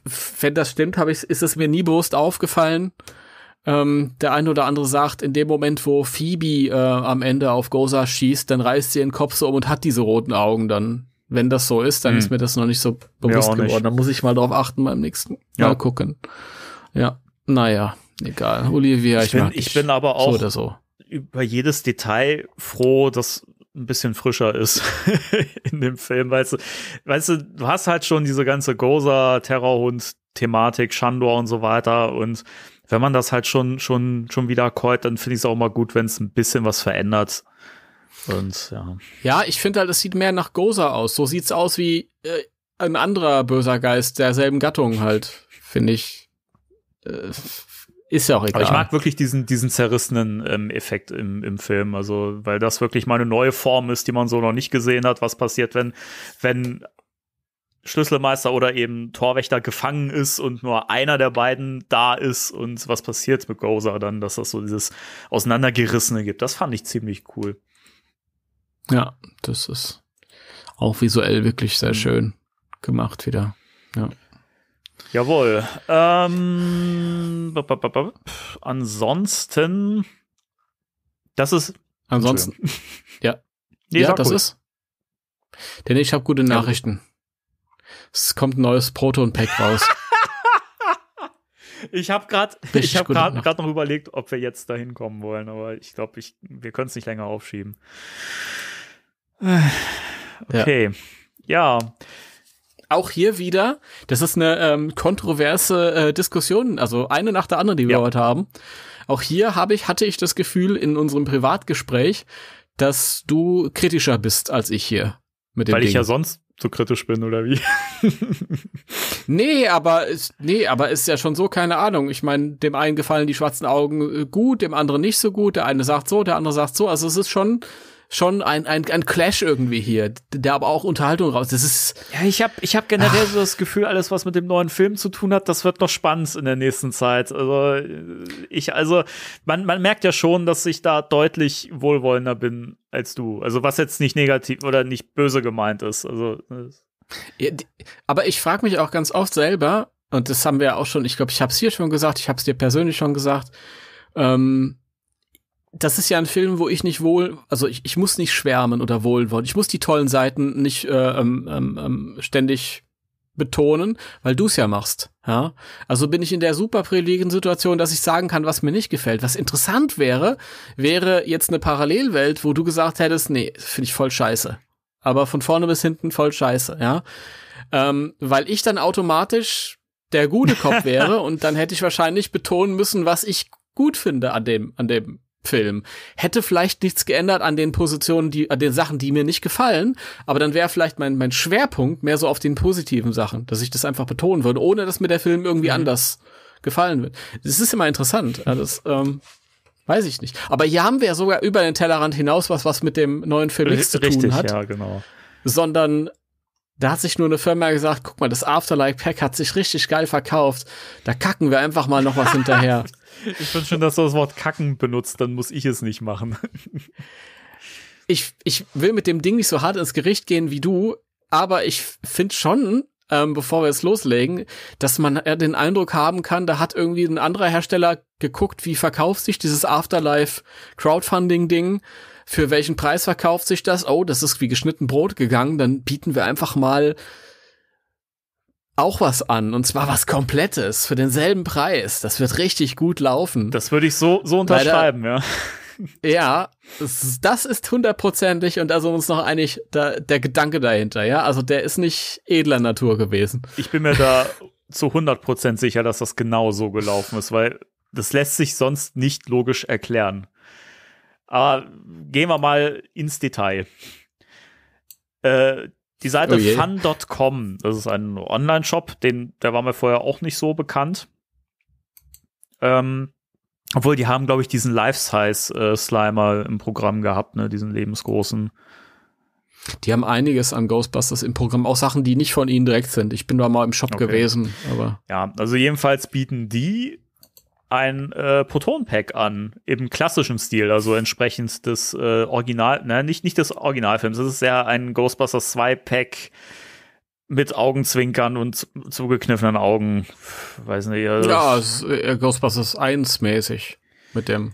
wenn das stimmt, hab ich, ist es mir nie bewusst aufgefallen. Ähm, der eine oder andere sagt, in dem Moment, wo Phoebe äh, am Ende auf Goza schießt, dann reißt sie ihren Kopf so um und hat diese roten Augen dann. Wenn das so ist, dann hm. ist mir das noch nicht so bewusst ja, geworden. Nicht. Dann muss ich mal drauf achten beim nächsten ja. Mal gucken. Ja, naja, egal. Olivia, ich, ich bin, ich bin aber auch so oder so. über jedes Detail froh, dass ein bisschen frischer ist in dem Film, weißt du, weißt du, du hast halt schon diese ganze goza Terrorhund, Thematik, Shandor und so weiter und wenn man das halt schon, schon, schon wieder callt, dann finde ich es auch mal gut, wenn es ein bisschen was verändert. Und ja. Ja, ich finde halt, es sieht mehr nach Goza aus. So sieht es aus wie äh, ein anderer böser Geist derselben Gattung halt, finde ich. Äh, ist ja auch egal. Aber ich mag wirklich diesen, diesen zerrissenen ähm, Effekt im, im Film, also weil das wirklich mal eine neue Form ist, die man so noch nicht gesehen hat, was passiert, wenn, wenn Schlüsselmeister oder eben Torwächter gefangen ist und nur einer der beiden da ist und was passiert mit Gozer dann, dass das so dieses Auseinandergerissene gibt. Das fand ich ziemlich cool. Ja, das ist auch visuell wirklich sehr mhm. schön gemacht wieder. Ja. Jawohl. Ähm, ansonsten, das ist. Ansonsten. Ja. Nee, ja, das gut. ist. Denn ich habe gute Nachrichten. Ja. Es kommt ein neues Proton-Pack raus. ich habe gerade hab, grad, noch überlegt, ob wir jetzt dahin kommen wollen, aber ich glaube, ich, wir können es nicht länger aufschieben. Okay. ja. ja auch hier wieder, das ist eine ähm, kontroverse äh, Diskussion, also eine nach der anderen, die wir ja. heute haben. Auch hier habe ich, hatte ich das Gefühl in unserem Privatgespräch, dass du kritischer bist als ich hier. Mit dem Weil Ding. ich ja sonst so kritisch bin oder wie? nee, aber nee, aber ist ja schon so keine Ahnung. Ich meine, dem einen gefallen die schwarzen Augen äh, gut, dem anderen nicht so gut. Der eine sagt so, der andere sagt so. Also es ist schon schon ein, ein, ein Clash irgendwie hier, der aber auch Unterhaltung raus. Das ist. Ja, ich habe ich hab generell Ach. so das Gefühl, alles, was mit dem neuen Film zu tun hat, das wird noch spannend in der nächsten Zeit. Also, äh, ich, also, man, man merkt ja schon, dass ich da deutlich wohlwollender bin als du. Also, was jetzt nicht negativ oder nicht böse gemeint ist. Also. Ja, die, aber ich frage mich auch ganz oft selber, und das haben wir ja auch schon, ich glaube, ich habe es hier schon gesagt, ich habe es dir persönlich schon gesagt, ähm, das ist ja ein Film, wo ich nicht wohl, also ich, ich muss nicht schwärmen oder wohlwollen. Ich muss die tollen Seiten nicht äh, ähm, ähm, ähm, ständig betonen, weil du es ja machst. Ja? Also bin ich in der super privilegierten Situation, dass ich sagen kann, was mir nicht gefällt. Was interessant wäre, wäre jetzt eine Parallelwelt, wo du gesagt hättest, nee, finde ich voll scheiße. Aber von vorne bis hinten voll scheiße, ja. Ähm, weil ich dann automatisch der gute Kopf wäre und dann hätte ich wahrscheinlich betonen müssen, was ich gut finde an dem, an dem Film. Hätte vielleicht nichts geändert an den Positionen, die, an den Sachen, die mir nicht gefallen, aber dann wäre vielleicht mein, mein Schwerpunkt mehr so auf den positiven Sachen, dass ich das einfach betonen würde, ohne dass mir der Film irgendwie mhm. anders gefallen wird. Das ist immer interessant. Ja, das, ähm, weiß ich nicht. Aber hier haben wir ja sogar über den Tellerrand hinaus was, was mit dem neuen Film nichts zu tun hat. Ja, genau. Sondern da hat sich nur eine Firma gesagt, guck mal, das Afterlife Pack hat sich richtig geil verkauft. Da kacken wir einfach mal noch was hinterher. Ich finde schon, dass du das Wort kacken benutzt, dann muss ich es nicht machen. Ich, ich will mit dem Ding nicht so hart ins Gericht gehen wie du, aber ich finde schon, ähm, bevor wir es loslegen, dass man äh, den Eindruck haben kann, da hat irgendwie ein anderer Hersteller geguckt, wie verkauft sich dieses Afterlife Crowdfunding Ding, für welchen Preis verkauft sich das? Oh, das ist wie geschnitten Brot gegangen, dann bieten wir einfach mal auch was an und zwar was Komplettes für denselben Preis. Das wird richtig gut laufen. Das würde ich so, so unterschreiben, Leider, ja. Ja, das ist hundertprozentig und da sind uns noch einig, da, der Gedanke dahinter, ja. Also der ist nicht edler Natur gewesen. Ich bin mir da zu hundertprozentig sicher, dass das genau so gelaufen ist, weil das lässt sich sonst nicht logisch erklären. Aber gehen wir mal ins Detail. Äh, die Seite oh fun.com, das ist ein Online-Shop, den, der war mir vorher auch nicht so bekannt. Ähm, obwohl, die haben, glaube ich, diesen Life-Size-Slimer äh, im Programm gehabt, ne, diesen lebensgroßen. Die haben einiges an Ghostbusters im Programm, auch Sachen, die nicht von ihnen direkt sind. Ich bin da mal im Shop okay. gewesen, aber. Ja, also jedenfalls bieten die ein äh, Proton-Pack an, im klassischen Stil, also entsprechend des äh, Original, ne, nicht, nicht des Originalfilms, es ist ja ein Ghostbusters 2-Pack mit Augenzwinkern und zugekniffenen Augen. Weiß nicht. Also ja, Ghostbusters 1 mäßig mit dem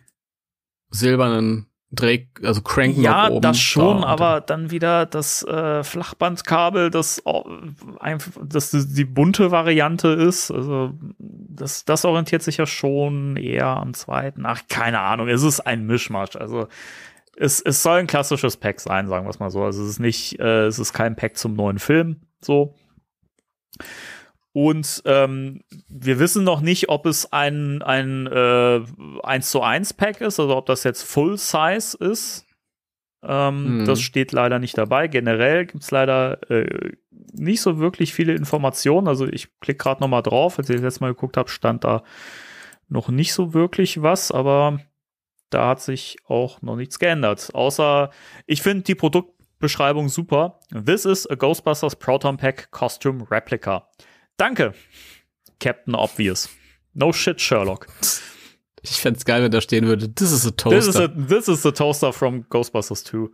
silbernen Dreh, also cranken ja, oben. Ja, das schon, da aber dann wieder das äh, Flachbandkabel, das, oh, äh, einfach, das die bunte Variante ist. Also das, das orientiert sich ja schon eher am zweiten. Ach, keine Ahnung, es ist ein Mischmasch. Also es, es soll ein klassisches Pack sein, sagen wir es mal so. Also es ist nicht, äh, es ist kein Pack zum neuen Film, so. Und ähm, wir wissen noch nicht, ob es ein, ein äh, 1 zu 1 Pack ist, also ob das jetzt Full Size ist. Ähm, mhm. Das steht leider nicht dabei. Generell gibt es leider äh, nicht so wirklich viele Informationen. Also ich klicke gerade noch mal drauf. Als ich das letzte Mal geguckt habe, stand da noch nicht so wirklich was, aber da hat sich auch noch nichts geändert. Außer, ich finde die Produktbeschreibung super. This is a Ghostbusters Proton Pack Costume Replica. Danke, Captain Obvious. No shit, Sherlock. Ich fände es geil, wenn da stehen würde, this is a toaster. This is a, this is a toaster from Ghostbusters 2.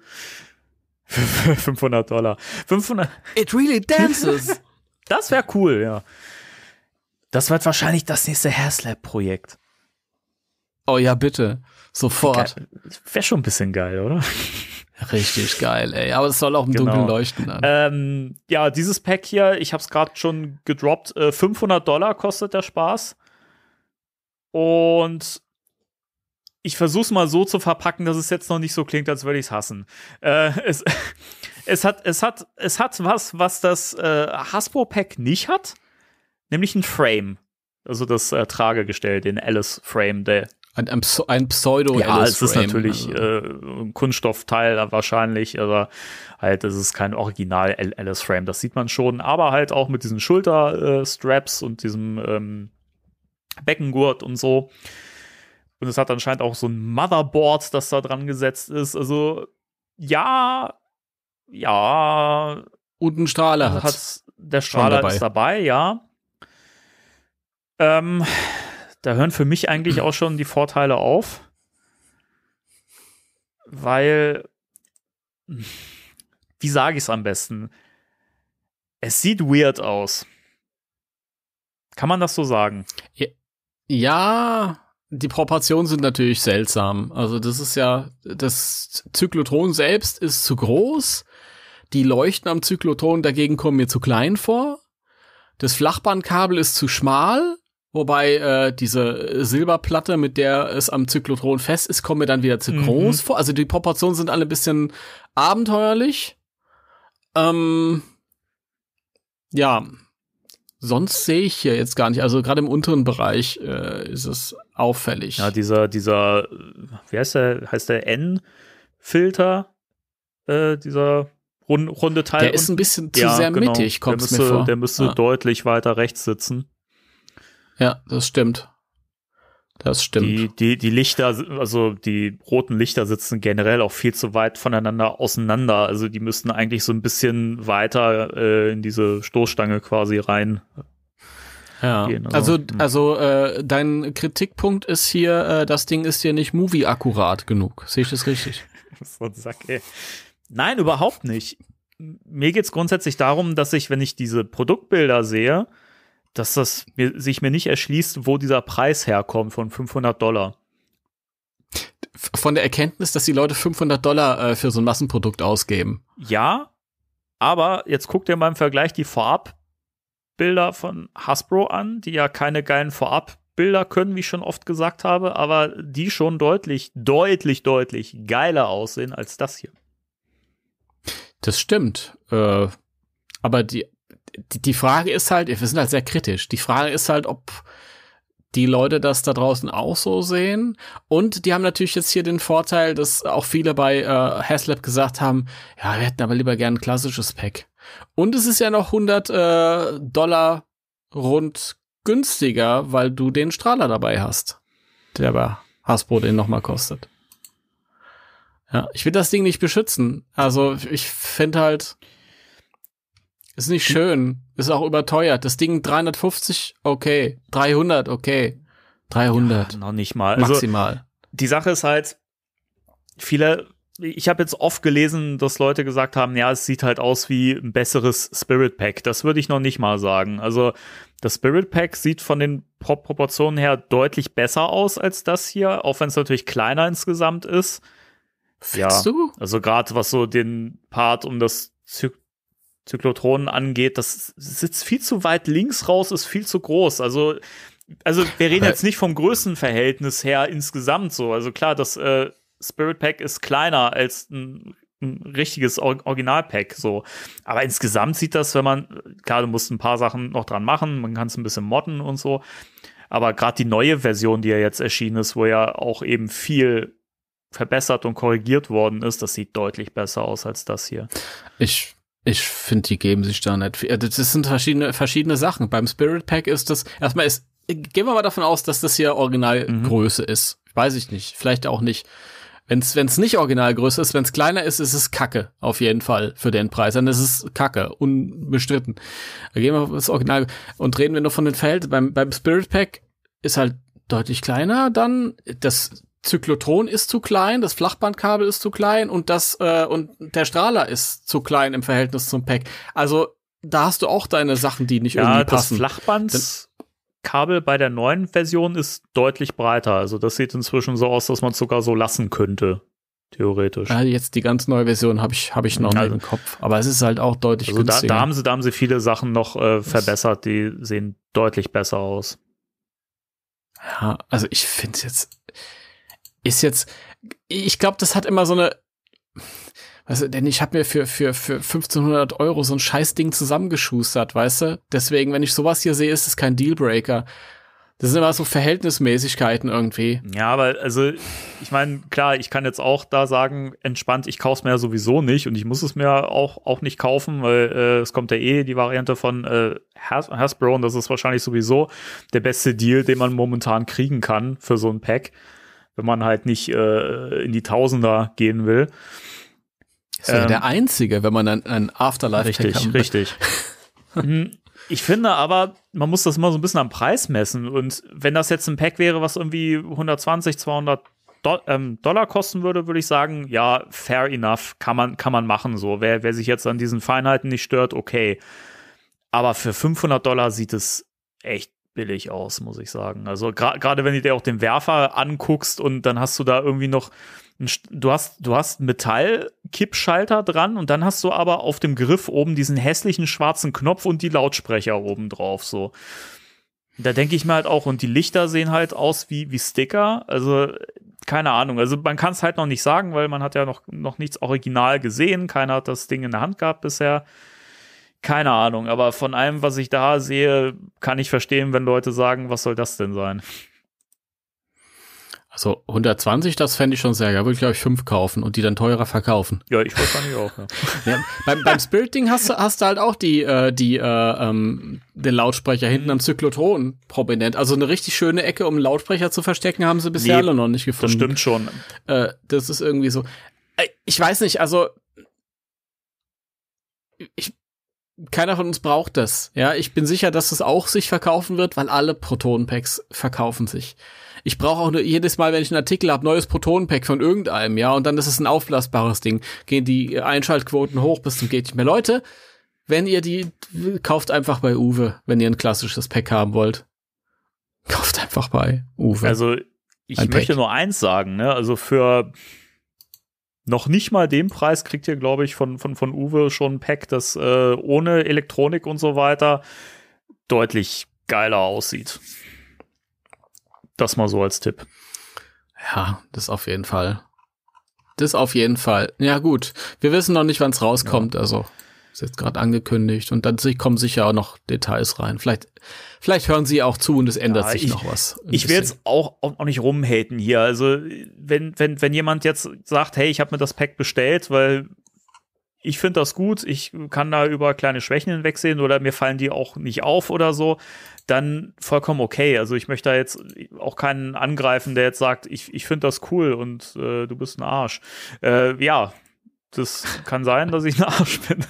500 Dollar. 500. It really dances. das wäre cool, ja. Das wird wahrscheinlich das nächste Hairslap-Projekt. Oh ja, bitte. Sofort. Wäre schon ein bisschen geil, oder? Richtig geil, ey. Aber es soll auch im genau. Dunkeln leuchten. Dann. Ähm, ja, dieses Pack hier, ich habe es gerade schon gedroppt, 500 äh, Dollar kostet der Spaß. Und ich versuche es mal so zu verpacken, dass es jetzt noch nicht so klingt, als würde ich hassen. Äh, es hassen. es, hat, es, hat, es hat was, was das äh, Hasbro-Pack nicht hat, nämlich ein Frame. Also das äh, Tragegestell, den Alice-Frame, der ein, ein, pseudo Ja, es ist natürlich also. äh, Kunststoffteil wahrscheinlich, aber halt, es ist kein Original Alice Frame, das sieht man schon, aber halt auch mit diesen Schulterstraps äh, und diesem ähm, Beckengurt und so. Und es hat anscheinend auch so ein Motherboard, das da dran gesetzt ist. Also, ja, ja. Und ein Strahler hat. Der Strahler dabei. ist dabei, ja. Ähm, da hören für mich eigentlich auch schon die Vorteile auf, weil, wie sage ich es am besten? Es sieht weird aus. Kann man das so sagen? Ja, die Proportionen sind natürlich seltsam. Also das ist ja, das Zyklotron selbst ist zu groß. Die Leuchten am Zyklotron dagegen kommen mir zu klein vor. Das Flachbandkabel ist zu schmal. Wobei äh, diese Silberplatte, mit der es am Zyklotron fest ist, kommt mir dann wieder zu mhm. groß vor. Also die Proportionen sind alle ein bisschen abenteuerlich. Ähm, ja, sonst sehe ich hier jetzt gar nicht. Also gerade im unteren Bereich äh, ist es auffällig. Ja, dieser, dieser, äh, wie heißt der, heißt der N-Filter? Äh, dieser runde Teil. Der ist ein bisschen zu ja, sehr genau. mittig, kommt mir vor. Der müsste ja. Ah. deutlich weiter rechts sitzen. Ja, das stimmt. Das stimmt. Die, die, die Lichter, also die roten Lichter sitzen generell auch viel zu weit voneinander auseinander. Also die müssten eigentlich so ein bisschen weiter äh, in diese Stoßstange quasi rein. Ja. Gehen. Also, also, hm. also äh, dein Kritikpunkt ist hier, äh, das Ding ist hier nicht movie-akkurat genug. Sehe ich das richtig? so ein Sack, ey. Nein, überhaupt nicht. Mir geht es grundsätzlich darum, dass ich, wenn ich diese Produktbilder sehe, dass das mir, sich mir nicht erschließt, wo dieser Preis herkommt von 500 Dollar. Von der Erkenntnis, dass die Leute 500 Dollar äh, für so ein Massenprodukt ausgeben. Ja, aber jetzt guckt ihr mal im Vergleich die Vorabbilder von Hasbro an, die ja keine geilen Vorabbilder können, wie ich schon oft gesagt habe, aber die schon deutlich, deutlich, deutlich geiler aussehen als das hier. Das stimmt. Äh, aber die die Frage ist halt, wir sind halt sehr kritisch. Die Frage ist halt, ob die Leute das da draußen auch so sehen. Und die haben natürlich jetzt hier den Vorteil, dass auch viele bei äh, Haslab gesagt haben, ja, wir hätten aber lieber gern ein klassisches Pack. Und es ist ja noch 100 äh, Dollar rund günstiger, weil du den Strahler dabei hast, der bei Hasbro den nochmal kostet. Ja, ich will das Ding nicht beschützen. Also ich finde halt. Ist nicht schön. Ist auch überteuert. Das Ding 350, okay. 300, okay. 300. Ja, noch nicht mal. Also, Maximal. Also, die Sache ist halt, viele, ich habe jetzt oft gelesen, dass Leute gesagt haben, ja, es sieht halt aus wie ein besseres Spirit Pack. Das würde ich noch nicht mal sagen. Also das Spirit Pack sieht von den Pro Proportionen her deutlich besser aus als das hier, auch wenn es natürlich kleiner insgesamt ist. Findest ja, du? Also gerade was so den Part um das Zyk Zyklotronen angeht, das sitzt viel zu weit links raus, ist viel zu groß. Also, also wir reden jetzt nicht vom Größenverhältnis her insgesamt so. Also klar, das äh, Spirit Pack ist kleiner als ein, ein richtiges Or Original-Pack so. Aber insgesamt sieht das, wenn man, klar, du musst ein paar Sachen noch dran machen, man kann es ein bisschen modden und so. Aber gerade die neue Version, die ja jetzt erschienen ist, wo ja auch eben viel verbessert und korrigiert worden ist, das sieht deutlich besser aus als das hier. Ich ich finde, die geben sich da nicht viel. Also, das sind verschiedene, verschiedene Sachen. Beim Spirit Pack ist das, erstmal ist, gehen wir mal davon aus, dass das hier Originalgröße mhm. ist. Weiß ich nicht. Vielleicht auch nicht. Wenn's, wenn's nicht Originalgröße ist, wenn's kleiner ist, ist es Kacke. Auf jeden Fall für den Preis. Dann ist es Kacke. Unbestritten. gehen wir auf das Original und reden wir nur von den Verhältnissen. Beim, beim Spirit Pack ist halt deutlich kleiner, dann das Zyklotron ist zu klein, das Flachbandkabel ist zu klein und das äh, und der Strahler ist zu klein im Verhältnis zum Pack. Also da hast du auch deine Sachen, die nicht ja, irgendwie passen. Das Flachbandkabel bei der neuen Version ist deutlich breiter. Also das sieht inzwischen so aus, dass man es sogar so lassen könnte. Theoretisch. Ja, jetzt die ganz neue Version habe ich, hab ich noch also, nicht im Kopf. Aber es ist halt auch deutlich also günstiger. Da, da, haben sie, da haben sie viele Sachen noch äh, verbessert, die sehen deutlich besser aus. Ja, also ich finde es jetzt ist jetzt, ich glaube, das hat immer so eine, weißt du, denn ich habe mir für, für, für 1500 Euro so ein Scheißding zusammengeschustert, weißt du? Deswegen, wenn ich sowas hier sehe, ist es kein Dealbreaker. Das sind immer so Verhältnismäßigkeiten irgendwie. Ja, aber also, ich meine, klar, ich kann jetzt auch da sagen, entspannt, ich kaufe es mir ja sowieso nicht und ich muss es mir auch, auch nicht kaufen, weil äh, es kommt ja eh die Variante von äh, Has Hasbro und das ist wahrscheinlich sowieso der beste Deal, den man momentan kriegen kann für so ein Pack wenn man halt nicht äh, in die Tausender gehen will. ist ähm, ja der einzige, wenn man ein, ein Afterlife richtig, hat. Richtig, richtig. Mhm. ich finde aber, man muss das immer so ein bisschen am Preis messen. Und wenn das jetzt ein Pack wäre, was irgendwie 120, 200 Do ähm, Dollar kosten würde, würde ich sagen, ja, fair enough, kann man, kann man machen. So, wer, wer sich jetzt an diesen Feinheiten nicht stört, okay. Aber für 500 Dollar sieht es echt billig aus, muss ich sagen. Also gerade wenn du dir auch den Werfer anguckst und dann hast du da irgendwie noch du hast du hast Metallkippschalter dran und dann hast du aber auf dem Griff oben diesen hässlichen schwarzen Knopf und die Lautsprecher oben drauf so. Da denke ich mir halt auch und die Lichter sehen halt aus wie wie Sticker, also keine Ahnung. Also man kann es halt noch nicht sagen, weil man hat ja noch noch nichts original gesehen, keiner hat das Ding in der Hand gehabt bisher keine Ahnung, aber von allem, was ich da sehe, kann ich verstehen, wenn Leute sagen, was soll das denn sein? Also 120, das fände ich schon sehr geil. Würde ich, glaube ich, fünf kaufen und die dann teurer verkaufen. Ja, ich wahrscheinlich auch. Ja. ja, beim beim Spirit-Ding hast, hast du halt auch die, äh, die, äh, ähm, den Lautsprecher hinten am Zyklotron prominent. Also eine richtig schöne Ecke, um einen Lautsprecher zu verstecken, haben sie bisher nee, alle noch nicht gefunden. Das stimmt schon. Äh, das ist irgendwie so. Äh, ich weiß nicht, also ich, keiner von uns braucht das. Ja, ich bin sicher, dass es auch sich verkaufen wird, weil alle Protonenpacks verkaufen sich. Ich brauche auch nur jedes Mal, wenn ich einen Artikel habe, neues Protonenpack von irgendeinem, ja, und dann ist es ein auflastbares Ding. Gehen die Einschaltquoten hoch bis zum geht nicht mehr. Leute, wenn ihr die kauft einfach bei Uwe, wenn ihr ein klassisches Pack haben wollt. Kauft einfach bei Uwe. Also ich ein möchte Pack. nur eins sagen, ne? Also für noch nicht mal den Preis kriegt ihr, glaube ich, von, von, von Uwe schon ein Pack, das äh, ohne Elektronik und so weiter deutlich geiler aussieht. Das mal so als Tipp. Ja, das auf jeden Fall. Das auf jeden Fall. Ja, gut. Wir wissen noch nicht, wann es rauskommt, ja. also. Ist jetzt gerade angekündigt und dann kommen sicher auch noch Details rein. Vielleicht, vielleicht hören sie auch zu und es ändert ja, sich ich, noch was. Ich will jetzt auch, auch nicht rumhaten hier. Also, wenn, wenn, wenn jemand jetzt sagt, hey, ich habe mir das Pack bestellt, weil ich finde das gut, ich kann da über kleine Schwächen hinwegsehen oder mir fallen die auch nicht auf oder so, dann vollkommen okay. Also ich möchte da jetzt auch keinen angreifen, der jetzt sagt, ich, ich finde das cool und äh, du bist ein Arsch. Äh, ja, das kann sein, dass ich ein Arsch bin.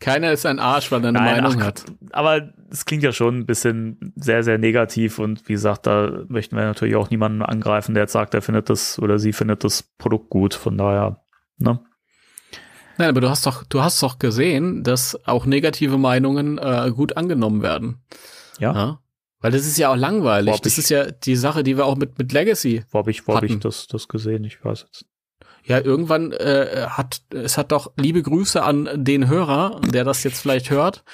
Keiner ist ein Arsch, weil er eine Nein, Meinung ach, hat. Aber es klingt ja schon ein bisschen sehr, sehr negativ und wie gesagt, da möchten wir natürlich auch niemanden angreifen, der jetzt sagt, er findet das oder sie findet das Produkt gut. Von daher, ne? Nein, aber du hast doch, du hast doch gesehen, dass auch negative Meinungen äh, gut angenommen werden. Ja. ja? Weil das ist ja auch langweilig. das ich, ist ja die Sache, die wir auch mit, mit Legacy. Wo habe ich, wo hab ich das, das gesehen? Ich weiß jetzt ja, irgendwann äh, hat, es hat doch liebe Grüße an den Hörer, der das jetzt vielleicht hört.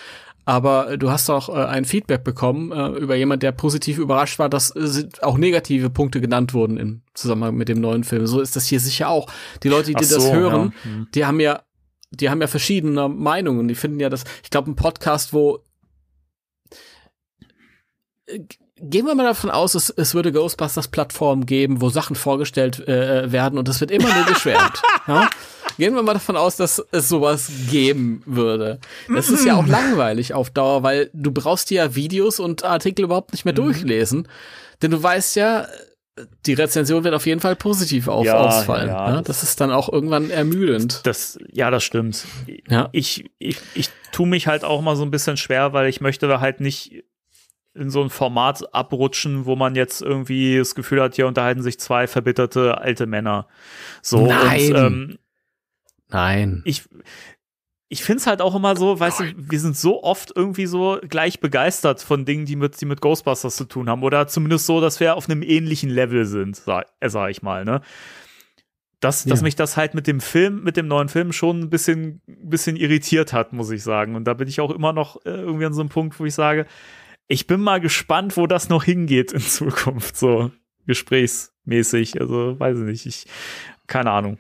Aber äh, du hast doch äh, ein Feedback bekommen äh, über jemand, der positiv überrascht war, dass äh, auch negative Punkte genannt wurden im Zusammenhang mit dem neuen Film. So ist das hier sicher auch. Die Leute, die so, das hören, ja. mhm. die haben ja, die haben ja verschiedene Meinungen. Die finden ja das, ich glaube, ein Podcast, wo äh, gehen wir mal davon aus, es, es würde Ghostbusters-Plattformen geben, wo Sachen vorgestellt äh, werden und es wird immer nur geschwärmt. ja? Gehen wir mal davon aus, dass es sowas geben würde. Das ist ja auch langweilig auf Dauer, weil du brauchst dir ja Videos und Artikel überhaupt nicht mehr mhm. durchlesen. Denn du weißt ja, die Rezension wird auf jeden Fall positiv auf, ja, ausfallen. Ja, ja. Das ist dann auch irgendwann ermüdend. Das, ja, das stimmt. Ja. Ich, ich, ich tue mich halt auch mal so ein bisschen schwer, weil ich möchte da halt nicht in so ein Format abrutschen, wo man jetzt irgendwie das Gefühl hat, hier unterhalten sich zwei verbitterte alte Männer. So Nein. Und, ähm, Nein. Ich ich finde es halt auch immer so, weißt du, wir sind so oft irgendwie so gleich begeistert von Dingen, die mit, die mit Ghostbusters zu tun haben. Oder zumindest so, dass wir auf einem ähnlichen Level sind, sag, äh, sag ich mal, ne? Dass, ja. dass mich das halt mit dem Film, mit dem neuen Film schon ein bisschen, bisschen irritiert hat, muss ich sagen. Und da bin ich auch immer noch äh, irgendwie an so einem Punkt, wo ich sage, ich bin mal gespannt, wo das noch hingeht in Zukunft, so gesprächsmäßig. Also weiß ich nicht, ich, keine Ahnung.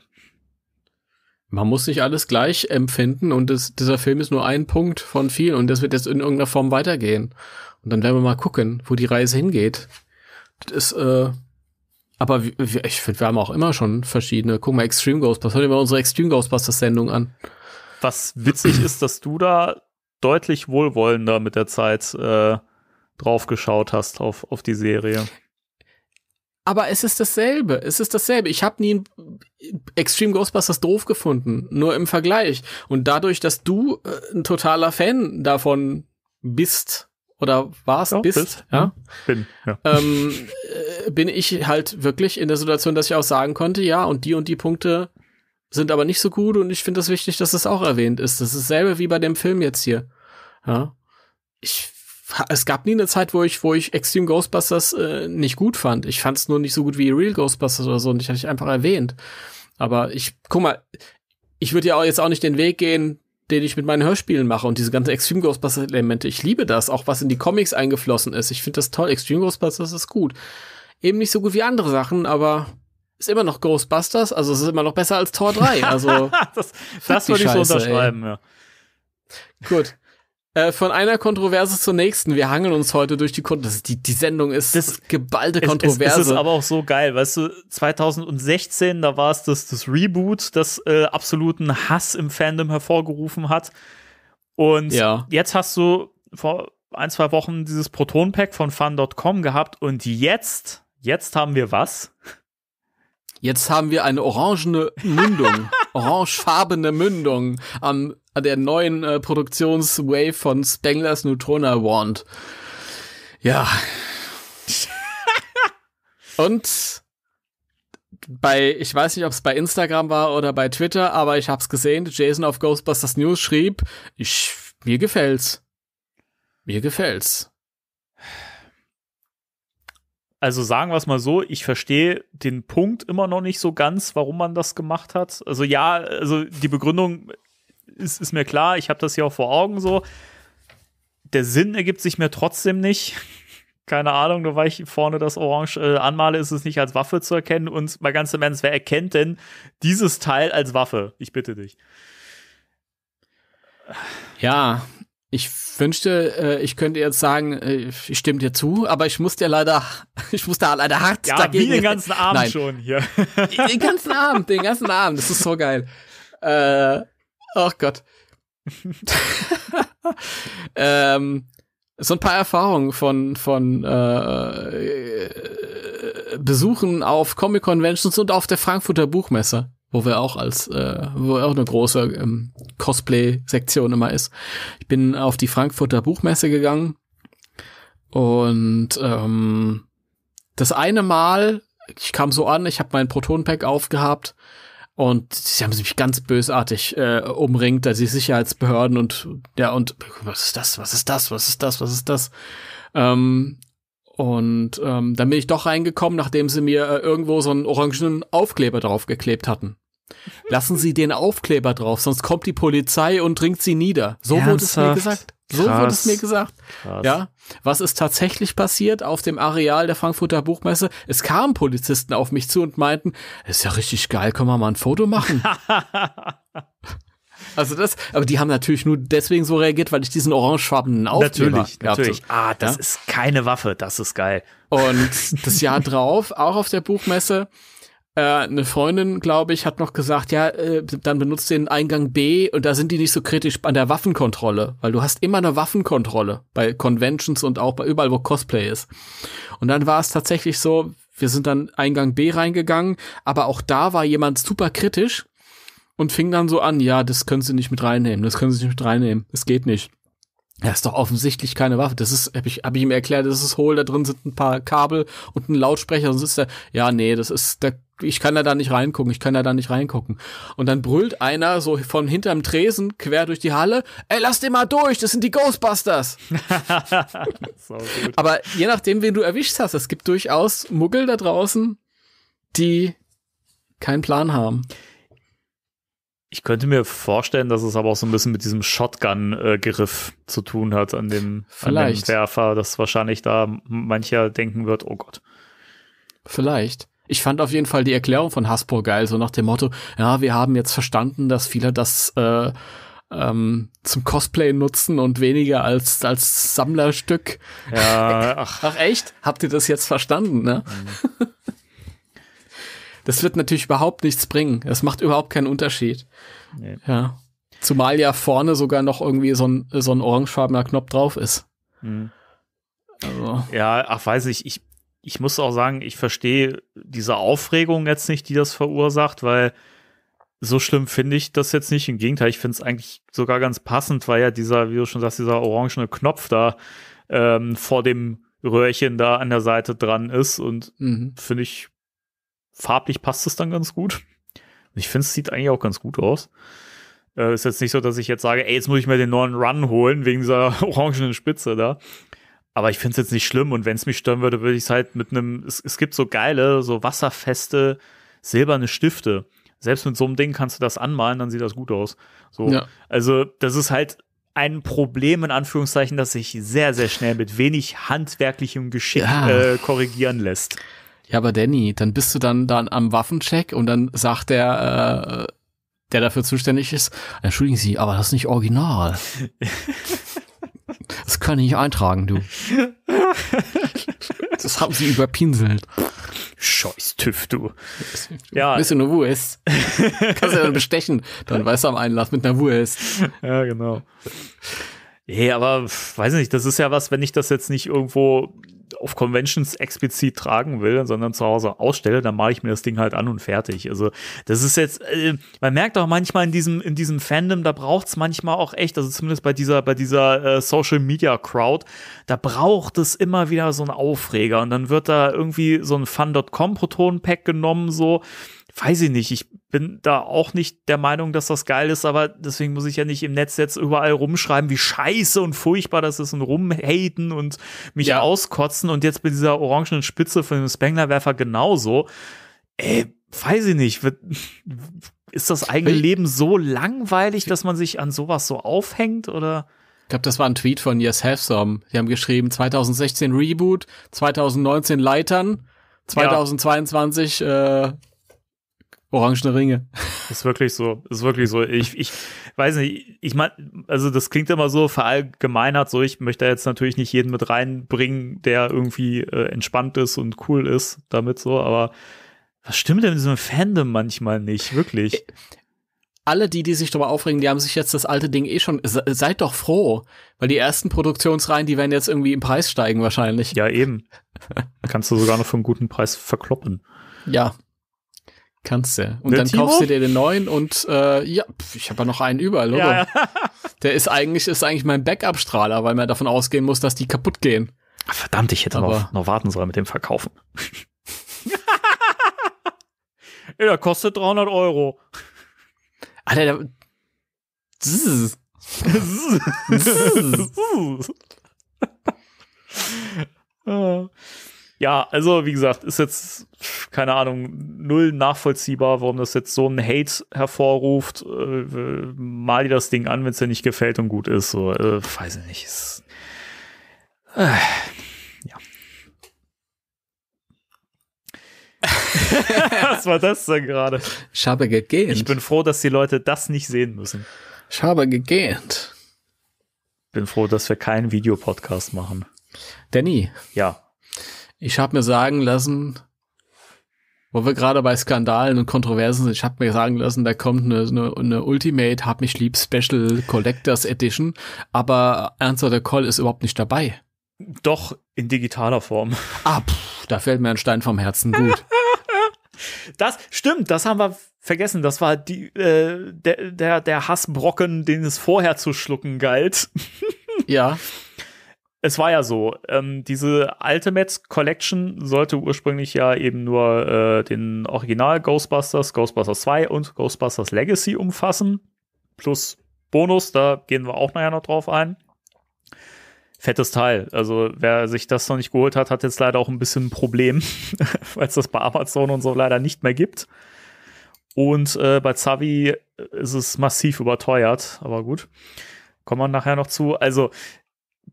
Man muss nicht alles gleich empfinden und das, dieser Film ist nur ein Punkt von vielen und das wird jetzt in irgendeiner Form weitergehen. Und dann werden wir mal gucken, wo die Reise hingeht. Das ist, äh, aber ich finde, wir haben auch immer schon verschiedene. Guck mal, Extreme Ghostbusters. Hör dir mal unsere Extreme Ghostbusters-Sendung an. Was witzig ist, dass du da deutlich wohlwollender mit der Zeit äh, drauf geschaut hast auf, auf die Serie. Aber es ist dasselbe. Es ist dasselbe. Ich habe nie Extreme Ghostbusters doof gefunden, nur im Vergleich. Und dadurch, dass du äh, ein totaler Fan davon bist oder warst, ja, bist, bist, ja, mhm. bin, ja. Ähm, äh, bin ich halt wirklich in der Situation, dass ich auch sagen konnte, ja, und die und die Punkte sind aber nicht so gut und ich finde es das wichtig, dass es das auch erwähnt ist. Das ist dasselbe wie bei dem Film jetzt hier. Ja. Ich es gab nie eine Zeit, wo ich, wo ich Extreme Ghostbusters äh, nicht gut fand. Ich fand es nur nicht so gut wie Real Ghostbusters oder so und ich hatte ich einfach erwähnt. Aber ich, guck mal, ich würde ja auch jetzt auch nicht den Weg gehen, den ich mit meinen Hörspielen mache und diese ganzen Extreme Ghostbusters Elemente. Ich liebe das, auch was in die Comics eingeflossen ist. Ich finde das toll. Extreme Ghostbusters ist gut. Eben nicht so gut wie andere Sachen, aber ist immer noch Ghostbusters, also es ist immer noch besser als Tor 3. Also das, das würde ich so unterschreiben, ey. ja. Gut. Äh, von einer Kontroverse zur nächsten. Wir hangeln uns heute durch die Kontroverse. Die, die Sendung ist das, geballte Kontroverse. Das ist aber auch so geil, weißt du, 2016, da war es das, das Reboot, das äh, absoluten Hass im Fandom hervorgerufen hat. Und ja. jetzt hast du vor ein, zwei Wochen dieses Proton-Pack von fun.com gehabt und jetzt, jetzt haben wir was? Jetzt haben wir eine orangene Mündung, orangefarbene Mündung an der neuen äh, Produktionswave von Spenglers Neutrona Wand. Ja. Und bei, ich weiß nicht, ob es bei Instagram war oder bei Twitter, aber ich hab's gesehen, Jason auf Ghostbusters News schrieb, ich, mir gefällt's. Mir gefällt's. Also sagen wir es mal so, ich verstehe den Punkt immer noch nicht so ganz, warum man das gemacht hat. Also ja, also die Begründung ist, ist mir klar, ich habe das hier auch vor Augen so. Der Sinn ergibt sich mir trotzdem nicht. Keine Ahnung, nur weil ich vorne das Orange äh, anmale, ist es nicht als Waffe zu erkennen. Und mal ganz im Ernst, wer erkennt denn dieses Teil als Waffe? Ich bitte dich. Ja, ich wünschte, äh, ich könnte jetzt sagen, äh, ich stimme dir zu, aber ich muss dir leider, ich muss da leider hart ja, dagegen. Wie den ganzen Abend Nein. schon hier. Den ganzen Abend, den ganzen Abend, das ist so geil. Äh, oh Gott. ähm, so ein paar Erfahrungen von, von äh, äh, Besuchen auf Comic-Conventions und auf der Frankfurter Buchmesse wo wir auch als, äh, wo auch eine große ähm, Cosplay-Sektion immer ist. Ich bin auf die Frankfurter Buchmesse gegangen und ähm, das eine Mal, ich kam so an, ich habe mein Proton-Pack aufgehabt und sie haben sich ganz bösartig äh, umringt, also die Sicherheitsbehörden und ja und was ist das, was ist das, was ist das, was ist das? Ähm, und ähm, dann bin ich doch reingekommen, nachdem sie mir äh, irgendwo so einen orangenen Aufkleber draufgeklebt hatten. Lassen Sie den Aufkleber drauf, sonst kommt die Polizei und dringt sie nieder. So Ernsthaft? wurde es mir gesagt. So Krass. wurde es mir gesagt. Krass. Ja. Was ist tatsächlich passiert auf dem Areal der Frankfurter Buchmesse? Es kamen Polizisten auf mich zu und meinten, ist ja richtig geil, können wir mal ein Foto machen. also das, aber die haben natürlich nur deswegen so reagiert, weil ich diesen orangefarbenen Aufkleber Natürlich, natürlich. Ah, das ja? ist keine Waffe, das ist geil. Und das Jahr drauf, auch auf der Buchmesse, äh, eine Freundin, glaube ich, hat noch gesagt, ja, äh, dann benutzt den Eingang B und da sind die nicht so kritisch an der Waffenkontrolle, weil du hast immer eine Waffenkontrolle bei Conventions und auch bei überall, wo Cosplay ist. Und dann war es tatsächlich so, wir sind dann Eingang B reingegangen, aber auch da war jemand super kritisch und fing dann so an, ja, das können sie nicht mit reinnehmen, das können sie nicht mit reinnehmen, es geht nicht. Er ist doch offensichtlich keine Waffe. Das ist, habe ich, hab ich ihm erklärt, das ist hohl, da drin sind ein paar Kabel und ein Lautsprecher und ist er, ja, nee, das ist, da, ich kann da da nicht reingucken, ich kann da da nicht reingucken. Und dann brüllt einer so von hinterm Tresen quer durch die Halle, ey, lass den mal durch, das sind die Ghostbusters. so Aber je nachdem, wen du erwischt hast, es gibt durchaus Muggel da draußen, die keinen Plan haben. Ich könnte mir vorstellen, dass es aber auch so ein bisschen mit diesem Shotgun-Griff zu tun hat an dem, Vielleicht. An dem Werfer, dass wahrscheinlich da mancher denken wird, oh Gott. Vielleicht. Ich fand auf jeden Fall die Erklärung von Hasbro geil, so nach dem Motto, ja, wir haben jetzt verstanden, dass viele das äh, ähm, zum Cosplay nutzen und weniger als, als Sammlerstück. Ja, ach. ach echt? Habt ihr das jetzt verstanden, ne? Mhm. Das wird natürlich überhaupt nichts bringen. Das macht überhaupt keinen Unterschied. Nee. Ja. Zumal ja vorne sogar noch irgendwie so ein, so ein orangefarbener Knopf drauf ist. Mhm. Also. Ja, ach, weiß ich, ich, ich muss auch sagen, ich verstehe diese Aufregung jetzt nicht, die das verursacht, weil so schlimm finde ich das jetzt nicht. Im Gegenteil, ich finde es eigentlich sogar ganz passend, weil ja dieser, wie du schon sagst, dieser orangene Knopf da ähm, vor dem Röhrchen da an der Seite dran ist und mhm. finde ich farblich passt es dann ganz gut. ich finde, es sieht eigentlich auch ganz gut aus. Äh, ist jetzt nicht so, dass ich jetzt sage, ey, jetzt muss ich mir den neuen Run holen, wegen dieser orangenen Spitze da. Aber ich finde es jetzt nicht schlimm und wenn es mich stören würde, würde ich es halt mit einem. Es, es gibt so geile, so wasserfeste, silberne Stifte. Selbst mit so einem Ding kannst du das anmalen, dann sieht das gut aus. So. Ja. Also, das ist halt ein Problem, in Anführungszeichen, das sich sehr, sehr schnell mit wenig handwerklichem Geschick ja. äh, korrigieren lässt ja, aber Danny, dann bist du dann, dann am Waffencheck und dann sagt der, äh, der dafür zuständig ist, entschuldigen Sie, aber das ist nicht original. das kann ich nicht eintragen, du. Das haben sie überpinselt. Scheiß TÜV, du. Ja. Bist du eine Wurst? Kannst du dann bestechen. Dann weißt du am Einlass mit einer Wurst. Ja, genau. Nee, hey, aber weiß nicht, das ist ja was, wenn ich das jetzt nicht irgendwo auf Conventions explizit tragen will, sondern zu Hause ausstelle, dann mache ich mir das Ding halt an und fertig. Also das ist jetzt, äh, man merkt auch manchmal in diesem, in diesem Fandom, da braucht es manchmal auch echt, also zumindest bei dieser, bei dieser äh, Social Media Crowd, da braucht es immer wieder so einen Aufreger und dann wird da irgendwie so ein Fun.com Proton-Pack genommen, so weiß ich nicht, ich bin da auch nicht der Meinung, dass das geil ist, aber deswegen muss ich ja nicht im Netz jetzt überall rumschreiben, wie scheiße und furchtbar das ist und rumhaten und mich ja. auskotzen und jetzt bei dieser orangenen Spitze von dem Spenglerwerfer genauso. Ey, weiß ich nicht, wird, ist das eigene Leben so langweilig, dass man sich an sowas so aufhängt oder? Ich glaube, das war ein Tweet von Yes Have Some. Die haben geschrieben 2016 Reboot, 2019 Leitern, 2022 ja. äh, Orangene Ringe. Ist wirklich so, ist wirklich so. Ich, ich weiß nicht, ich meine, also das klingt immer so verallgemeinert, so ich möchte jetzt natürlich nicht jeden mit reinbringen, der irgendwie äh, entspannt ist und cool ist damit so, aber was stimmt denn mit diesem Fandom manchmal nicht, wirklich? Äh, alle die, die sich darüber aufregen, die haben sich jetzt das alte Ding eh schon, seid doch froh, weil die ersten Produktionsreihen, die werden jetzt irgendwie im Preis steigen wahrscheinlich. Ja, eben. Kannst du sogar noch für einen guten Preis verkloppen. Ja, Kannst du. Und ne, dann Timo? kaufst du dir den neuen und äh, ja, pf, ich habe ja noch einen überall, oder? Ja. Der ist eigentlich, ist eigentlich mein Backup-Strahler, weil man davon ausgehen muss, dass die kaputt gehen. Verdammt, ich hätte aber noch, noch warten sollen mit dem Verkaufen. ja, der kostet 300 Euro. Alter, der. Zzz. Zzz. Zzz. Zzz. Ja, also wie gesagt, ist jetzt, keine Ahnung, null nachvollziehbar, warum das jetzt so einen Hate hervorruft. Äh, mal dir das Ding an, wenn es dir nicht gefällt und gut ist. So, äh, weiß ich nicht. Ist, äh, ja. Was war das denn gerade? Ich habe gegähnt. Ich bin froh, dass die Leute das nicht sehen müssen. Ich habe gegähnt. Bin froh, dass wir keinen Videopodcast machen. Danny. Ja. Ich habe mir sagen lassen, wo wir gerade bei Skandalen und Kontroversen sind, ich habe mir sagen lassen, da kommt eine, eine, eine Ultimate Hab mich lieb Special Collectors Edition, aber Ernst oder Call ist überhaupt nicht dabei. Doch, in digitaler Form. Ah, pff, da fällt mir ein Stein vom Herzen. Gut. Das stimmt, das haben wir vergessen. Das war die, äh, der, der, der Hassbrocken, den es vorher zu schlucken galt. ja. es war ja so, ähm, diese Ultimate Collection sollte ursprünglich ja eben nur äh, den Original Ghostbusters, Ghostbusters 2 und Ghostbusters Legacy umfassen. Plus Bonus, da gehen wir auch nachher noch drauf ein. Fettes Teil. Also, wer sich das noch nicht geholt hat, hat jetzt leider auch ein bisschen ein Problem, weil es das bei Amazon und so leider nicht mehr gibt. Und äh, bei Zavi äh, ist es massiv überteuert, aber gut. Kommen wir nachher noch zu. Also,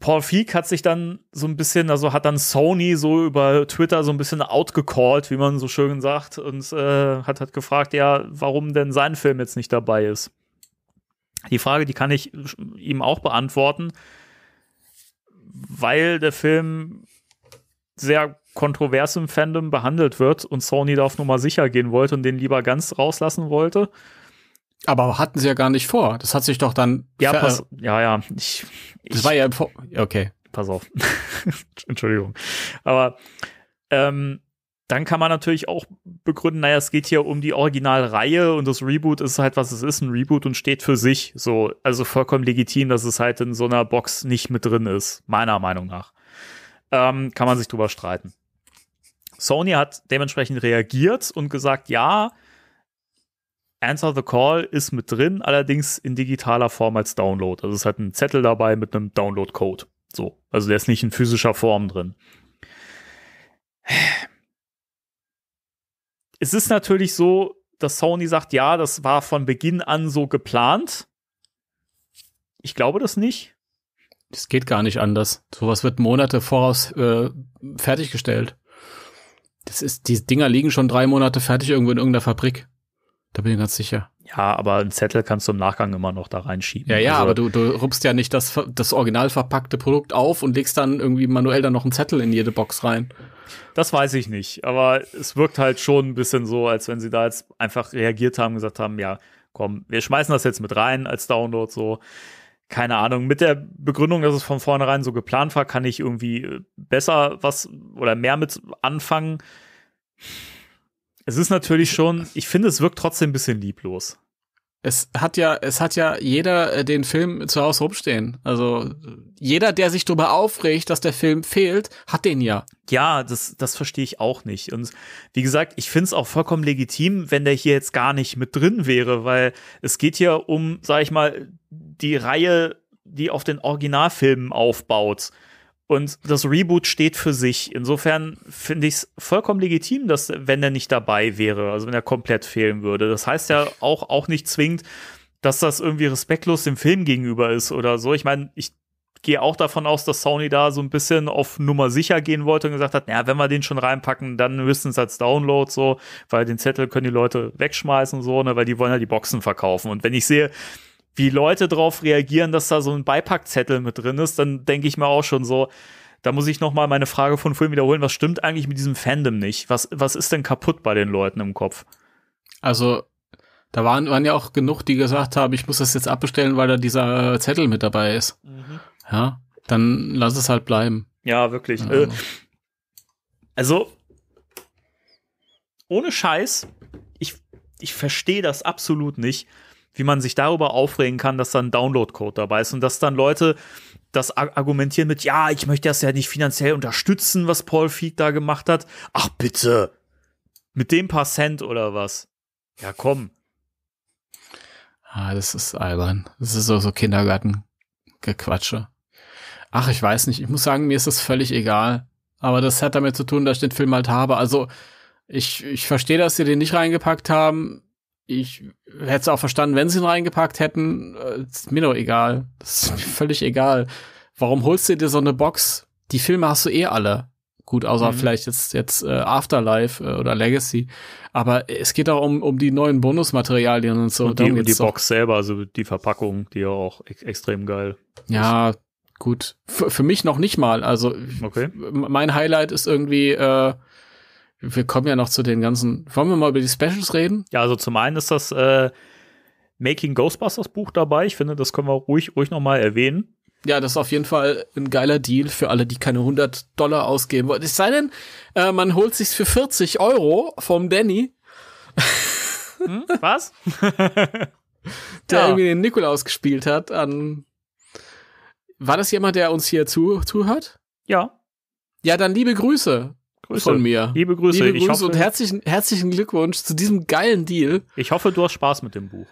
Paul Feig hat sich dann so ein bisschen, also hat dann Sony so über Twitter so ein bisschen outgecallt, wie man so schön sagt, und äh, hat, hat gefragt, ja, warum denn sein Film jetzt nicht dabei ist. Die Frage, die kann ich ihm auch beantworten, weil der Film sehr kontrovers im Fandom behandelt wird und Sony da auf Nummer sicher gehen wollte und den lieber ganz rauslassen wollte. Aber hatten sie ja gar nicht vor. Das hat sich doch dann. Ja, pass, ja, ja. Ich, das ich, war ja im Vor Okay. Pass auf. Entschuldigung. Aber ähm, dann kann man natürlich auch begründen, naja, es geht hier um die Originalreihe und das Reboot ist halt, was es ist, ein Reboot und steht für sich. So, also vollkommen legitim, dass es halt in so einer Box nicht mit drin ist, meiner Meinung nach. Ähm, kann man sich drüber streiten. Sony hat dementsprechend reagiert und gesagt, ja, Answer the Call ist mit drin, allerdings in digitaler Form als Download. Also es hat einen Zettel dabei mit einem Download-Code. So. Also der ist nicht in physischer Form drin. Es ist natürlich so, dass Sony sagt, ja, das war von Beginn an so geplant. Ich glaube das nicht. Es geht gar nicht anders. Sowas wird Monate voraus äh, fertiggestellt. Das ist, die Dinger liegen schon drei Monate fertig irgendwo in irgendeiner Fabrik. Da bin ich ganz sicher. Ja, aber einen Zettel kannst du im Nachgang immer noch da reinschieben. Ja, ja, also, aber du, du rupst ja nicht das, das original verpackte Produkt auf und legst dann irgendwie manuell dann noch einen Zettel in jede Box rein. Das weiß ich nicht, aber es wirkt halt schon ein bisschen so, als wenn sie da jetzt einfach reagiert haben, gesagt haben, ja, komm, wir schmeißen das jetzt mit rein als Download so. Keine Ahnung, mit der Begründung, dass es von vornherein so geplant war, kann ich irgendwie äh, besser was oder mehr mit anfangen es ist natürlich schon, ich finde, es wirkt trotzdem ein bisschen lieblos. Es hat ja, es hat ja jeder äh, den Film zu Hause rumstehen. Also jeder, der sich darüber aufregt, dass der Film fehlt, hat den ja. Ja, das, das verstehe ich auch nicht. Und wie gesagt, ich finde es auch vollkommen legitim, wenn der hier jetzt gar nicht mit drin wäre, weil es geht hier um, sag ich mal, die Reihe, die auf den Originalfilmen aufbaut. Und das Reboot steht für sich. Insofern finde ich es vollkommen legitim, dass, wenn er nicht dabei wäre, also wenn er komplett fehlen würde. Das heißt ja auch, auch nicht zwingend, dass das irgendwie respektlos dem Film gegenüber ist oder so. Ich meine, ich gehe auch davon aus, dass Sony da so ein bisschen auf Nummer sicher gehen wollte und gesagt hat, naja, wenn wir den schon reinpacken, dann höchstens als Download so, weil den Zettel können die Leute wegschmeißen so, ne, weil die wollen ja die Boxen verkaufen. Und wenn ich sehe, wie Leute drauf reagieren, dass da so ein Beipackzettel mit drin ist, dann denke ich mir auch schon so, da muss ich noch mal meine Frage von vorhin wiederholen, was stimmt eigentlich mit diesem Fandom nicht? Was, was ist denn kaputt bei den Leuten im Kopf? Also, da waren, waren ja auch genug, die gesagt haben, ich muss das jetzt abbestellen, weil da dieser Zettel mit dabei ist. Mhm. Ja, dann lass es halt bleiben. Ja, wirklich. Ja. Äh, also, ohne Scheiß, ich, ich verstehe das absolut nicht wie man sich darüber aufregen kann, dass da ein Downloadcode dabei ist und dass dann Leute das argumentieren mit, ja, ich möchte das ja nicht finanziell unterstützen, was Paul Feig da gemacht hat. Ach bitte, mit dem paar Cent oder was? Ja, komm. Ah, das ist albern. Das ist so, so Kindergartengequatsche. Ach, ich weiß nicht. Ich muss sagen, mir ist das völlig egal. Aber das hat damit zu tun, dass ich den Film halt habe. Also, ich, ich verstehe, dass sie den nicht reingepackt haben ich hätte es auch verstanden, wenn sie ihn reingepackt hätten. Äh, ist mir doch egal. Das ist mir völlig egal. Warum holst du dir so eine Box? Die Filme hast du eh alle. Gut, außer mhm. vielleicht jetzt, jetzt äh, Afterlife äh, oder Legacy. Aber es geht auch um, um die neuen Bonusmaterialien und so. Und die, die doch. Box selber, also die Verpackung, die ja auch e extrem geil. Ja, ist. gut. F für mich noch nicht mal. Also okay. mein Highlight ist irgendwie äh, wir kommen ja noch zu den ganzen. Wollen wir mal über die Specials reden? Ja, also zum einen ist das äh, Making Ghostbusters Buch dabei. Ich finde, das können wir ruhig, ruhig nochmal erwähnen. Ja, das ist auf jeden Fall ein geiler Deal für alle, die keine 100 Dollar ausgeben wollen. Es sei denn, äh, man holt sich's für 40 Euro vom Danny. Hm, was? der ja. irgendwie den Nikolaus gespielt hat an. War das jemand, der uns hier zu, zuhört? Ja. Ja, dann liebe Grüße. Grüße. Von mir. Liebe Grüße. Liebe Grüße hoffe, und herzlichen, herzlichen Glückwunsch zu diesem geilen Deal. Ich hoffe, du hast Spaß mit dem Buch.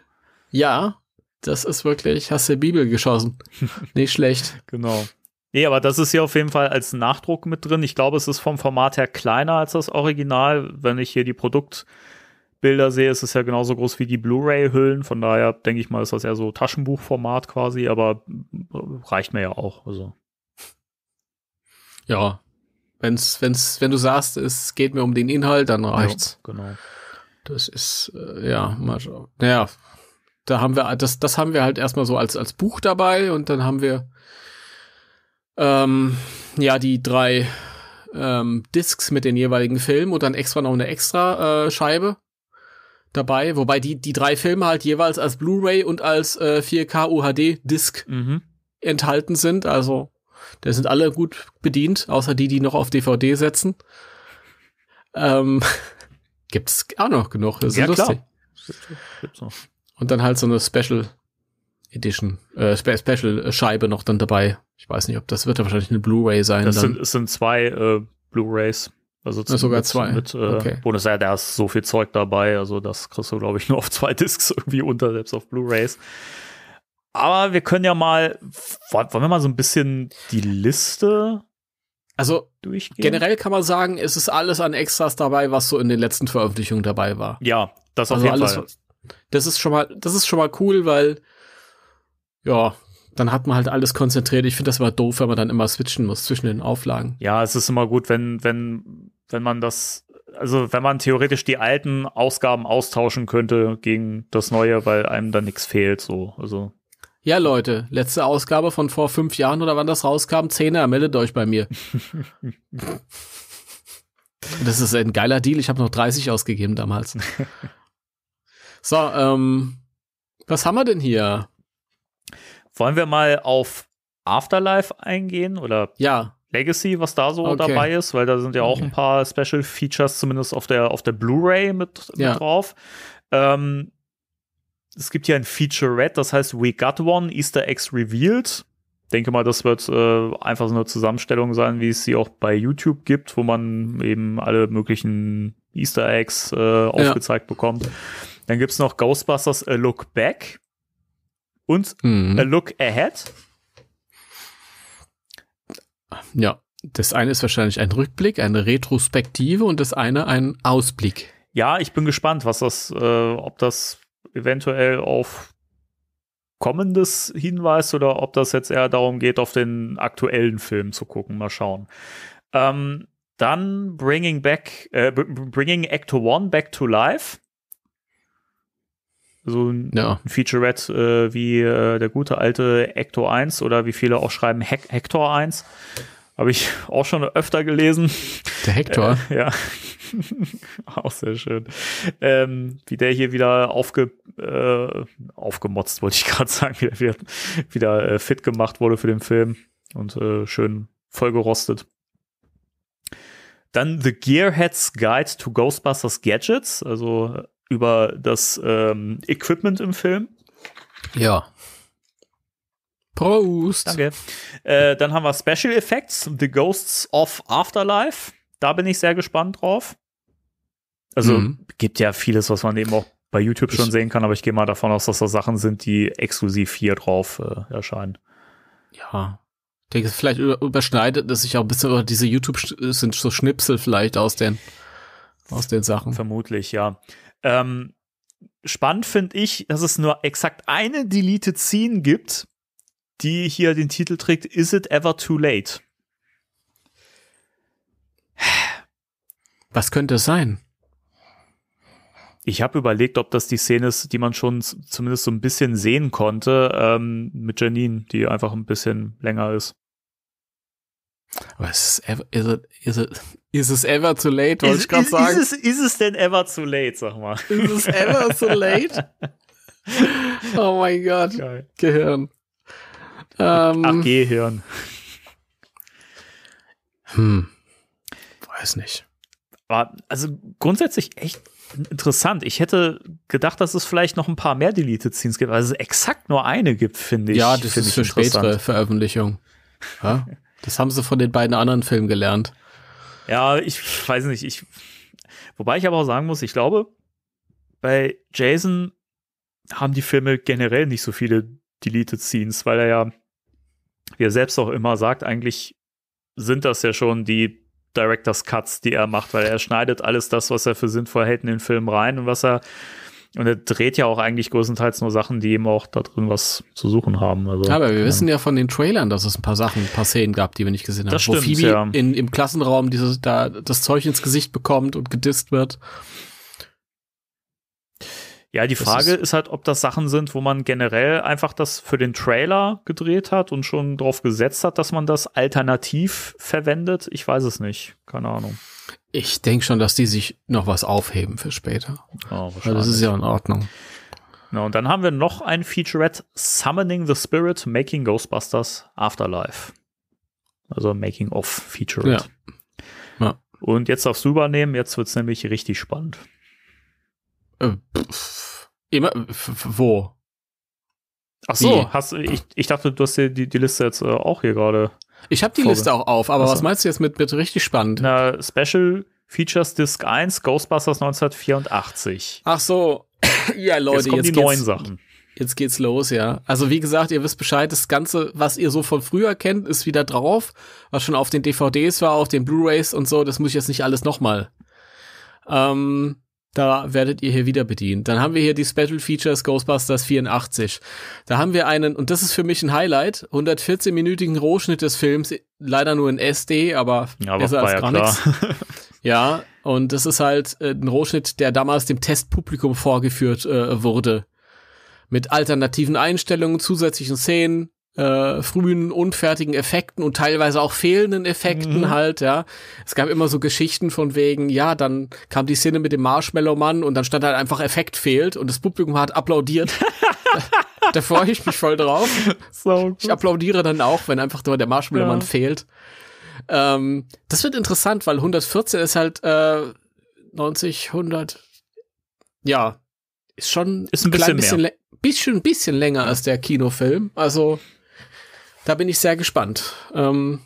Ja, das ist wirklich, hast der Bibel geschossen. Nicht schlecht. Genau. Nee, aber das ist hier auf jeden Fall als Nachdruck mit drin. Ich glaube, es ist vom Format her kleiner als das Original. Wenn ich hier die Produktbilder sehe, ist es ja genauso groß wie die Blu-ray-Hüllen. Von daher denke ich mal, ist das eher so Taschenbuchformat quasi, aber reicht mir ja auch. Also. Ja, Wenn's, wenn's, wenn du sagst, es geht mir um den Inhalt, dann reicht's. Ja, genau. Das ist, äh, ja, mal schauen. Naja, da haben wir, das, das haben wir halt erstmal so als, als Buch dabei und dann haben wir, ähm, ja, die drei ähm, Discs mit den jeweiligen Filmen und dann extra noch eine extra äh, Scheibe dabei, wobei die, die drei Filme halt jeweils als Blu-ray und als äh, 4K UHD Disc mhm. enthalten sind, also da sind alle gut bedient, außer die, die noch auf DVD setzen. Ähm, gibt's auch noch genug. Das ist ja, lustig. Klar. Und dann halt so eine Special Edition, äh, Special äh, Scheibe noch dann dabei. Ich weiß nicht, ob das wird ja wahrscheinlich eine Blu-ray sein. Das sind, es sind zwei äh, Blu-rays. Also zum, sogar mit, zwei. Mit, äh, okay. Bonus, ja, da ist so viel Zeug dabei. Also das kriegst du, glaube ich, nur auf zwei Discs irgendwie unter, selbst auf Blu-rays. Aber wir können ja mal, wollen wir mal so ein bisschen die Liste also durchgehen? Generell kann man sagen, es ist alles an Extras dabei, was so in den letzten Veröffentlichungen dabei war. Ja, das auf also jeden alles, Fall. Das ist schon mal, das ist schon mal cool, weil ja, dann hat man halt alles konzentriert. Ich finde das immer doof, wenn man dann immer switchen muss zwischen den Auflagen. Ja, es ist immer gut, wenn, wenn, wenn man das, also wenn man theoretisch die alten Ausgaben austauschen könnte gegen das neue, weil einem dann nichts fehlt, so. Also ja, Leute, letzte Ausgabe von vor fünf Jahren oder wann das rauskam, Zehner, meldet euch bei mir. das ist ein geiler Deal. Ich habe noch 30 ausgegeben damals. So, ähm, was haben wir denn hier? Wollen wir mal auf Afterlife eingehen oder ja. Legacy, was da so okay. dabei ist, weil da sind ja auch okay. ein paar Special Features zumindest auf der auf der Blu-ray mit, mit ja. drauf. Ähm, es gibt hier ein Feature Red, das heißt We Got One, Easter Eggs Revealed. Denke mal, das wird äh, einfach so eine Zusammenstellung sein, wie es sie auch bei YouTube gibt, wo man eben alle möglichen Easter Eggs äh, aufgezeigt ja. bekommt. Dann gibt es noch Ghostbusters A Look Back und mhm. A Look Ahead. Ja, das eine ist wahrscheinlich ein Rückblick, eine Retrospektive und das eine ein Ausblick. Ja, ich bin gespannt, was das, äh, ob das eventuell auf kommendes hinweist oder ob das jetzt eher darum geht, auf den aktuellen Film zu gucken. Mal schauen. Ähm, dann Bringing Back, äh, Bringing Act One Back to Life. So ein ja. Featurette äh, wie äh, der gute alte Hector 1 oder wie viele auch schreiben He Hector 1. Habe ich auch schon öfter gelesen. Der Hector? Äh, ja. Auch sehr schön. Ähm, wie der hier wieder aufge, äh, aufgemotzt, wollte ich gerade sagen, wie der wieder, wieder äh, fit gemacht wurde für den Film und äh, schön vollgerostet. Dann The Gearhead's Guide to Ghostbusters Gadgets, also äh, über das ähm, Equipment im Film. Ja. Prost. Danke. Äh, dann haben wir Special Effects, The Ghosts of Afterlife. Da bin ich sehr gespannt drauf. Also mhm. gibt ja vieles, was man eben auch bei YouTube schon ich, sehen kann, aber ich gehe mal davon aus, dass das Sachen sind, die exklusiv hier drauf äh, erscheinen. Ja. Ich denke, vielleicht überschneidet es sich auch ein bisschen, aber diese YouTube sind so Schnipsel vielleicht aus den, aus den Sachen. Vermutlich, ja. Ähm, spannend finde ich, dass es nur exakt eine Deleted Scene gibt, die hier den Titel trägt, Is It Ever Too Late? Was könnte es sein? Ich habe überlegt, ob das die Szene ist, die man schon zumindest so ein bisschen sehen konnte, ähm, mit Janine, die einfach ein bisschen länger ist. Aber ist es ever, is it, is it, is it ever too late, wollte ich gerade sagen. Ist es, ist es denn ever too late, sag mal. Ist es ever too late? oh mein Gott. Gehirn. Ähm, Ach, Gehirn. Hm. Weiß nicht. War also grundsätzlich echt interessant. Ich hätte gedacht, dass es vielleicht noch ein paar mehr Deleted Scenes gibt, weil es exakt nur eine gibt, finde ich. Ja, das ist für spätere Veröffentlichung. Ja, das haben sie von den beiden anderen Filmen gelernt. Ja, ich weiß nicht. Ich, wobei ich aber auch sagen muss, ich glaube, bei Jason haben die Filme generell nicht so viele Deleted Scenes, weil er ja, wie er selbst auch immer sagt, eigentlich sind das ja schon die Directors Cuts, die er macht, weil er schneidet alles das, was er für sinnvoll hält, in den Film rein und was er und er dreht ja auch eigentlich größtenteils nur Sachen, die ihm auch da drin was zu suchen haben. Also, aber wir ja. wissen ja von den Trailern, dass es ein paar Sachen, ein paar Szenen gab, die wir nicht gesehen haben. Das wo stimmt, Phoebe ja. in, im Klassenraum dieses, da das Zeug ins Gesicht bekommt und gedisst wird. Ja, die Frage ist, ist, halt, ob das Sachen sind, wo man generell einfach das für den Trailer gedreht hat und schon drauf gesetzt hat, dass man das alternativ verwendet. Ich weiß es nicht. Keine Ahnung. Ich denke schon, dass die sich noch was aufheben für später. Oh, Weil das ist ja in Ordnung. Na, und dann haben wir noch ein Featurette: Summoning the Spirit, Making Ghostbusters Afterlife. Also Making of Featurette. Ja. ja. Und jetzt darfst du übernehmen, jetzt wird es nämlich richtig spannend. Äh, immer, pf, wo? Ach so, Wie? hast, ich, ich dachte, du hast dir die, die Liste jetzt äh, auch hier gerade. Ich habe die vorge- Liste auch auf, aber so. was meinst du jetzt mit, mit richtig spannend? Na, Special Features Disc 1, Ghostbusters 1984. Ach so, ja Leute, jetzt kommen jetzt die neuen Sachen jetzt geht's los, ja. Also wie gesagt, ihr wisst Bescheid, das Ganze, was ihr so von früher kennt, ist wieder drauf, was schon auf den DVDs war, auf den Blu-rays und so, das muss ich jetzt nicht alles nochmal. Ähm, da werdet ihr hier wieder bedient. Dann haben wir hier die Special Features Ghostbusters 84. Da haben wir einen, und das ist für mich ein Highlight, 114-minütigen Rohschnitt des Films, leider nur in SD, aber ja, besser als gar nichts. Ja, und das ist halt äh, ein Rohschnitt, der damals dem Testpublikum vorgeführt äh, wurde. Mit alternativen Einstellungen, zusätzlichen Szenen, äh, frühen, unfertigen Effekten und teilweise auch fehlenden Effekten mhm. halt, ja. Es gab immer so Geschichten von wegen, ja, dann kam die Szene mit dem Marshmallow-Mann und dann stand halt einfach Effekt fehlt und das Publikum hat applaudiert. da, da freue ich mich voll drauf. So ich applaudiere dann auch, wenn einfach nur der Marshmallow-Mann ja. fehlt. Ähm, das wird interessant, weil 114 ist halt äh, 90, 100, ja, ist schon ist ein bisschen, bisschen, bisschen, bisschen länger als der Kinofilm. Also da bin ich sehr gespannt, ähm,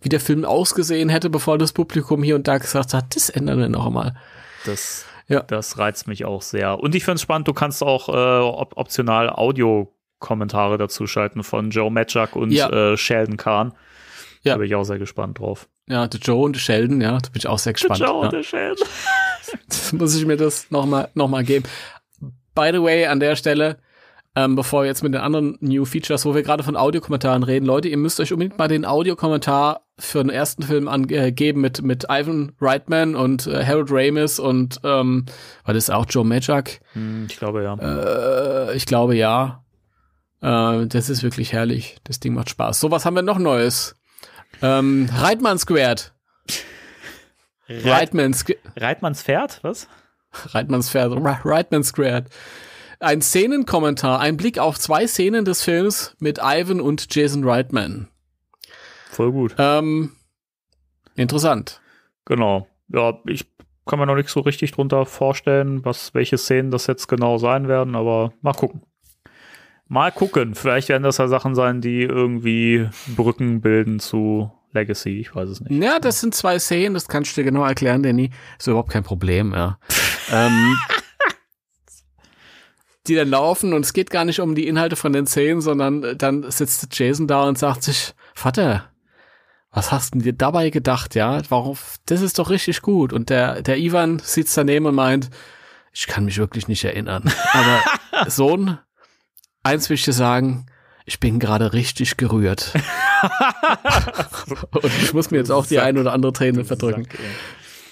wie der Film ausgesehen hätte, bevor das Publikum hier und da gesagt hat, das ändern wir noch mal. Das, ja. das reizt mich auch sehr. Und ich finde es spannend, du kannst auch äh, op optional Audio-Kommentare dazu schalten von Joe Matchak und ja. äh, Sheldon Kahn. Ja. Da bin ich auch sehr gespannt drauf. Ja, der Joe und Sheldon, ja, da bin ich auch sehr gespannt. Der Joe ja. und Sheldon. muss ich mir das nochmal noch mal geben. By the way, an der Stelle, ähm, bevor jetzt mit den anderen New Features, wo wir gerade von Audiokommentaren reden. Leute, ihr müsst euch unbedingt mal den Audiokommentar für den ersten Film angeben äh, mit, mit Ivan Reitman und äh, Harold Ramis und, ähm, war das auch Joe Majak? Magic? Hm, ich glaube ja. Äh, ich glaube ja. Äh, das ist wirklich herrlich. Das Ding macht Spaß. So, was haben wir noch Neues? Ähm, Reitmann Squared. Reit Reitman's Reitmanns Pferd, was? Reitmanns Pferd, Reitmann Squared. Ein Szenenkommentar, ein Blick auf zwei Szenen des Films mit Ivan und Jason Reitman. Voll gut. Ähm, interessant. Genau. Ja, ich kann mir noch nicht so richtig drunter vorstellen, was, welche Szenen das jetzt genau sein werden, aber mal gucken. Mal gucken. Vielleicht werden das ja Sachen sein, die irgendwie Brücken bilden zu Legacy. Ich weiß es nicht. Ja, das sind zwei Szenen, das kannst du dir genau erklären, Danny. Ist überhaupt kein Problem, ja. ähm, die dann laufen und es geht gar nicht um die Inhalte von den Szenen, sondern äh, dann sitzt Jason da und sagt sich, Vater, was hast du dir dabei gedacht, ja? Warum, das ist doch richtig gut. Und der, der Ivan sitzt daneben und meint, ich kann mich wirklich nicht erinnern. Aber Sohn, eins will ich dir sagen, ich bin gerade richtig gerührt. und ich muss mir jetzt auch die ein oder andere Träne verdrücken.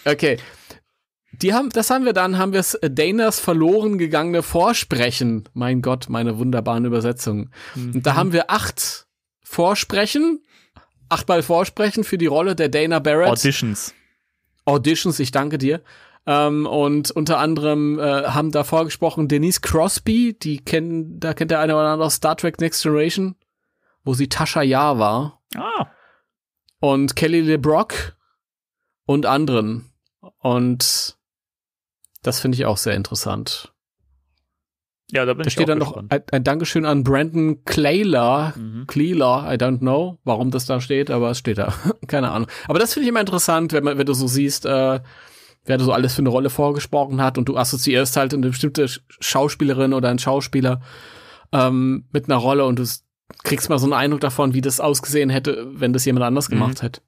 Okay, die haben, das haben wir dann, haben wir es äh, Danas verloren gegangene Vorsprechen. Mein Gott, meine wunderbaren Übersetzungen. Mhm. Und da mhm. haben wir acht Vorsprechen, achtmal Vorsprechen für die Rolle der Dana Barrett. Auditions. Auditions, ich danke dir. Ähm, und unter anderem äh, haben da vorgesprochen Denise Crosby, die kennen, da kennt der eine oder andere aus Star Trek Next Generation, wo sie Tasha Yar war. Ah. Und Kelly LeBrock und anderen. Und das finde ich auch sehr interessant. Ja, da bin da ich steht dann gespannt. noch ein, Dankeschön an Brandon Clayler, mhm. Clayler, I don't know, warum das da steht, aber es steht da. Keine Ahnung. Aber das finde ich immer interessant, wenn man, wenn du so siehst, äh, wer da so alles für eine Rolle vorgesprochen hat und du assoziierst halt eine bestimmte Schauspielerin oder einen Schauspieler ähm, mit einer Rolle und du kriegst mal so einen Eindruck davon, wie das ausgesehen hätte, wenn das jemand anders mhm. gemacht mhm. hätte.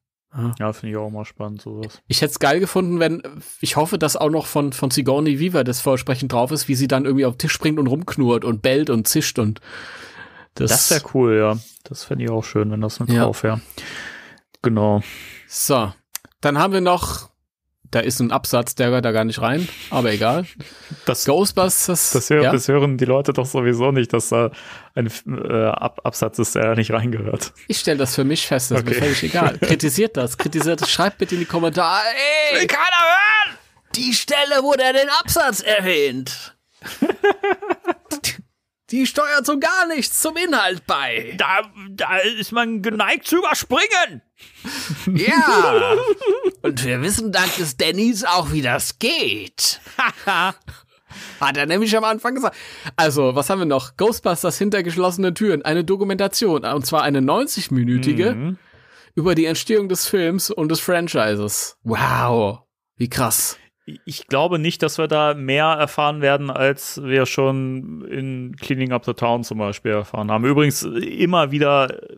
Ja, finde ich auch mal spannend, sowas. Ich hätte es geil gefunden, wenn, ich hoffe, dass auch noch von, von Sigourney Viva das vorsprechend drauf ist, wie sie dann irgendwie auf den Tisch springt und rumknurrt und bellt und zischt und das. Das wäre cool, ja. Das fände ich auch schön, wenn das mit ja. drauf wäre. Genau. So. Dann haben wir noch da ist ein Absatz, der gehört da gar nicht rein, aber egal. Das, Ghostbusters. Das, hör, ja. das hören die Leute doch sowieso nicht, dass da ein äh, Ab Absatz ist, der da nicht reingehört. Ich stelle das für mich fest, das okay. ist mir völlig egal. Kritisiert das, kritisiert das, schreibt bitte in die Kommentare. Ey, keiner hören! Die Stelle, wo der den Absatz erwähnt. Die steuert so gar nichts zum Inhalt bei. Da, da ist man geneigt zu überspringen. Ja. Und wir wissen dank des Dannys auch, wie das geht. Hat er nämlich am Anfang gesagt. Also, was haben wir noch? Ghostbusters hinter geschlossenen Türen. Eine Dokumentation. Und zwar eine 90-minütige mhm. über die Entstehung des Films und des Franchises. Wow. Wie krass ich glaube nicht, dass wir da mehr erfahren werden, als wir schon in Cleaning Up the Town zum Beispiel erfahren haben. Übrigens immer wieder äh,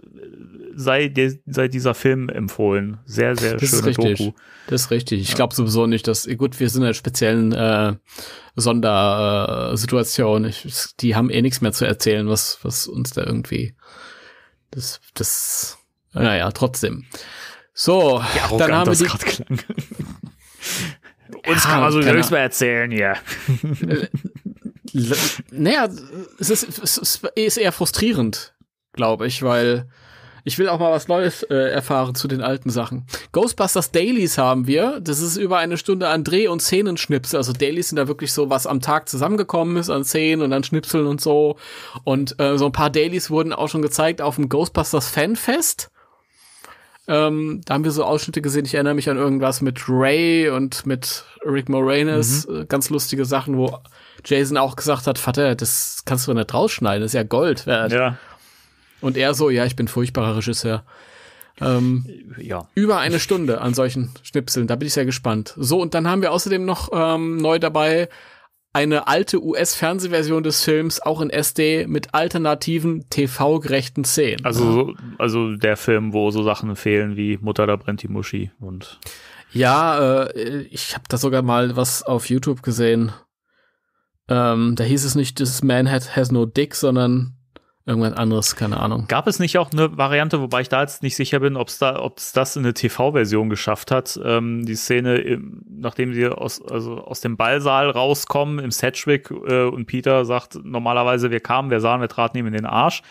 sei, der, sei dieser Film empfohlen. Sehr, sehr das schöne Doku. Das ist richtig. Ich glaube sowieso nicht, dass, äh, gut, wir sind in einer speziellen äh, Sondersituation. Ich, die haben eh nichts mehr zu erzählen, was, was uns da irgendwie das, das, naja, trotzdem. So, ja, dann haben wir die, Uns ja, kann ah, man so genau. nichts mehr erzählen hier. naja, es ist, es ist eher frustrierend, glaube ich, weil ich will auch mal was Neues äh, erfahren zu den alten Sachen. Ghostbusters Dailies haben wir. Das ist über eine Stunde an Dreh- und Szenenschnipsel. Also Dailies sind da wirklich so, was am Tag zusammengekommen ist an Szenen und an Schnipseln und so. Und äh, so ein paar Dailies wurden auch schon gezeigt auf dem Ghostbusters Fanfest. Ähm, da haben wir so Ausschnitte gesehen. Ich erinnere mich an irgendwas mit Ray und mit Rick Moranis. Mhm. Äh, ganz lustige Sachen, wo Jason auch gesagt hat, Vater, das kannst du nicht rausschneiden, das ist ja Gold wert. Ja. Und er so, ja, ich bin furchtbarer Regisseur. Ähm, ja. Über eine Stunde an solchen Schnipseln, da bin ich sehr gespannt. So, und dann haben wir außerdem noch ähm, neu dabei eine alte US-Fernsehversion des Films auch in SD mit alternativen TV-gerechten Szenen. Also, also der Film, wo so Sachen fehlen wie Mutter, da brennt die Muschi und. Ja, äh, ich habe da sogar mal was auf YouTube gesehen. Ähm, da hieß es nicht, this man has, has no dick, sondern irgendwas anderes, keine Ahnung. Gab es nicht auch eine Variante, wobei ich da jetzt nicht sicher bin, ob es da, das in der TV-Version geschafft hat, ähm, die Szene, im, nachdem sie aus, also aus dem Ballsaal rauskommen im Sedgwick äh, und Peter sagt normalerweise, wir kamen, wir sahen, wir traten ihm in den Arsch.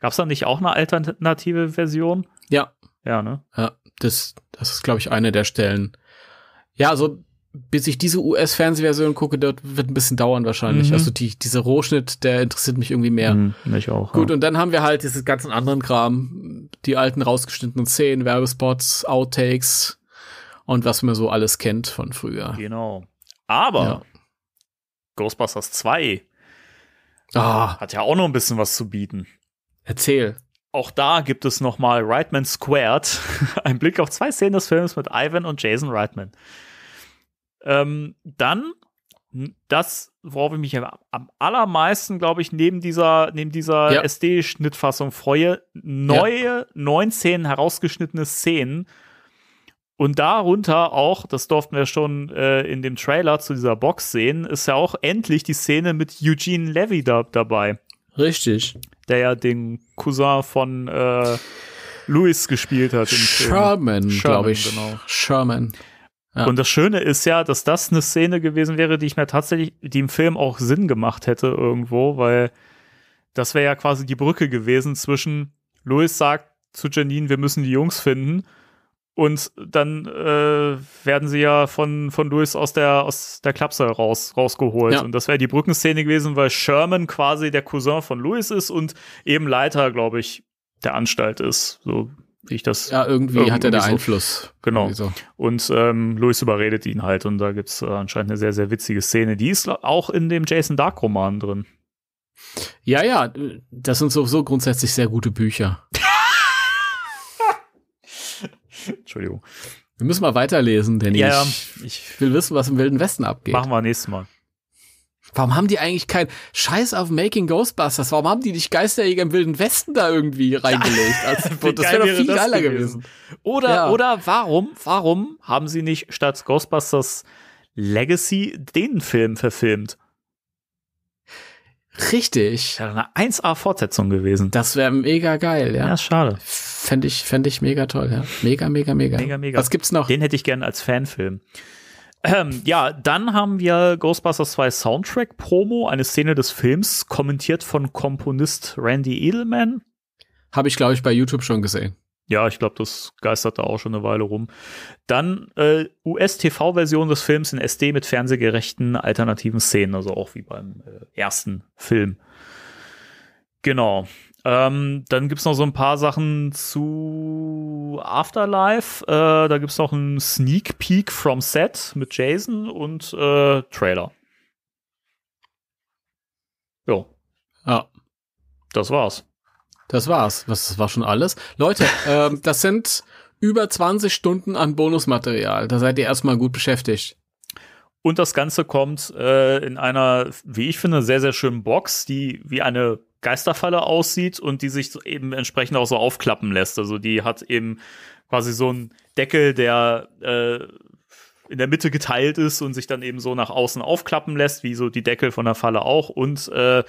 Gab es da nicht auch eine alternative Version? Ja. Ja, ne? Ja, das, das ist, glaube ich, eine der Stellen. Ja, also bis ich diese US-Fernsehversion gucke, das wird ein bisschen dauern wahrscheinlich. Mhm. Also die, dieser Rohschnitt, der interessiert mich irgendwie mehr. Mhm, mich auch. Gut, ja. und dann haben wir halt diesen ganzen anderen Kram, die alten rausgeschnittenen Szenen, Werbespots, Outtakes und was man so alles kennt von früher. Genau. Aber ja. Ghostbusters 2 ah. hat ja auch noch ein bisschen was zu bieten. Erzähl. Auch da gibt es nochmal Reitman Squared, ein Blick auf zwei Szenen des Films mit Ivan und Jason Reitman. Ähm, dann das, worauf ich mich am allermeisten, glaube ich, neben dieser, neben dieser ja. SD-Schnittfassung freue, neue ja. 19 herausgeschnittene Szenen. Und darunter auch, das durften wir schon äh, in dem Trailer zu dieser Box sehen, ist ja auch endlich die Szene mit Eugene Levy da, dabei. Richtig. Der ja den Cousin von äh, Louis gespielt hat. Sherman, glaube ich. Genau. Sherman. Ja. Und das Schöne ist ja, dass das eine Szene gewesen wäre, die ich mir tatsächlich, die im Film auch Sinn gemacht hätte irgendwo, weil das wäre ja quasi die Brücke gewesen zwischen Louis sagt zu Janine, wir müssen die Jungs finden und dann äh, werden sie ja von, von Louis aus der, aus der Klapse raus, rausgeholt. Ja. Und das wäre die Brückenszene gewesen, weil Sherman quasi der Cousin von Louis ist und eben Leiter, glaube ich, der Anstalt ist. So wie ich das. Ja, irgendwie, irgendwie hat er da so. Einfluss. Genau. So. Und ähm, Louis überredet ihn halt und da gibt es äh, anscheinend eine sehr, sehr witzige Szene. Die ist auch in dem Jason Dark Roman drin. Ja, ja, das sind sowieso grundsätzlich sehr gute Bücher. Entschuldigung. Wir müssen mal weiterlesen, Danny. Ja, ich, ich will wissen, was im Wilden Westen abgeht. Machen wir nächstes Mal. Warum haben die eigentlich kein Scheiß auf Making Ghostbusters? Warum haben die nicht Geisterjäger im Wilden Westen da irgendwie reingelegt? Also, das wäre doch viel geiler gewesen. gewesen. Oder, ja. oder warum, warum haben sie nicht statt Ghostbusters Legacy den Film verfilmt? Richtig. Das wäre eine 1A-Fortsetzung gewesen. Das wäre mega geil, ja. Ja, schade. Fände ich, fänd ich mega toll, ja. Mega, mega, mega. Mega, mega. Was gibt's noch? Den hätte ich gerne als Fanfilm. Ähm, ja, dann haben wir Ghostbusters 2 Soundtrack Promo, eine Szene des Films, kommentiert von Komponist Randy Edelman. Habe ich, glaube ich, bei YouTube schon gesehen. Ja, ich glaube, das geistert da auch schon eine Weile rum. Dann äh, US-TV-Version des Films in SD mit fernsehgerechten alternativen Szenen, also auch wie beim äh, ersten Film. Genau. Ähm, dann gibt es noch so ein paar Sachen zu Afterlife. Äh, da gibt es noch einen Sneak Peek from Set mit Jason und äh, Trailer. Jo. Ja. Das war's. Das war's. Das war schon alles. Leute, ähm, das sind über 20 Stunden an Bonusmaterial. Da seid ihr erstmal gut beschäftigt. Und das Ganze kommt äh, in einer, wie ich finde, sehr, sehr schönen Box, die wie eine Geisterfalle aussieht und die sich eben entsprechend auch so aufklappen lässt. Also die hat eben quasi so einen Deckel, der äh, in der Mitte geteilt ist und sich dann eben so nach außen aufklappen lässt, wie so die Deckel von der Falle auch und äh,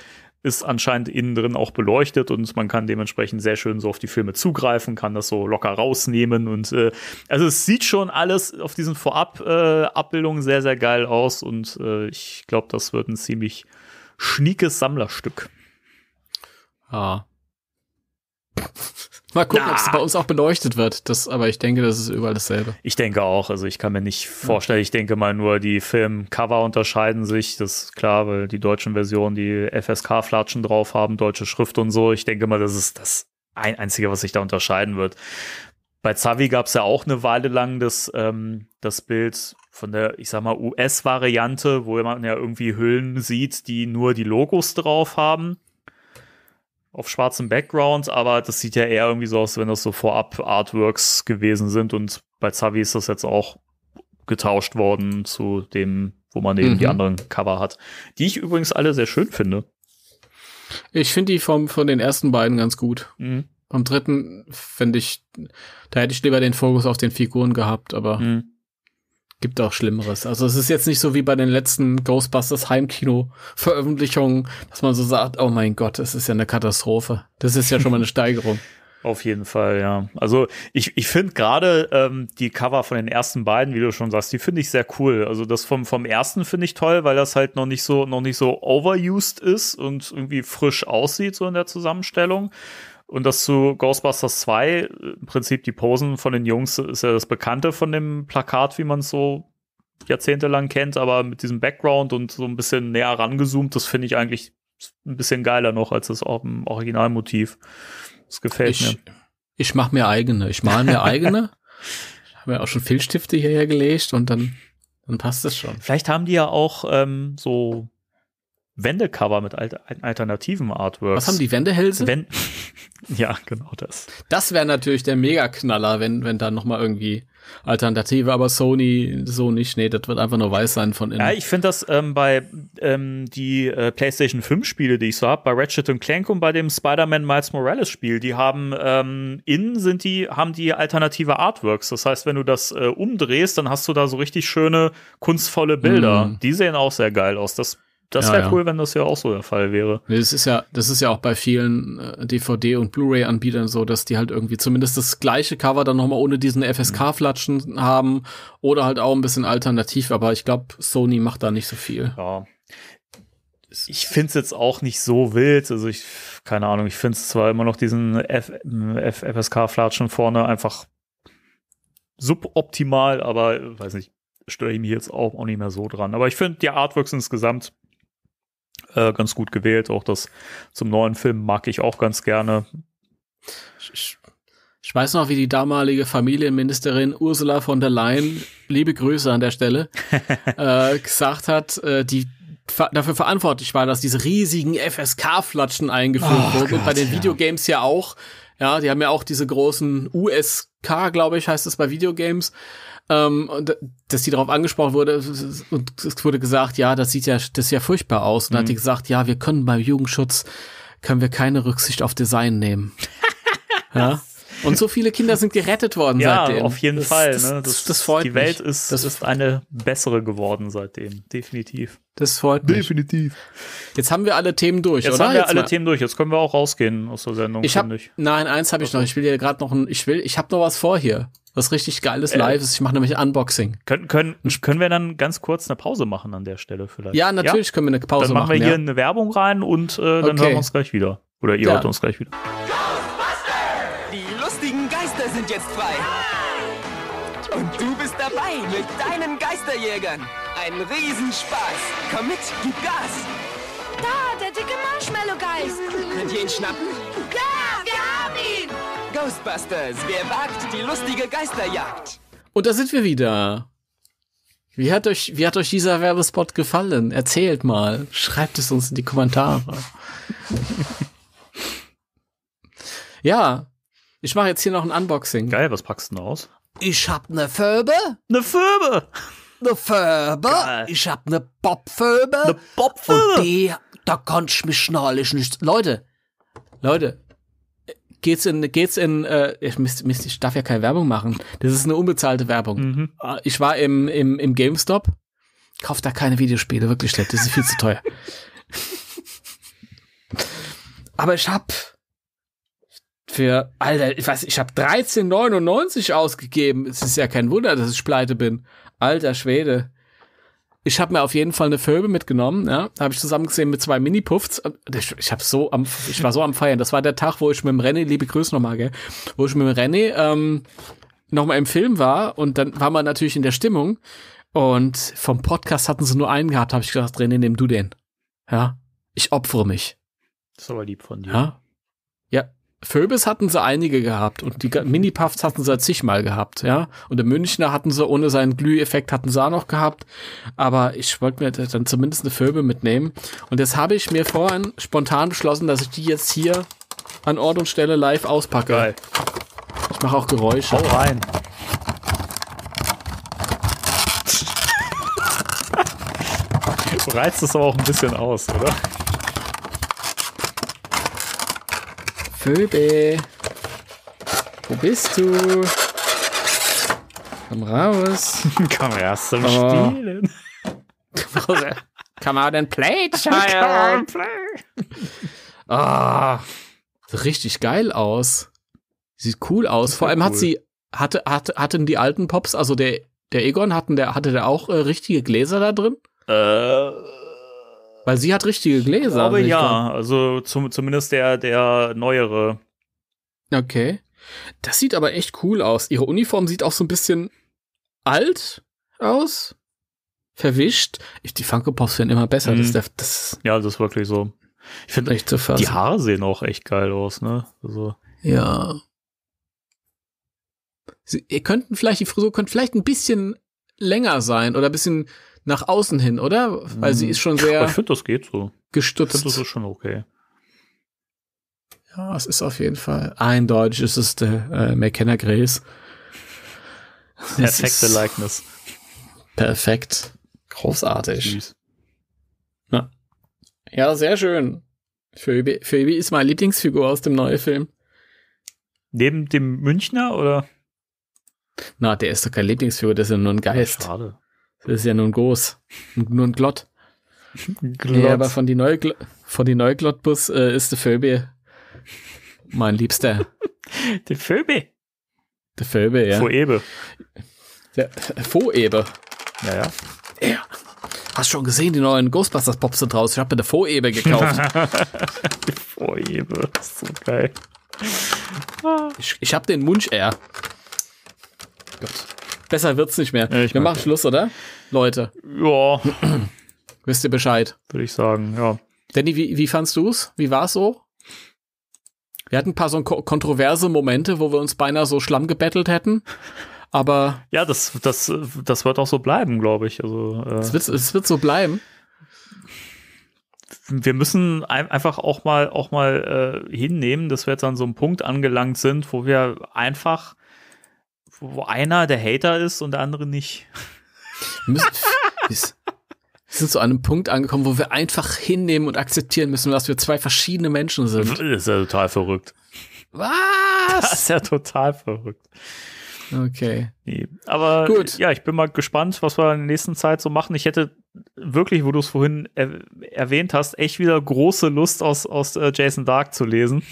ist anscheinend innen drin auch beleuchtet und man kann dementsprechend sehr schön so auf die Filme zugreifen, kann das so locker rausnehmen und äh, also es sieht schon alles auf diesen Vorab-Abbildungen äh, sehr, sehr geil aus und äh, ich glaube, das wird ein ziemlich schniekes Sammlerstück. Ja. Ah. Mal gucken, ob es bei uns auch beleuchtet wird. Das, aber ich denke, das ist überall dasselbe. Ich denke auch. Also ich kann mir nicht vorstellen, ich denke mal nur, die Filmcover unterscheiden sich. Das ist klar, weil die deutschen Versionen die FSK-Flatschen drauf haben, deutsche Schrift und so. Ich denke mal, das ist das ein Einzige, was sich da unterscheiden wird. Bei Zavi gab es ja auch eine Weile lang das, ähm, das Bild von der, ich sag mal, US-Variante, wo man ja irgendwie Hüllen sieht, die nur die Logos drauf haben auf schwarzem Background, aber das sieht ja eher irgendwie so aus, wenn das so vorab Artworks gewesen sind und bei Zavi ist das jetzt auch getauscht worden zu dem, wo man eben mhm. die anderen Cover hat, die ich übrigens alle sehr schön finde. Ich finde die vom, von den ersten beiden ganz gut. Mhm. Am dritten finde ich, da hätte ich lieber den Fokus auf den Figuren gehabt, aber mhm. Gibt auch Schlimmeres. Also es ist jetzt nicht so wie bei den letzten Ghostbusters Heimkino-Veröffentlichungen, dass man so sagt, oh mein Gott, das ist ja eine Katastrophe. Das ist ja schon mal eine Steigerung. Auf jeden Fall, ja. Also ich, ich finde gerade ähm, die Cover von den ersten beiden, wie du schon sagst, die finde ich sehr cool. Also das vom, vom ersten finde ich toll, weil das halt noch nicht so noch nicht so overused ist und irgendwie frisch aussieht so in der Zusammenstellung. Und das zu Ghostbusters 2, äh, im Prinzip die Posen von den Jungs, ist ja das Bekannte von dem Plakat, wie man es so jahrzehntelang kennt, aber mit diesem Background und so ein bisschen näher rangezoomt, das finde ich eigentlich ein bisschen geiler noch als das Originalmotiv. Das gefällt ich, mir. Ich mache mir eigene. Ich male mir eigene. ich habe ja auch schon Filzstifte hierher gelegt und dann, dann passt es schon. Vielleicht haben die ja auch ähm, so Wendecover mit alternativen Artworks. Was haben die Wendehälse? Wenn ja, genau das. Das wäre natürlich der Mega-Knaller, wenn, wenn da nochmal irgendwie Alternative, aber Sony so nicht. Nee, das wird einfach nur weiß sein von innen. Ja, ich finde das ähm, bei ähm, die äh, PlayStation 5 Spiele, die ich so habe, bei Ratchet und Clank und bei dem Spider-Man Miles Morales Spiel, die haben ähm, innen sind die, haben die alternative Artworks. Das heißt, wenn du das äh, umdrehst, dann hast du da so richtig schöne, kunstvolle Bilder. Mm. Die sehen auch sehr geil aus. Das das ja, wäre ja. cool, wenn das ja auch so der Fall wäre. Nee, Das ist ja, das ist ja auch bei vielen äh, DVD- und Blu-ray-Anbietern so, dass die halt irgendwie zumindest das gleiche Cover dann nochmal ohne diesen FSK-Flatschen mhm. haben oder halt auch ein bisschen alternativ, aber ich glaube, Sony macht da nicht so viel. Ja. Ich finde es jetzt auch nicht so wild. Also ich, keine Ahnung, ich finde es zwar immer noch diesen FSK-Flatschen vorne einfach suboptimal, aber äh, weiß nicht, störe ich mich jetzt auch, auch nicht mehr so dran. Aber ich finde die Artworks insgesamt äh, ganz gut gewählt. Auch das zum neuen Film mag ich auch ganz gerne. Ich, ich weiß noch, wie die damalige Familienministerin Ursula von der Leyen, liebe Grüße an der Stelle, äh, gesagt hat, äh, die dafür verantwortlich war, dass diese riesigen FSK-Flatschen eingeführt oh, wurden. Und bei den Videogames ja. ja auch. Ja, die haben ja auch diese großen USK, glaube ich, heißt es bei Videogames ähm, dass sie darauf angesprochen wurde und es wurde gesagt, ja, das sieht ja, das ist ja furchtbar aus. Und mhm. dann hat die mhm. gesagt, ja, wir können beim Jugendschutz können wir keine Rücksicht auf Design nehmen. ja? Und so viele Kinder sind gerettet worden ja, seitdem. Ja, auf jeden das, Fall. Ne? Das, ne? das, das, freut die mich. Die Welt ist, das ist eine bessere geworden seitdem, definitiv. Das freut mich. Definitiv. Jetzt haben wir alle Themen durch, jetzt oder? Haben wir jetzt alle mal. Themen durch. Jetzt können wir auch rausgehen aus der Sendung. Ich hab, ich. Nein, eins habe ich noch. Ich will hier gerade noch ein. Ich will. Ich habe noch was vor hier. Was richtig geiles äh, live ist. Ich mache nämlich Unboxing. Können, können, können wir dann ganz kurz eine Pause machen an der Stelle vielleicht? Ja, natürlich ja? können wir eine Pause machen. Dann machen wir hier ja. eine Werbung rein und äh, dann okay. hören wir uns gleich wieder. Oder ihr ja. hört uns gleich wieder. Ja jetzt frei. Und du bist dabei mit deinen Geisterjägern. Ein Riesenspaß. Komm mit, gib Gas. Da, der dicke Marshmallow-Geist. Könnt ihr ihn schnappen? Klar, wir haben ihn. Ghostbusters, wer wagt die lustige Geisterjagd? Und da sind wir wieder. Wie hat euch, wie hat euch dieser Werbespot gefallen? Erzählt mal. Schreibt es uns in die Kommentare. ja, ich mache jetzt hier noch ein Unboxing. Geil, was packst du denn aus? Ich hab ne Föbe. Ne Föbe. Ne Föbe. Geil. Ich hab ne Bobphoebe. Ne Bobphoebe. Und die, da kann ich mich schnallig nicht. Leute, Leute, geht's in, geht's in, äh, ich, Mist, Mist, ich darf ja keine Werbung machen. Das ist eine unbezahlte Werbung. Mhm. Ich war im, im, im GameStop. Kauf da keine Videospiele, wirklich schlecht. Das ist viel zu teuer. Aber ich hab für, Alter, ich weiß, ich habe 13,99 ausgegeben. Es ist ja kein Wunder, dass ich pleite bin. Alter Schwede. Ich habe mir auf jeden Fall eine Föbe mitgenommen, ja, habe ich zusammen gesehen mit zwei Mini-Puffs. Ich, ich habe so am, ich war so am feiern. Das war der Tag, wo ich mit dem René, liebe Grüße nochmal, gell, wo ich mit dem René ähm, nochmal im Film war und dann war man natürlich in der Stimmung und vom Podcast hatten sie nur einen gehabt, habe ich gesagt, René, nimm du den. Ja, ich opfere mich. Das ist aber lieb von dir. Ja, Phoebus hatten sie einige gehabt und die Mini-Puffs hatten sie halt zigmal gehabt, ja. Und der Münchner hatten sie ohne seinen Glüheffekt hatten sie auch noch gehabt. Aber ich wollte mir dann zumindest eine Phoebe mitnehmen. Und jetzt habe ich mir vorhin spontan beschlossen, dass ich die jetzt hier an Ort und Stelle live auspacke. Geil. Ich mache auch Geräusche. Hau rein. du reizt es aber auch ein bisschen aus, oder? Phoebe. Wo bist du? Komm raus. Komm erst zum oh. Spielen. Come out and play, child. Come out and play. Ah, sieht richtig geil aus. Sieht cool aus. Vor allem cool. hat sie, hatte, hatte, hatten die alten Pops, also der, der Egon hatten der, hatte der auch äh, richtige Gläser da drin? Äh. Weil sie hat richtige Gläser. Ich glaube, ja, also zum, zumindest der, der neuere. Okay. Das sieht aber echt cool aus. Ihre Uniform sieht auch so ein bisschen alt aus. Verwischt. Ich, die Funko Pops werden immer besser. Mhm. Das, das, ja, das ist wirklich so. Ich finde echt zu fassen. Die Haare sehen auch echt geil aus, ne? Also. Ja. Sie, ihr könnten vielleicht, die Frisur könnte vielleicht ein bisschen länger sein oder ein bisschen nach außen hin, oder? Weil sie hm. ist schon sehr. Ich finde, das geht so. Gestutzt. Ich finde, das ist schon okay. Ja, es ist auf jeden Fall eindeutig. Es ist der äh, äh, McKenna Grace. Perfekte Likeness. Perfekt. Großartig. Süß. Ja. ja, sehr schön. Phoebe, Phoebe ist meine Lieblingsfigur aus dem neuen Film. Neben dem Münchner oder? Na, der ist doch kein Lieblingsfigur, der ist ja nur ein Geist. Ja, schade. Das ist ja nun groß. Nur ein Glott. Glott. Nee, aber von die, Neugl von die Neuglottbus äh, ist der Phoebe mein Liebster. der Phoebe? Der Phoebe, ja. Vorebe. Ja, Vorebe. Ja, ja. Ja. Hast schon gesehen, die neuen Ghostbusters Pops sind raus. Ich habe mir eine Vorebe gekauft. die Vorebe. ist so geil. Ich, ich habe den Munch R. Gott. Besser wird's nicht mehr. Ja, Wir machen das. Schluss, oder? Leute. Ja. Wisst ihr Bescheid? Würde ich sagen, ja. Danny, wie, wie fandst du's? Wie war's so? Wir hatten ein paar so kontroverse Momente, wo wir uns beinahe so Schlamm gebettelt hätten. Aber. Ja, das, das, das wird auch so bleiben, glaube ich. Also, äh, es, wird, es wird so bleiben. Wir müssen ein, einfach auch mal, auch mal äh, hinnehmen, dass wir jetzt an so einem Punkt angelangt sind, wo wir einfach wo einer der Hater ist und der andere nicht. Wir sind zu einem Punkt angekommen, wo wir einfach hinnehmen und akzeptieren müssen, dass wir zwei verschiedene Menschen sind. Das ist ja total verrückt. Was? Das ist ja total verrückt. Okay. Nee. Aber Gut. ja, ich bin mal gespannt, was wir in der nächsten Zeit so machen. Ich hätte wirklich, wo du es vorhin er erwähnt hast, echt wieder große Lust aus, aus äh, Jason Dark zu lesen.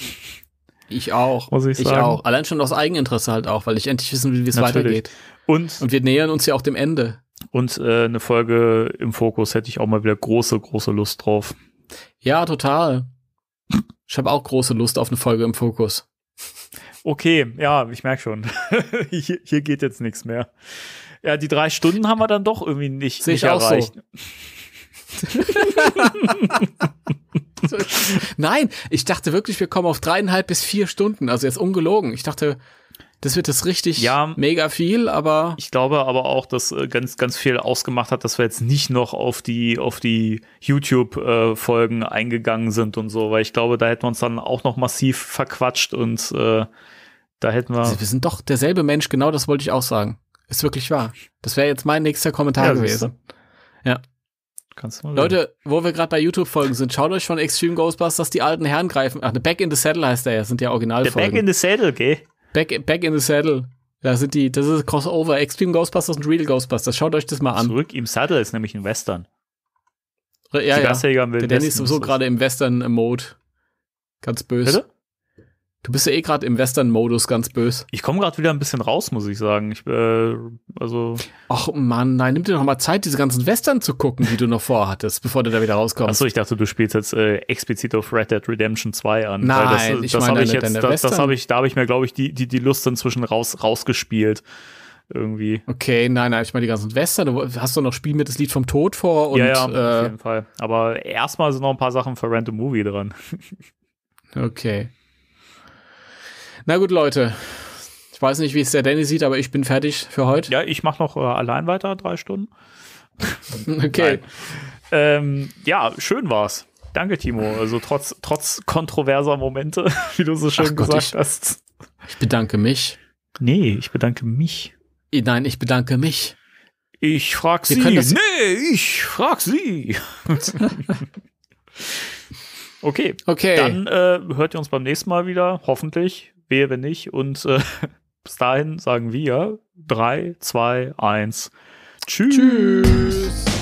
Ich auch. Muss ich, ich sagen. auch. Allein schon aus Eigeninteresse halt auch, weil ich endlich wissen will, wie es weitergeht. Und, und wir nähern uns ja auch dem Ende. Und äh, eine Folge im Fokus hätte ich auch mal wieder große, große Lust drauf. Ja, total. Ich habe auch große Lust auf eine Folge im Fokus. Okay, ja, ich merke schon. hier, hier, geht jetzt nichts mehr. Ja, die drei Stunden haben wir dann doch irgendwie nicht, Sehe ich auch erreicht. So. Nein, ich dachte wirklich, wir kommen auf dreieinhalb bis vier Stunden. Also jetzt ungelogen. Ich dachte, das wird das richtig ja, mega viel, aber. Ich glaube aber auch, dass äh, ganz, ganz viel ausgemacht hat, dass wir jetzt nicht noch auf die, auf die YouTube-Folgen äh, eingegangen sind und so, weil ich glaube, da hätten wir uns dann auch noch massiv verquatscht und äh, da hätten wir. Also wir sind doch derselbe Mensch, genau das wollte ich auch sagen. Ist wirklich wahr. Das wäre jetzt mein nächster Kommentar ja, gewesen. Ja kannst du mal Leute, wo wir gerade bei YouTube-Folgen sind, schaut euch von Extreme Ghostbusters die alten Herren greifen. Ach, ne, Back in the Saddle heißt der ja, sind ja Originalfolgen. Back in the Saddle, geh. Okay. Back, back in the Saddle. Da sind die, das ist Crossover, Extreme Ghostbusters und Real Ghostbusters. Schaut euch das mal an. Zurück im Saddle ist nämlich ein Western. Ja, ja. Der Danny ist sowieso gerade im Western-Mode. Ganz böse. Du bist ja eh gerade im Western-Modus ganz böse. Ich komme gerade wieder ein bisschen raus, muss ich sagen. Ich, äh, also Ach Mann, nein, nimm dir noch mal Zeit, diese ganzen Western zu gucken, die du noch vorhattest, bevor du da wieder rauskommst. Achso, ich dachte, du spielst jetzt äh, explizit auf Red Dead Redemption 2 an. Nein, äh, das, das, ich das habe ich jetzt, das, das habe ich, da habe ich mir, glaube ich, die, die, die Lust inzwischen raus, rausgespielt irgendwie. Okay, nein, nein, ich meine die ganzen Western, du hast du noch Spiel mit das Lied vom Tod vor und. Ja, ja auf äh, jeden Fall. Aber erstmal sind noch ein paar Sachen für Random Movie dran. okay. Na gut, Leute. Ich weiß nicht, wie es der Danny sieht, aber ich bin fertig für heute. Ja, ich mache noch äh, allein weiter, drei Stunden. okay. Ähm, ja, schön war's. Danke, Timo. Also trotz, trotz kontroverser Momente, wie du so schön Ach gesagt Gott, ich, hast. Ich bedanke mich. Nee, ich bedanke mich. Nein, ich bedanke mich. Ich frag Sie. Nee, ich frag Sie. okay. Okay. Dann äh, hört ihr uns beim nächsten Mal wieder, hoffentlich wehe, wenn nicht. Und äh, bis dahin sagen wir 3, 2, 1. Tschüss. Tschüss.